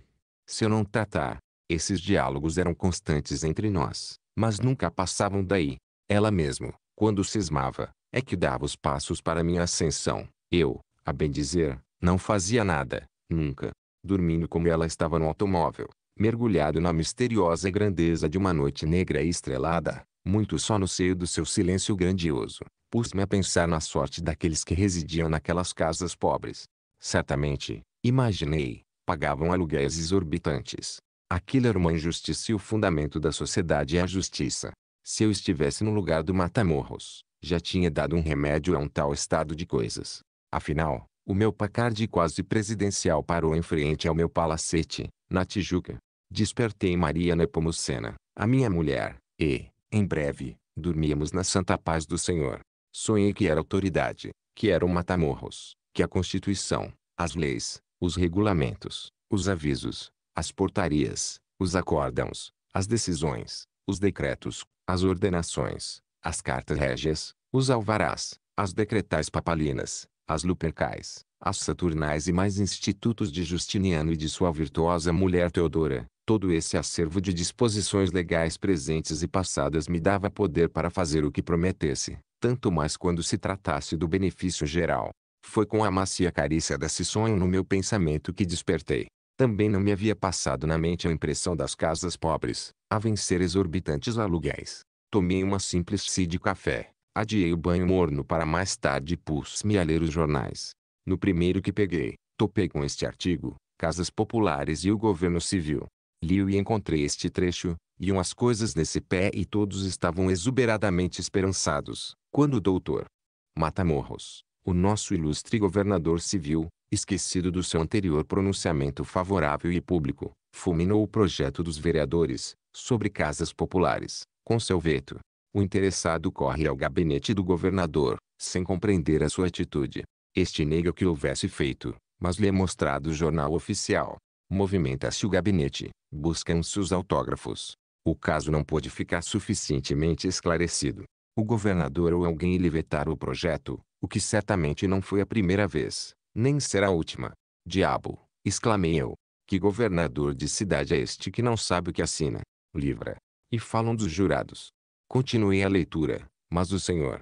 se eu não tratar, esses diálogos eram constantes entre nós, mas nunca passavam daí. Ela mesmo, quando cismava, é que dava os passos para minha ascensão. Eu, a bem dizer, não fazia nada, nunca. Dormindo como ela estava no automóvel, mergulhado na misteriosa grandeza de uma noite negra e estrelada, muito só no seio do seu silêncio grandioso, pus-me a pensar na sorte daqueles que residiam naquelas casas pobres. Certamente, imaginei, pagavam aluguéis exorbitantes. Aquilo era uma injustiça e o fundamento da sociedade é a justiça. Se eu estivesse no lugar do Matamorros, já tinha dado um remédio a um tal estado de coisas. Afinal, o meu pacarde quase presidencial parou em frente ao meu palacete, na Tijuca. Despertei Maria Nepomucena, a minha mulher, e, em breve, dormíamos na santa paz do Senhor. Sonhei que era autoridade, que era o Matamorros, que a Constituição, as leis, os regulamentos, os avisos, as portarias, os acórdãos, as decisões, os decretos, as ordenações, as cartas régias, os alvarás, as decretais papalinas, as lupercais, as saturnais e mais institutos de Justiniano e de sua virtuosa mulher Teodora, todo esse acervo de disposições legais presentes e passadas me dava poder para fazer o que prometesse, tanto mais quando se tratasse do benefício geral. Foi com a macia carícia desse sonho no meu pensamento que despertei. Também não me havia passado na mente a impressão das casas pobres, a vencer exorbitantes aluguéis. Tomei uma simples si de café, adiei o banho morno para mais tarde e pus-me a ler os jornais. No primeiro que peguei, topei com este artigo, Casas Populares e o Governo Civil. Li-o e encontrei este trecho, iam as coisas nesse pé e todos estavam exuberadamente esperançados, quando o doutor Matamorros, o nosso ilustre governador civil, esquecido do seu anterior pronunciamento favorável e público, fulminou o projeto dos vereadores, sobre casas populares, com seu veto. O interessado corre ao gabinete do governador, sem compreender a sua atitude. Este nega que houvesse feito, mas lhe é mostrado o jornal oficial. Movimenta-se o gabinete, buscam-se os autógrafos. O caso não pôde ficar suficientemente esclarecido. O governador ou alguém lhe vetar o projeto, o que certamente não foi a primeira vez, nem será a última. Diabo, exclamei eu, que governador de cidade é este que não sabe o que assina? Livra. E falam dos jurados. Continuei a leitura, mas o senhor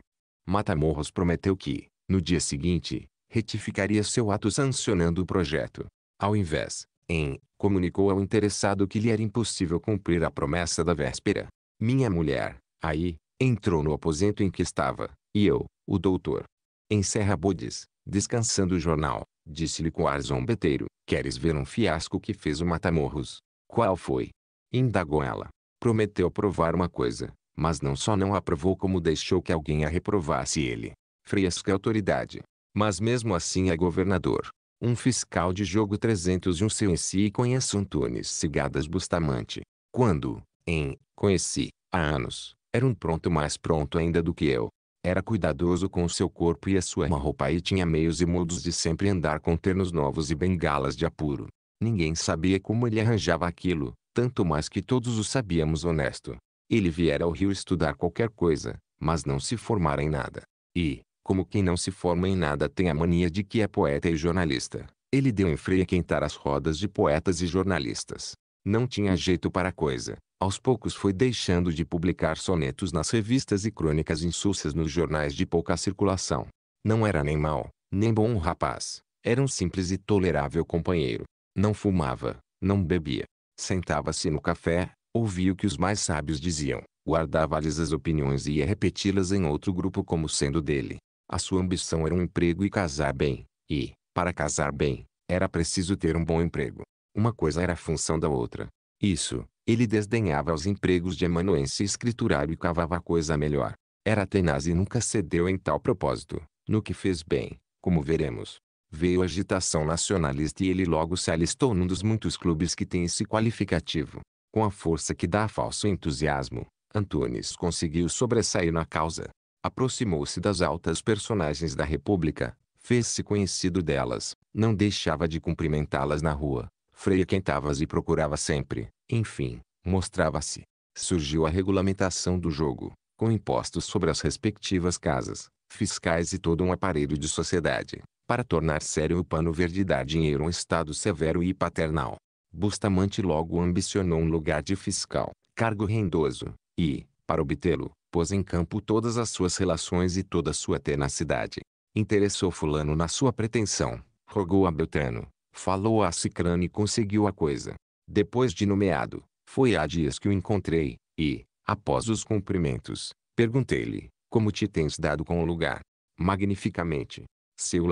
Matamorros prometeu que, no dia seguinte, retificaria seu ato sancionando o projeto. Ao invés, em, comunicou ao interessado que lhe era impossível cumprir a promessa da véspera. Minha mulher, aí, entrou no aposento em que estava, e eu, o doutor, Encerra Budes, descansando o jornal, disse-lhe com ar zombeteiro, queres ver um fiasco que fez o Matamorros? Qual foi? Indagou ela. Prometeu provar uma coisa, mas não só não aprovou como deixou que alguém a reprovasse ele. Fresca autoridade. Mas mesmo assim é governador. Um fiscal de jogo 301 seu em si conhece Antunes Cigadas Bustamante. Quando, em, conheci, há anos, era um pronto mais pronto ainda do que eu, era cuidadoso com o seu corpo e a sua roupa e tinha meios e modos de sempre andar com ternos novos e bengalas de apuro. Ninguém sabia como ele arranjava aquilo, tanto mais que todos o sabíamos honesto. Ele viera ao Rio estudar qualquer coisa, mas não se formara em nada. E, como quem não se forma em nada tem a mania de que é poeta e jornalista, ele deu em freio a quentar as rodas de poetas e jornalistas. Não tinha jeito para a coisa, aos poucos foi deixando de publicar sonetos nas revistas e crônicas insulsas nos jornais de pouca circulação. Não era nem mau, nem bom rapaz. Era um simples e tolerável companheiro. Não fumava, não bebia. Sentava-se no café, ouvia o que os mais sábios diziam, guardava-lhes as opiniões e ia repeti-las em outro grupo como sendo dele. A sua ambição era um emprego e casar bem, e, para casar bem, era preciso ter um bom emprego. Uma coisa era a função da outra. Isso, ele desdenhava os empregos de amanuense escriturário e cavava coisa melhor. Era tenaz e nunca cedeu em tal propósito, no que fez bem, como veremos. Veio a agitação nacionalista e ele logo se alistou num dos muitos clubes que tem esse qualificativo. Com a força que dá falso entusiasmo, Antunes conseguiu sobressair na causa. Aproximou-se das altas personagens da República, fez-se conhecido delas, não deixava de cumprimentá-las na rua, Frei Quentavas e procurava sempre, enfim, mostrava-se. Surgiu a regulamentação do jogo, com impostos sobre as respectivas casas, fiscais e todo um aparelho de sociedade, para tornar sério o pano verde e dar dinheiro a um Estado severo e paternal. Bustamante logo ambicionou um lugar de fiscal, cargo rendoso, e, para obtê-lo, pôs em campo todas as suas relações e toda a sua tenacidade. Interessou Fulano na sua pretensão, rogou a Beltrano, Falou a Cicrano e conseguiu a coisa. Depois de nomeado, foi há dias que o encontrei, e, após os cumprimentos, perguntei-lhe, como te tens dado com o lugar? Magnificamente. Seu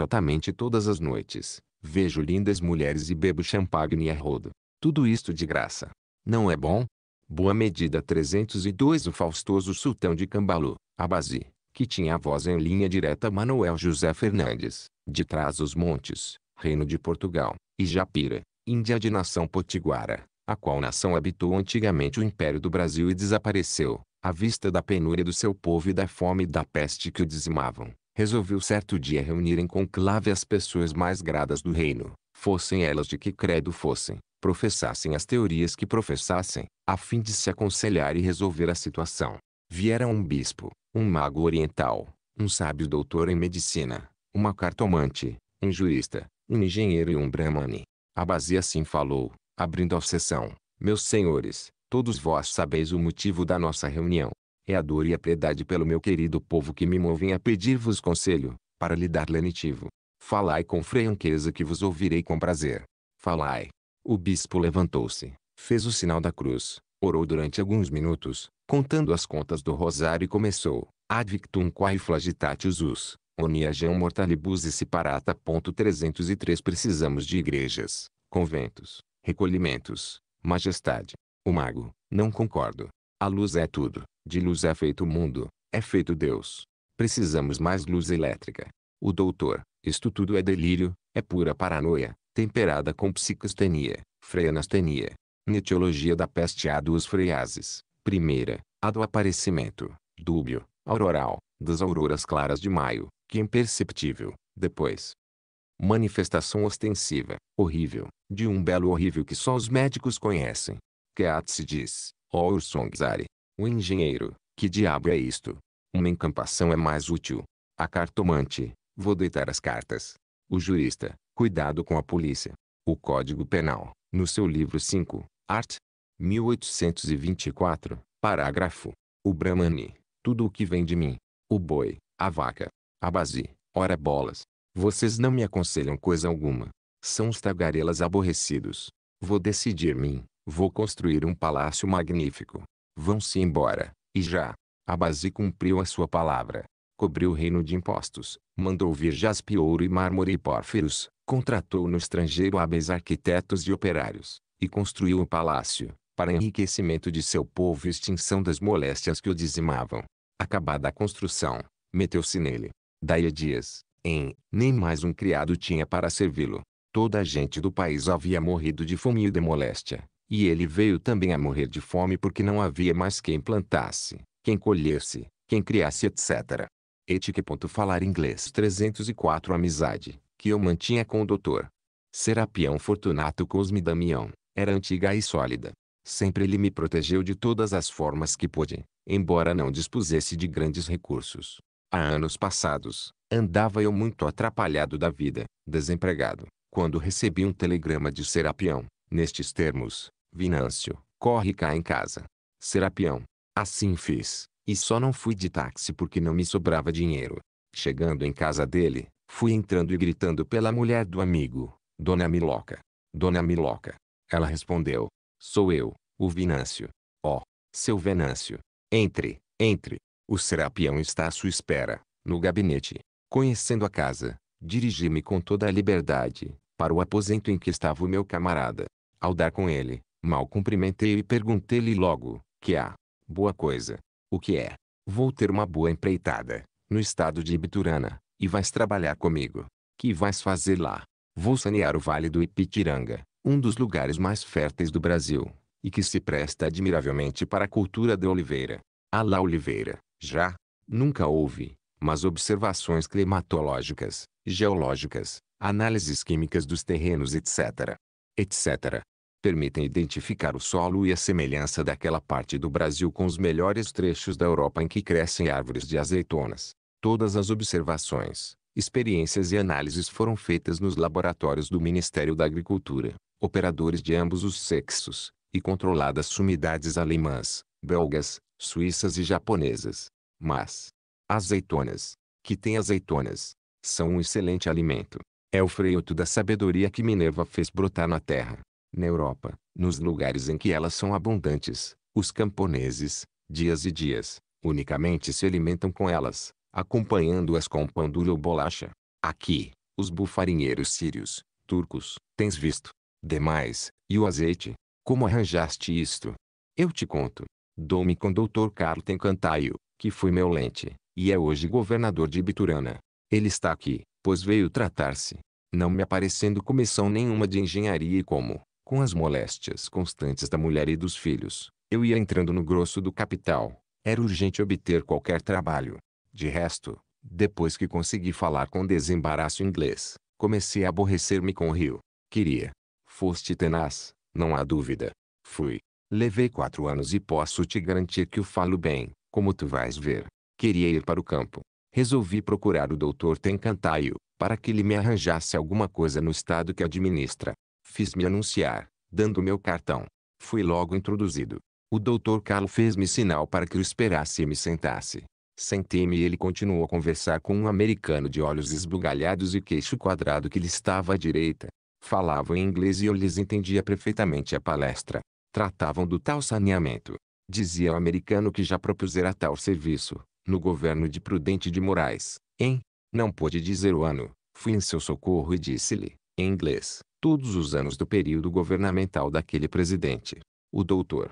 todas as noites, vejo lindas mulheres e bebo champanhe e arrodo. Tudo isto de graça. Não é bom? Boa medida 302 O faustoso sultão de Cambalu, Abazi, que tinha a voz em linha direta Manuel José Fernandes, de trás os montes, Reino de Portugal, e Japira, Índia de nação potiguara, a qual nação habitou antigamente o Império do Brasil e desapareceu, à vista da penúria do seu povo e da fome e da peste que o dizimavam. Resolveu certo dia reunir em conclave as pessoas mais gradas do reino, fossem elas de que credo fossem, professassem as teorias que professassem, a fim de se aconselhar e resolver a situação. Vieram um bispo, um mago oriental, um sábio doutor em medicina, uma cartomante, um jurista, um engenheiro e um brahmane. A Abasi assim falou, abrindo a sessão. Meus senhores, todos vós sabeis o motivo da nossa reunião. É a dor e a piedade pelo meu querido povo que me movem a pedir-vos conselho, para lhe dar lenitivo. Falai com franqueza que vos ouvirei com prazer. Falai. O bispo levantou-se, fez o sinal da cruz, orou durante alguns minutos, contando as contas do rosário e começou. Advictum quae flagitatius us, Oniajan mortalibus e separata. 303 Precisamos de igrejas, conventos, recolhimentos, majestade. O mago, não concordo. A luz é tudo, de luz é feito o mundo, é feito Deus. Precisamos mais luz elétrica. O doutor, isto tudo é delírio, é pura paranoia, temperada com psicostenia, freanastenia. Netiologia da peste A duas freases. Primeira, a do aparecimento, dúbio, auroral, das auroras claras de maio, que é imperceptível, depois. Manifestação ostensiva, horrível, de um belo horrível que só os médicos conhecem. Keat se diz, ó oh, o engenheiro, que diabo é isto? Uma encampação é mais útil. A cartomante, vou deitar as cartas. O jurista, cuidado com a polícia. O Código Penal, no seu livro 5, Art. 1824, parágrafo. O Brahmani, tudo o que vem de mim. O boi, a vaca, Abazi, ora bolas. Vocês não me aconselham coisa alguma. São os tagarelas aborrecidos. Vou decidir mim. Vou construir um palácio magnífico. Vão-se embora. E já. Abazi cumpriu a sua palavra. Cobriu o reino de impostos. Mandou vir jaspe ouro e mármore e pórfiros. Contratou no estrangeiro hábeis arquitetos e operários. E construiu o um palácio. Para enriquecimento de seu povo e extinção das moléstias que o dizimavam. Acabada a construção, meteu-se nele. Daí a dias, em, nem mais um criado tinha para servi-lo. Toda a gente do país havia morrido de fome e de moléstia, e ele veio também a morrer de fome porque não havia mais quem plantasse, quem colhesse, quem criasse etc. Etique. Falar inglês 304 Amizade, que eu mantinha com o doutor Serapião Fortunato Cosme Damião, era antiga e sólida. Sempre ele me protegeu de todas as formas que pôde, embora não dispusesse de grandes recursos. Há anos passados, andava eu muito atrapalhado da vida, desempregado, quando recebi um telegrama de Serapião, nestes termos: Vinâncio, corre cá em casa. Serapião. Assim fiz, e só não fui de táxi porque não me sobrava dinheiro. Chegando em casa dele, fui entrando e gritando pela mulher do amigo, Dona Miloca. Dona Miloca. Ela respondeu: Sou eu, o Vinâncio. Ó, oh, seu Venâncio. Entre, entre. O serapião está à sua espera, no gabinete. Conhecendo a casa, dirigi-me com toda a liberdade, para o aposento em que estava o meu camarada. Ao dar com ele, mal cumprimentei e perguntei-lhe logo, que há? Boa coisa. O que é? Vou ter uma boa empreitada, no estado de Ibiturana, e vais trabalhar comigo. Que vais fazer lá? Vou sanear o Vale do Ipitiranga, um dos lugares mais férteis do Brasil, e que se presta admiravelmente para a cultura da oliveira. Alá ah Oliveira, já, nunca houve, mas observações climatológicas, geológicas, análises químicas dos terrenos etc. etc. Permitem identificar o solo e a semelhança daquela parte do Brasil com os melhores trechos da Europa em que crescem árvores de azeitonas. Todas as observações, experiências e análises foram feitas nos laboratórios do Ministério da Agricultura, operadores de ambos os sexos, e controladas sumidades alemãs, belgas, suíças e japonesas. Mas, azeitonas, que tem azeitonas, são um excelente alimento. É o freioto da sabedoria que Minerva fez brotar na terra. Na Europa, nos lugares em que elas são abundantes, os camponeses, dias e dias, unicamente se alimentam com elas, acompanhando-as com pão duro ou bolacha. Aqui, os bufarinheiros sírios, turcos, tens visto. Demais, e o azeite, como arranjaste isto? Eu te conto. Dou-me com Dr. Carlo Tencantaio, que foi meu lente, e é hoje governador de Biturana. Ele está aqui, pois veio tratar-se. Não me aparecendo comissão nenhuma de engenharia e como, com as moléstias constantes da mulher e dos filhos, eu ia entrando no grosso do capital. Era urgente obter qualquer trabalho. De resto, depois que consegui falar com desembaraço inglês, comecei a aborrecer-me com o Rio. Queria. Foste tenaz, não há dúvida. Fui. Levei quatro anos e posso te garantir que o falo bem, como tu vais ver. Queria ir para o campo. Resolvi procurar o doutor Tencantaio, para que ele me arranjasse alguma coisa no estado que administra. Fiz-me anunciar, dando meu cartão. Fui logo introduzido. O doutor Carlo fez-me sinal para que o esperasse e me sentasse. Sentei-me e ele continuou a conversar com um americano de olhos esbugalhados e queixo quadrado que lhe estava à direita. Falavam em inglês e eu lhes entendia perfeitamente a palestra tratavam do tal saneamento. Dizia o americano que já propusera tal serviço, no governo de Prudente de Moraes, em, não pôde dizer o ano, fui em seu socorro e disse-lhe, em inglês, todos os anos do período governamental daquele presidente. O doutor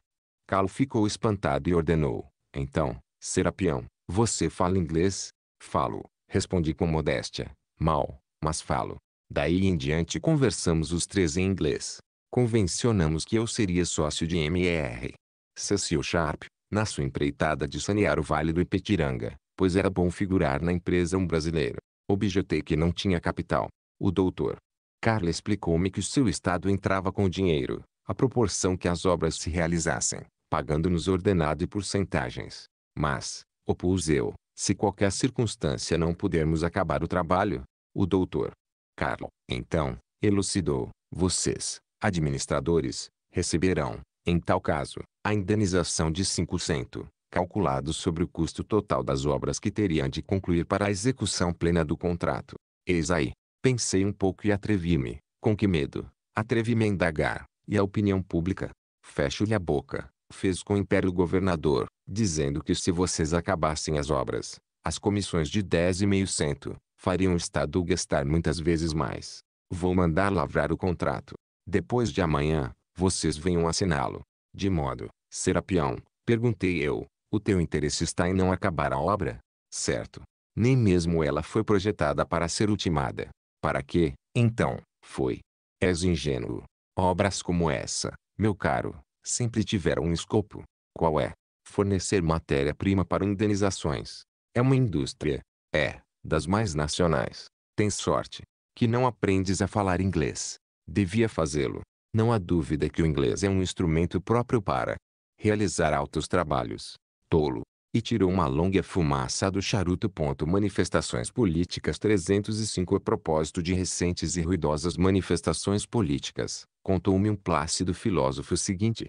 Calo ficou espantado e ordenou, então, Serapião, você fala inglês? Falo, respondi com modéstia, mal, mas falo. Daí em diante conversamos os três em inglês. Convencionamos que eu seria sócio de MR. Cecil Sharp, na sua empreitada de sanear o Vale do Ipetiranga, pois era bom figurar na empresa um brasileiro. Objetei que não tinha capital. O doutor Carla explicou-me que o seu estado entrava com o dinheiro, à proporção que as obras se realizassem, pagando-nos ordenado e porcentagens. Mas, opus eu, se qualquer circunstância não pudermos acabar o trabalho, o doutor Carlo, então, elucidou, vocês, administradores, receberão, em tal caso, a indenização de 5%, calculado sobre o custo total das obras que teriam de concluir para a execução plena do contrato. Eis aí. Pensei um pouco e atrevi-me, com que medo, atrevi-me a indagar, e a opinião pública. Fecho-lhe a boca, fez com o império governador, dizendo que se vocês acabassem as obras, as comissões de 10,5% fariam o Estado gastar muitas vezes mais. Vou mandar lavrar o contrato. Depois de amanhã, vocês venham assiná-lo. De modo, Serapião, perguntei eu, o teu interesse está em não acabar a obra? Certo. Nem mesmo ela foi projetada para ser ultimada. Para que, então, foi? És ingênuo. Obras como essa, meu caro, sempre tiveram um escopo. Qual é? Fornecer matéria-prima para indenizações. É uma indústria. É, das mais nacionais. Tem sorte que não aprendes a falar inglês. Devia fazê-lo. Não há dúvida que o inglês é um instrumento próprio para realizar altos trabalhos. Tolo. E tirou uma longa fumaça do charuto. Manifestações políticas 305 A propósito de recentes e ruidosas manifestações políticas, contou-me um plácido filósofo o seguinte.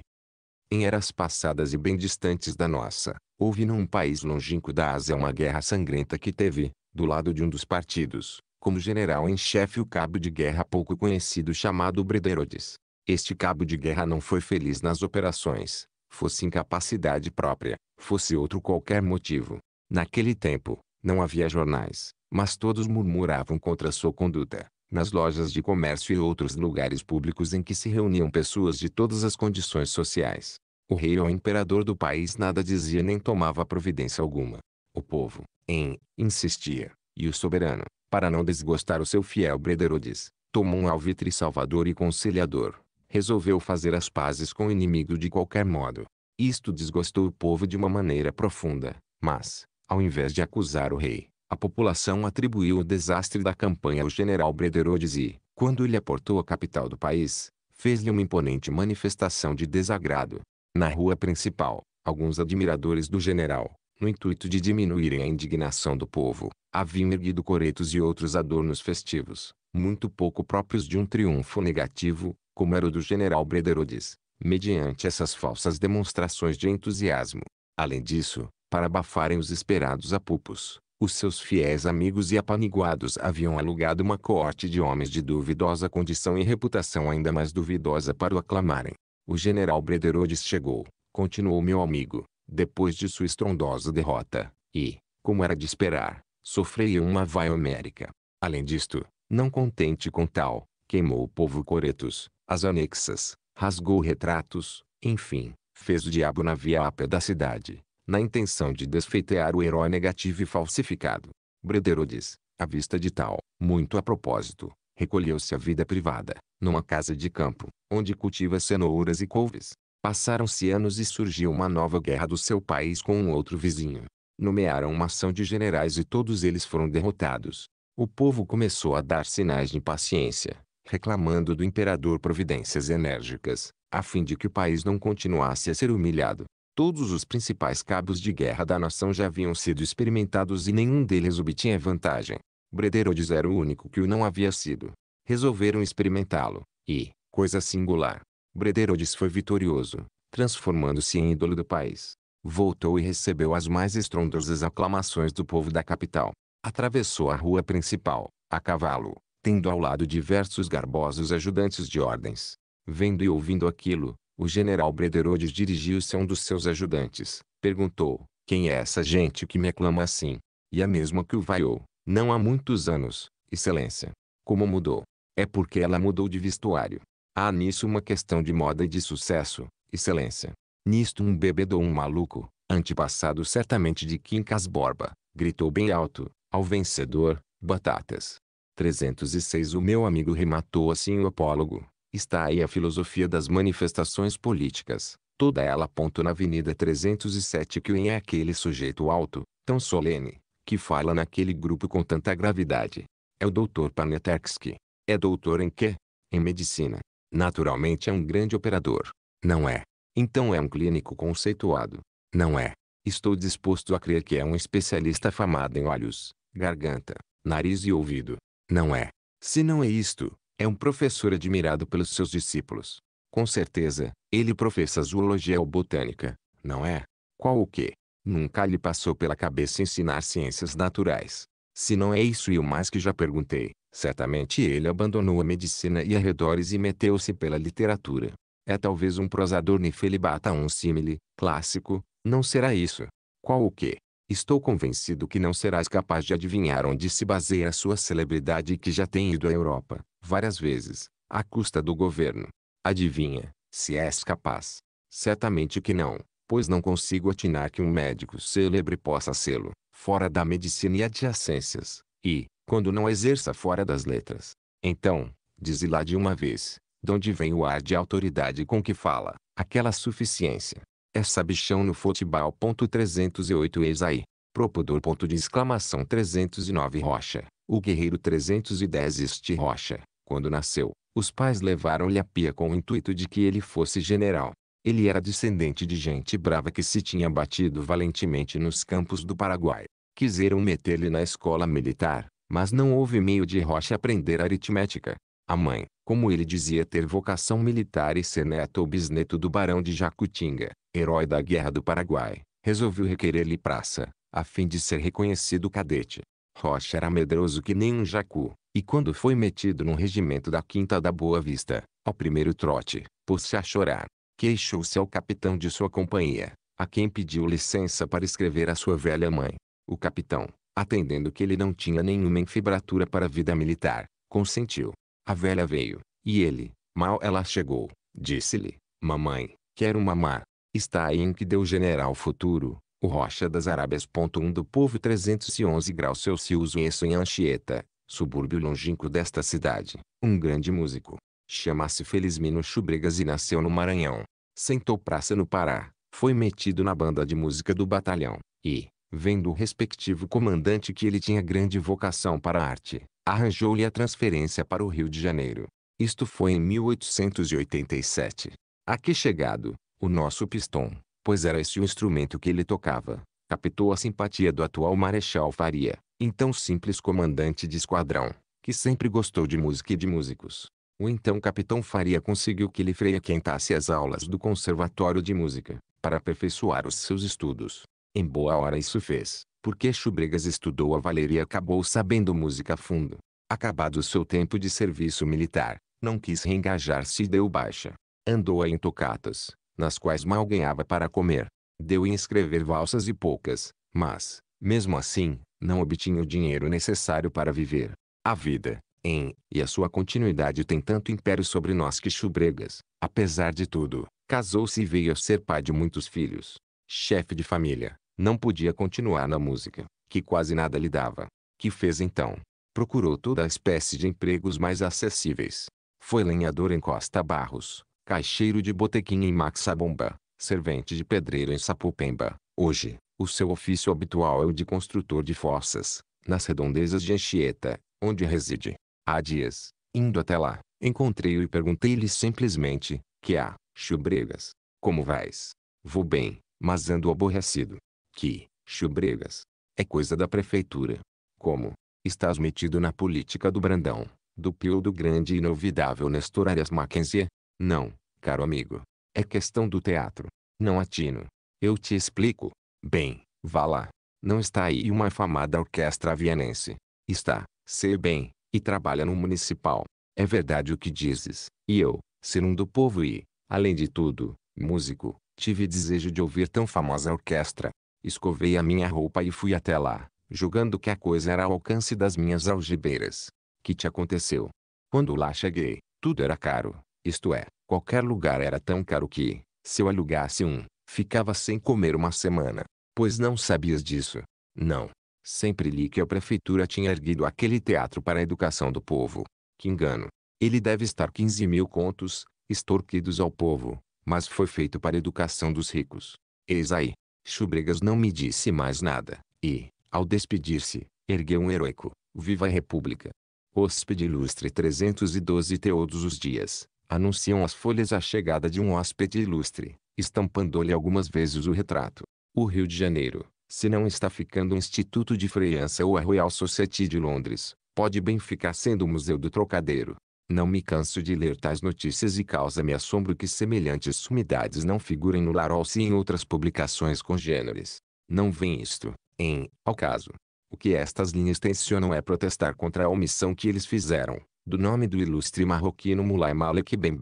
Em eras passadas e bem distantes da nossa, houve num país longínquo da Ásia uma guerra sangrenta que teve, do lado de um dos partidos, como general em chefe o cabo de guerra pouco conhecido chamado Brederodes. Este cabo de guerra não foi feliz nas operações, fosse incapacidade própria, fosse outro qualquer motivo. Naquele tempo, não havia jornais, mas todos murmuravam contra sua conduta. Nas lojas de comércio e outros lugares públicos em que se reuniam pessoas de todas as condições sociais. O rei ou imperador do país nada dizia nem tomava providência alguma. O povo, em, insistia, e o soberano, para não desgostar o seu fiel Brederodes, tomou um alvitre salvador e conciliador. Resolveu fazer as pazes com o inimigo de qualquer modo. Isto desgostou o povo de uma maneira profunda, mas, ao invés de acusar o rei, a população atribuiu o desastre da campanha ao general Brederodes e, quando ele aportou a capital do país, fez-lhe uma imponente manifestação de desagrado. Na rua principal, alguns admiradores do general, no intuito de diminuírem a indignação do povo, haviam erguido coretos e outros adornos festivos, muito pouco próprios de um triunfo negativo, como era o do general Brederodes, mediante essas falsas demonstrações de entusiasmo. Além disso, para abafarem os esperados apupos, os seus fiéis amigos e apaniguados haviam alugado uma coorte de homens de duvidosa condição e reputação ainda mais duvidosa para o aclamarem. O general Brederodes chegou, continuou meu amigo, depois de sua estrondosa derrota, e, como era de esperar, sofreu uma vaia homérica. Além disto, não contente com tal, queimou o povo coretos, as anexas, rasgou retratos, enfim, fez o diabo na via ápia da cidade, na intenção de desfeitear o herói negativo e falsificado. Brederodes, à vista de tal, muito a propósito, recolheu-se à vida privada, numa casa de campo, onde cultiva cenouras e couves. Passaram-se anos e surgiu uma nova guerra do seu país com um outro vizinho. Nomearam uma ação de generais e todos eles foram derrotados. O povo começou a dar sinais de impaciência, reclamando do imperador providências enérgicas, a fim de que o país não continuasse a ser humilhado. Todos os principais cabos de guerra da nação já haviam sido experimentados e nenhum deles obtinha vantagem. Brederodes era o único que o não havia sido. Resolveram experimentá-lo, e, coisa singular, Brederodes foi vitorioso, transformando-se em ídolo do país. Voltou e recebeu as mais estrondosas aclamações do povo da capital. Atravessou a rua principal, a cavalo, tendo ao lado diversos garbosos ajudantes de ordens. Vendo e ouvindo aquilo, o general Brederodes dirigiu-se a um dos seus ajudantes. Perguntou, quem é essa gente que me aclama assim? E a mesma que o vaiou, não há muitos anos, excelência. Como mudou? É porque ela mudou de vestuário. Há nisso uma questão de moda e de sucesso, excelência. Nisto um bebedou um maluco, antepassado certamente de Quincas Borba, gritou bem alto, ao vencedor, batatas. 306 O meu amigo rematou assim o apólogo. Está aí a filosofia das manifestações políticas. Toda ela aponta na Avenida 307 que é aquele sujeito alto, tão solene, que fala naquele grupo com tanta gravidade. É o doutor Panetersky. É doutor em quê? Em medicina. Naturalmente é um grande operador. Não é. Então é um clínico conceituado. Não é. Estou disposto a crer que é um especialista afamado em olhos, garganta, nariz e ouvido. Não é. Se não é isto, é um professor admirado pelos seus discípulos. Com certeza, ele professa zoologia ou botânica, não é? Qual o que? Nunca lhe passou pela cabeça ensinar ciências naturais. Se não é isso e o mais que já perguntei, Certamente ele abandonou a medicina e arredores e meteu-se pela literatura. É talvez um prosador nefelibata um símile, clássico, não será isso. Qual o que? Estou convencido que não serás capaz de adivinhar onde se baseia a sua celebridade e que já tem ido à Europa, várias vezes, à custa do governo. Adivinha, se és capaz. Certamente que não, pois não consigo atinar que um médico célebre possa sê-lo, fora da medicina e adjacências. E, quando não exerça fora das letras. Então, dize lá de uma vez, onde vem o ar de autoridade com que fala, aquela suficiência. É sabichão no futebol. 308 Esaí. Propodor. Ponto de exclamação 309 Rocha. O guerreiro 310 Este Rocha, quando nasceu, os pais levaram-lhe a pia com o intuito de que ele fosse general. Ele era descendente de gente brava que se tinha batido valentemente nos campos do Paraguai. Quiseram meter-lhe na escola militar, mas não houve meio de Rocha aprender aritmética. A mãe, como ele dizia ter vocação militar e ser neto ou bisneto do barão de Jacutinga, herói da Guerra do Paraguai, resolveu requerer-lhe praça, a fim de ser reconhecido cadete. Rocha era medroso que nem um jacu, e quando foi metido no regimento da Quinta da Boa Vista, ao primeiro trote, pôs-se a chorar. Queixou-se ao capitão de sua companhia, a quem pediu licença para escrever a sua velha mãe. O capitão, atendendo que ele não tinha nenhuma enfibratura para a vida militar, consentiu. A velha veio, e ele, mal ela chegou, disse-lhe, mamãe, quero mamar. Está aí em que deu general futuro, o Rocha das Arábias. 1 do povo 311 graus Celsius em Anchieta, subúrbio longínquo desta cidade, um grande músico. Chama-se Felizmino Chubregas e nasceu no Maranhão. Sentou praça no Pará, foi metido na banda de música do batalhão, e, vendo o respectivo comandante que ele tinha grande vocação para a arte, arranjou-lhe a transferência para o Rio de Janeiro. Isto foi em 1887. Aqui chegado, o nosso pistão, pois era esse o instrumento que ele tocava, captou a simpatia do atual Marechal Faria, então simples comandante de esquadrão, que sempre gostou de música e de músicos. O então capitão Faria conseguiu que ele quentasse as aulas do Conservatório de Música, para aperfeiçoar os seus estudos. Em boa hora isso fez, porque Chubregas estudou a valer e acabou sabendo música a fundo. Acabado seu tempo de serviço militar, não quis reengajar-se e deu baixa. Andou em tocatas, nas quais mal ganhava para comer. Deu em escrever valsas e poucas, mas, mesmo assim, não obtinha o dinheiro necessário para viver. A vida, em, e a sua continuidade tem tanto império sobre nós que Chubregas, apesar de tudo, casou-se e veio a ser pai de muitos filhos. Chefe de família, não podia continuar na música, que quase nada lhe dava. Que fez então? Procurou toda a espécie de empregos mais acessíveis. Foi lenhador em Costa Barros, caixeiro de botequim em Maxabomba, servente de pedreiro em Sapupemba. Hoje, o seu ofício habitual é o de construtor de fossas, nas redondezas de Anchieta, onde reside. Há dias, indo até lá, encontrei-o e perguntei-lhe simplesmente, que há, Chubregas, como vais? Vou bem, mas ando aborrecido que, Chubregas, é coisa da prefeitura. Como, estás metido na política do Brandão, do Pio do grande e inovidável Nestor Arias Mackenzie? Não, caro amigo. É questão do teatro. Não atino. Eu te explico. Bem, vá lá. Não está aí uma afamada orquestra vienense. Está, sei bem, e trabalha no municipal. É verdade o que dizes. E eu, ser um do povo e, além de tudo, músico, tive desejo de ouvir tão famosa orquestra. Escovei a minha roupa e fui até lá, julgando que a coisa era ao alcance das minhas algibeiras. Que te aconteceu? Quando lá cheguei, tudo era caro, isto é, qualquer lugar era tão caro que, se eu alugasse um, ficava sem comer uma semana. Pois não sabias disso? Não. Sempre li que a prefeitura tinha erguido aquele teatro para a educação do povo. Que engano. Ele deve estar 15 mil contos, extorquidos ao povo, mas foi feito para a educação dos ricos. Eis aí, Chubregas não me disse mais nada, e, ao despedir-se, ergueu um heróico, Viva a República! Hóspede ilustre 312 Todos os dias, anunciam as folhas a chegada de um hóspede ilustre, estampando-lhe algumas vezes o retrato. O Rio de Janeiro, se não está ficando um instituto de freiança ou a Royal Society de Londres, pode bem ficar sendo o Museu do Trocadeiro. Não me canso de ler tais notícias e causa-me assombro que semelhantes sumidades não figurem no Larolci e em outras publicações congêneres. Não vem isto, em, ao caso. O que estas linhas tensionam é protestar contra a omissão que eles fizeram, do nome do ilustre marroquino Mulay Malek Ben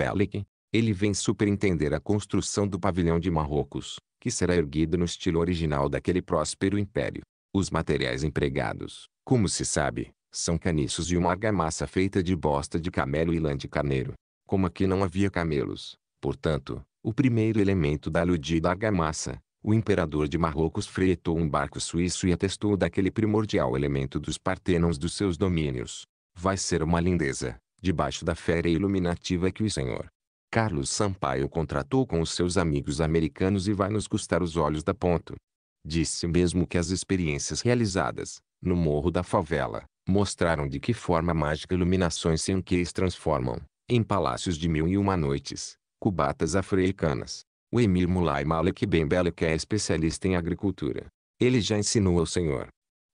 Ele vem superintender a construção do pavilhão de Marrocos, que será erguido no estilo original daquele próspero império. Os materiais empregados, como se sabe, são caniços e uma argamassa feita de bosta de camelo e lã de carneiro. Como aqui não havia camelos, portanto, o primeiro elemento da aludida argamassa, o imperador de Marrocos fretou um barco suíço e atestou daquele primordial elemento dos partenons dos seus domínios. Vai ser uma lindeza, debaixo da fera iluminativa que o senhor Carlos Sampaio contratou com os seus amigos americanos e vai nos custar os olhos da ponta. Disse mesmo que as experiências realizadas, no Morro da Favela, mostraram de que forma mágica iluminações sem que eles transformam, em palácios de mil e uma noites, cubatas africanas O emir Mulay Malek Ben Belek é especialista em agricultura. Ele já ensinou ao senhor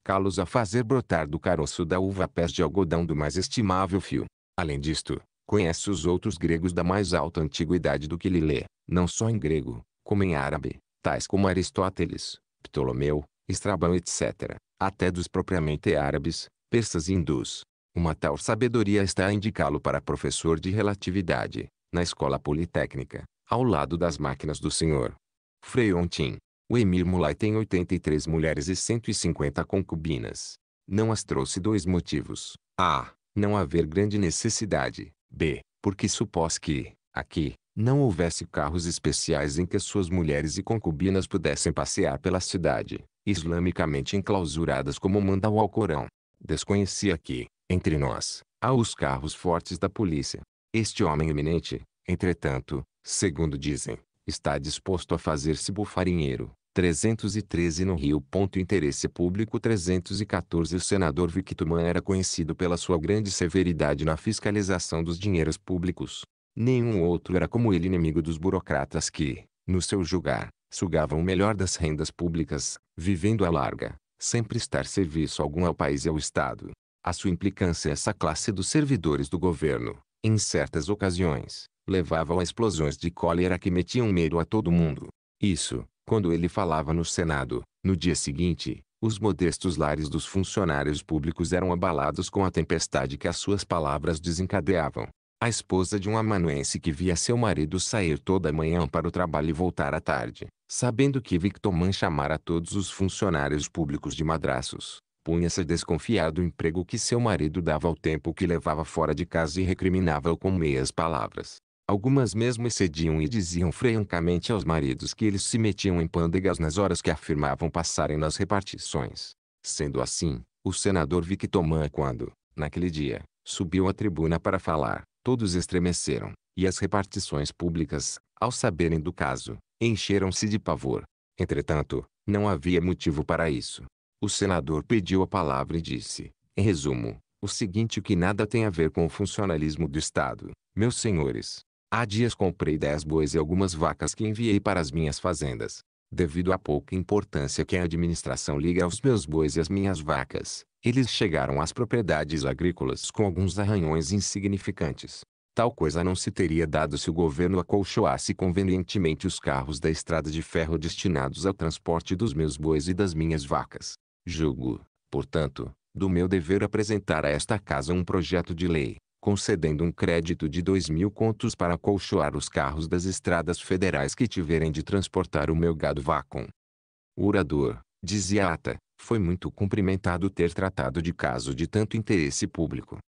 Carlos a fazer brotar do caroço da uva pés de algodão do mais estimável fio. Além disto, conhece os outros gregos da mais alta antiguidade do que lhe lê, não só em grego, como em árabe, tais como Aristóteles, Ptolomeu, Estrabão etc., até dos propriamente árabes, persas e hindus. Uma tal sabedoria está a indicá-lo para professor de relatividade, na escola politécnica, ao lado das máquinas do senhor. Frei Freontin. O emir Mulai tem 83 mulheres e 150 concubinas. Não as trouxe dois motivos. A. Não haver grande necessidade. B. Porque supôs que, aqui, não houvesse carros especiais em que as suas mulheres e concubinas pudessem passear pela cidade, islamicamente enclausuradas como manda o Alcorão desconhecia que, entre nós, há os carros fortes da polícia. Este homem eminente, entretanto, segundo dizem, está disposto a fazer-se bufarinheiro. 313 no Rio. Ponto interesse público 314 O senador Victuman era conhecido pela sua grande severidade na fiscalização dos dinheiros públicos. Nenhum outro era como ele inimigo dos burocratas que, no seu julgar, sugavam o melhor das rendas públicas, vivendo à larga, sem prestar serviço algum ao país e ao Estado. A sua implicância essa classe dos servidores do governo, em certas ocasiões, levava a explosões de cólera que metiam medo a todo mundo. Isso, quando ele falava no Senado, no dia seguinte, os modestos lares dos funcionários públicos eram abalados com a tempestade que as suas palavras desencadeavam a esposa de um amanuense que via seu marido sair toda manhã para o trabalho e voltar à tarde, sabendo que Victoman chamara todos os funcionários públicos de madraços, punha-se a desconfiar do emprego que seu marido dava ao tempo que levava fora de casa e recriminava-o com meias palavras. Algumas mesmo excediam e diziam francamente aos maridos que eles se metiam em pândegas nas horas que afirmavam passarem nas repartições. Sendo assim, o senador Victoman quando, naquele dia, subiu à tribuna para falar, todos estremeceram, e as repartições públicas, ao saberem do caso, encheram-se de pavor. Entretanto, não havia motivo para isso. O senador pediu a palavra e disse, em resumo, o seguinte que nada tem a ver com o funcionalismo do Estado. Meus senhores, há dias comprei dez bois e algumas vacas que enviei para as minhas fazendas. Devido à pouca importância que a administração liga aos meus bois e às minhas vacas, eles chegaram às propriedades agrícolas com alguns arranhões insignificantes. Tal coisa não se teria dado se o governo acolchoasse convenientemente os carros da estrada de ferro destinados ao transporte dos meus bois e das minhas vacas. Julgo, portanto, do meu dever apresentar a esta casa um projeto de lei, concedendo um crédito de dois mil contos para acolchoar os carros das estradas federais que tiverem de transportar o meu gado vacum. O orador, dizia a ata, foi muito cumprimentado ter tratado de caso de tanto interesse público.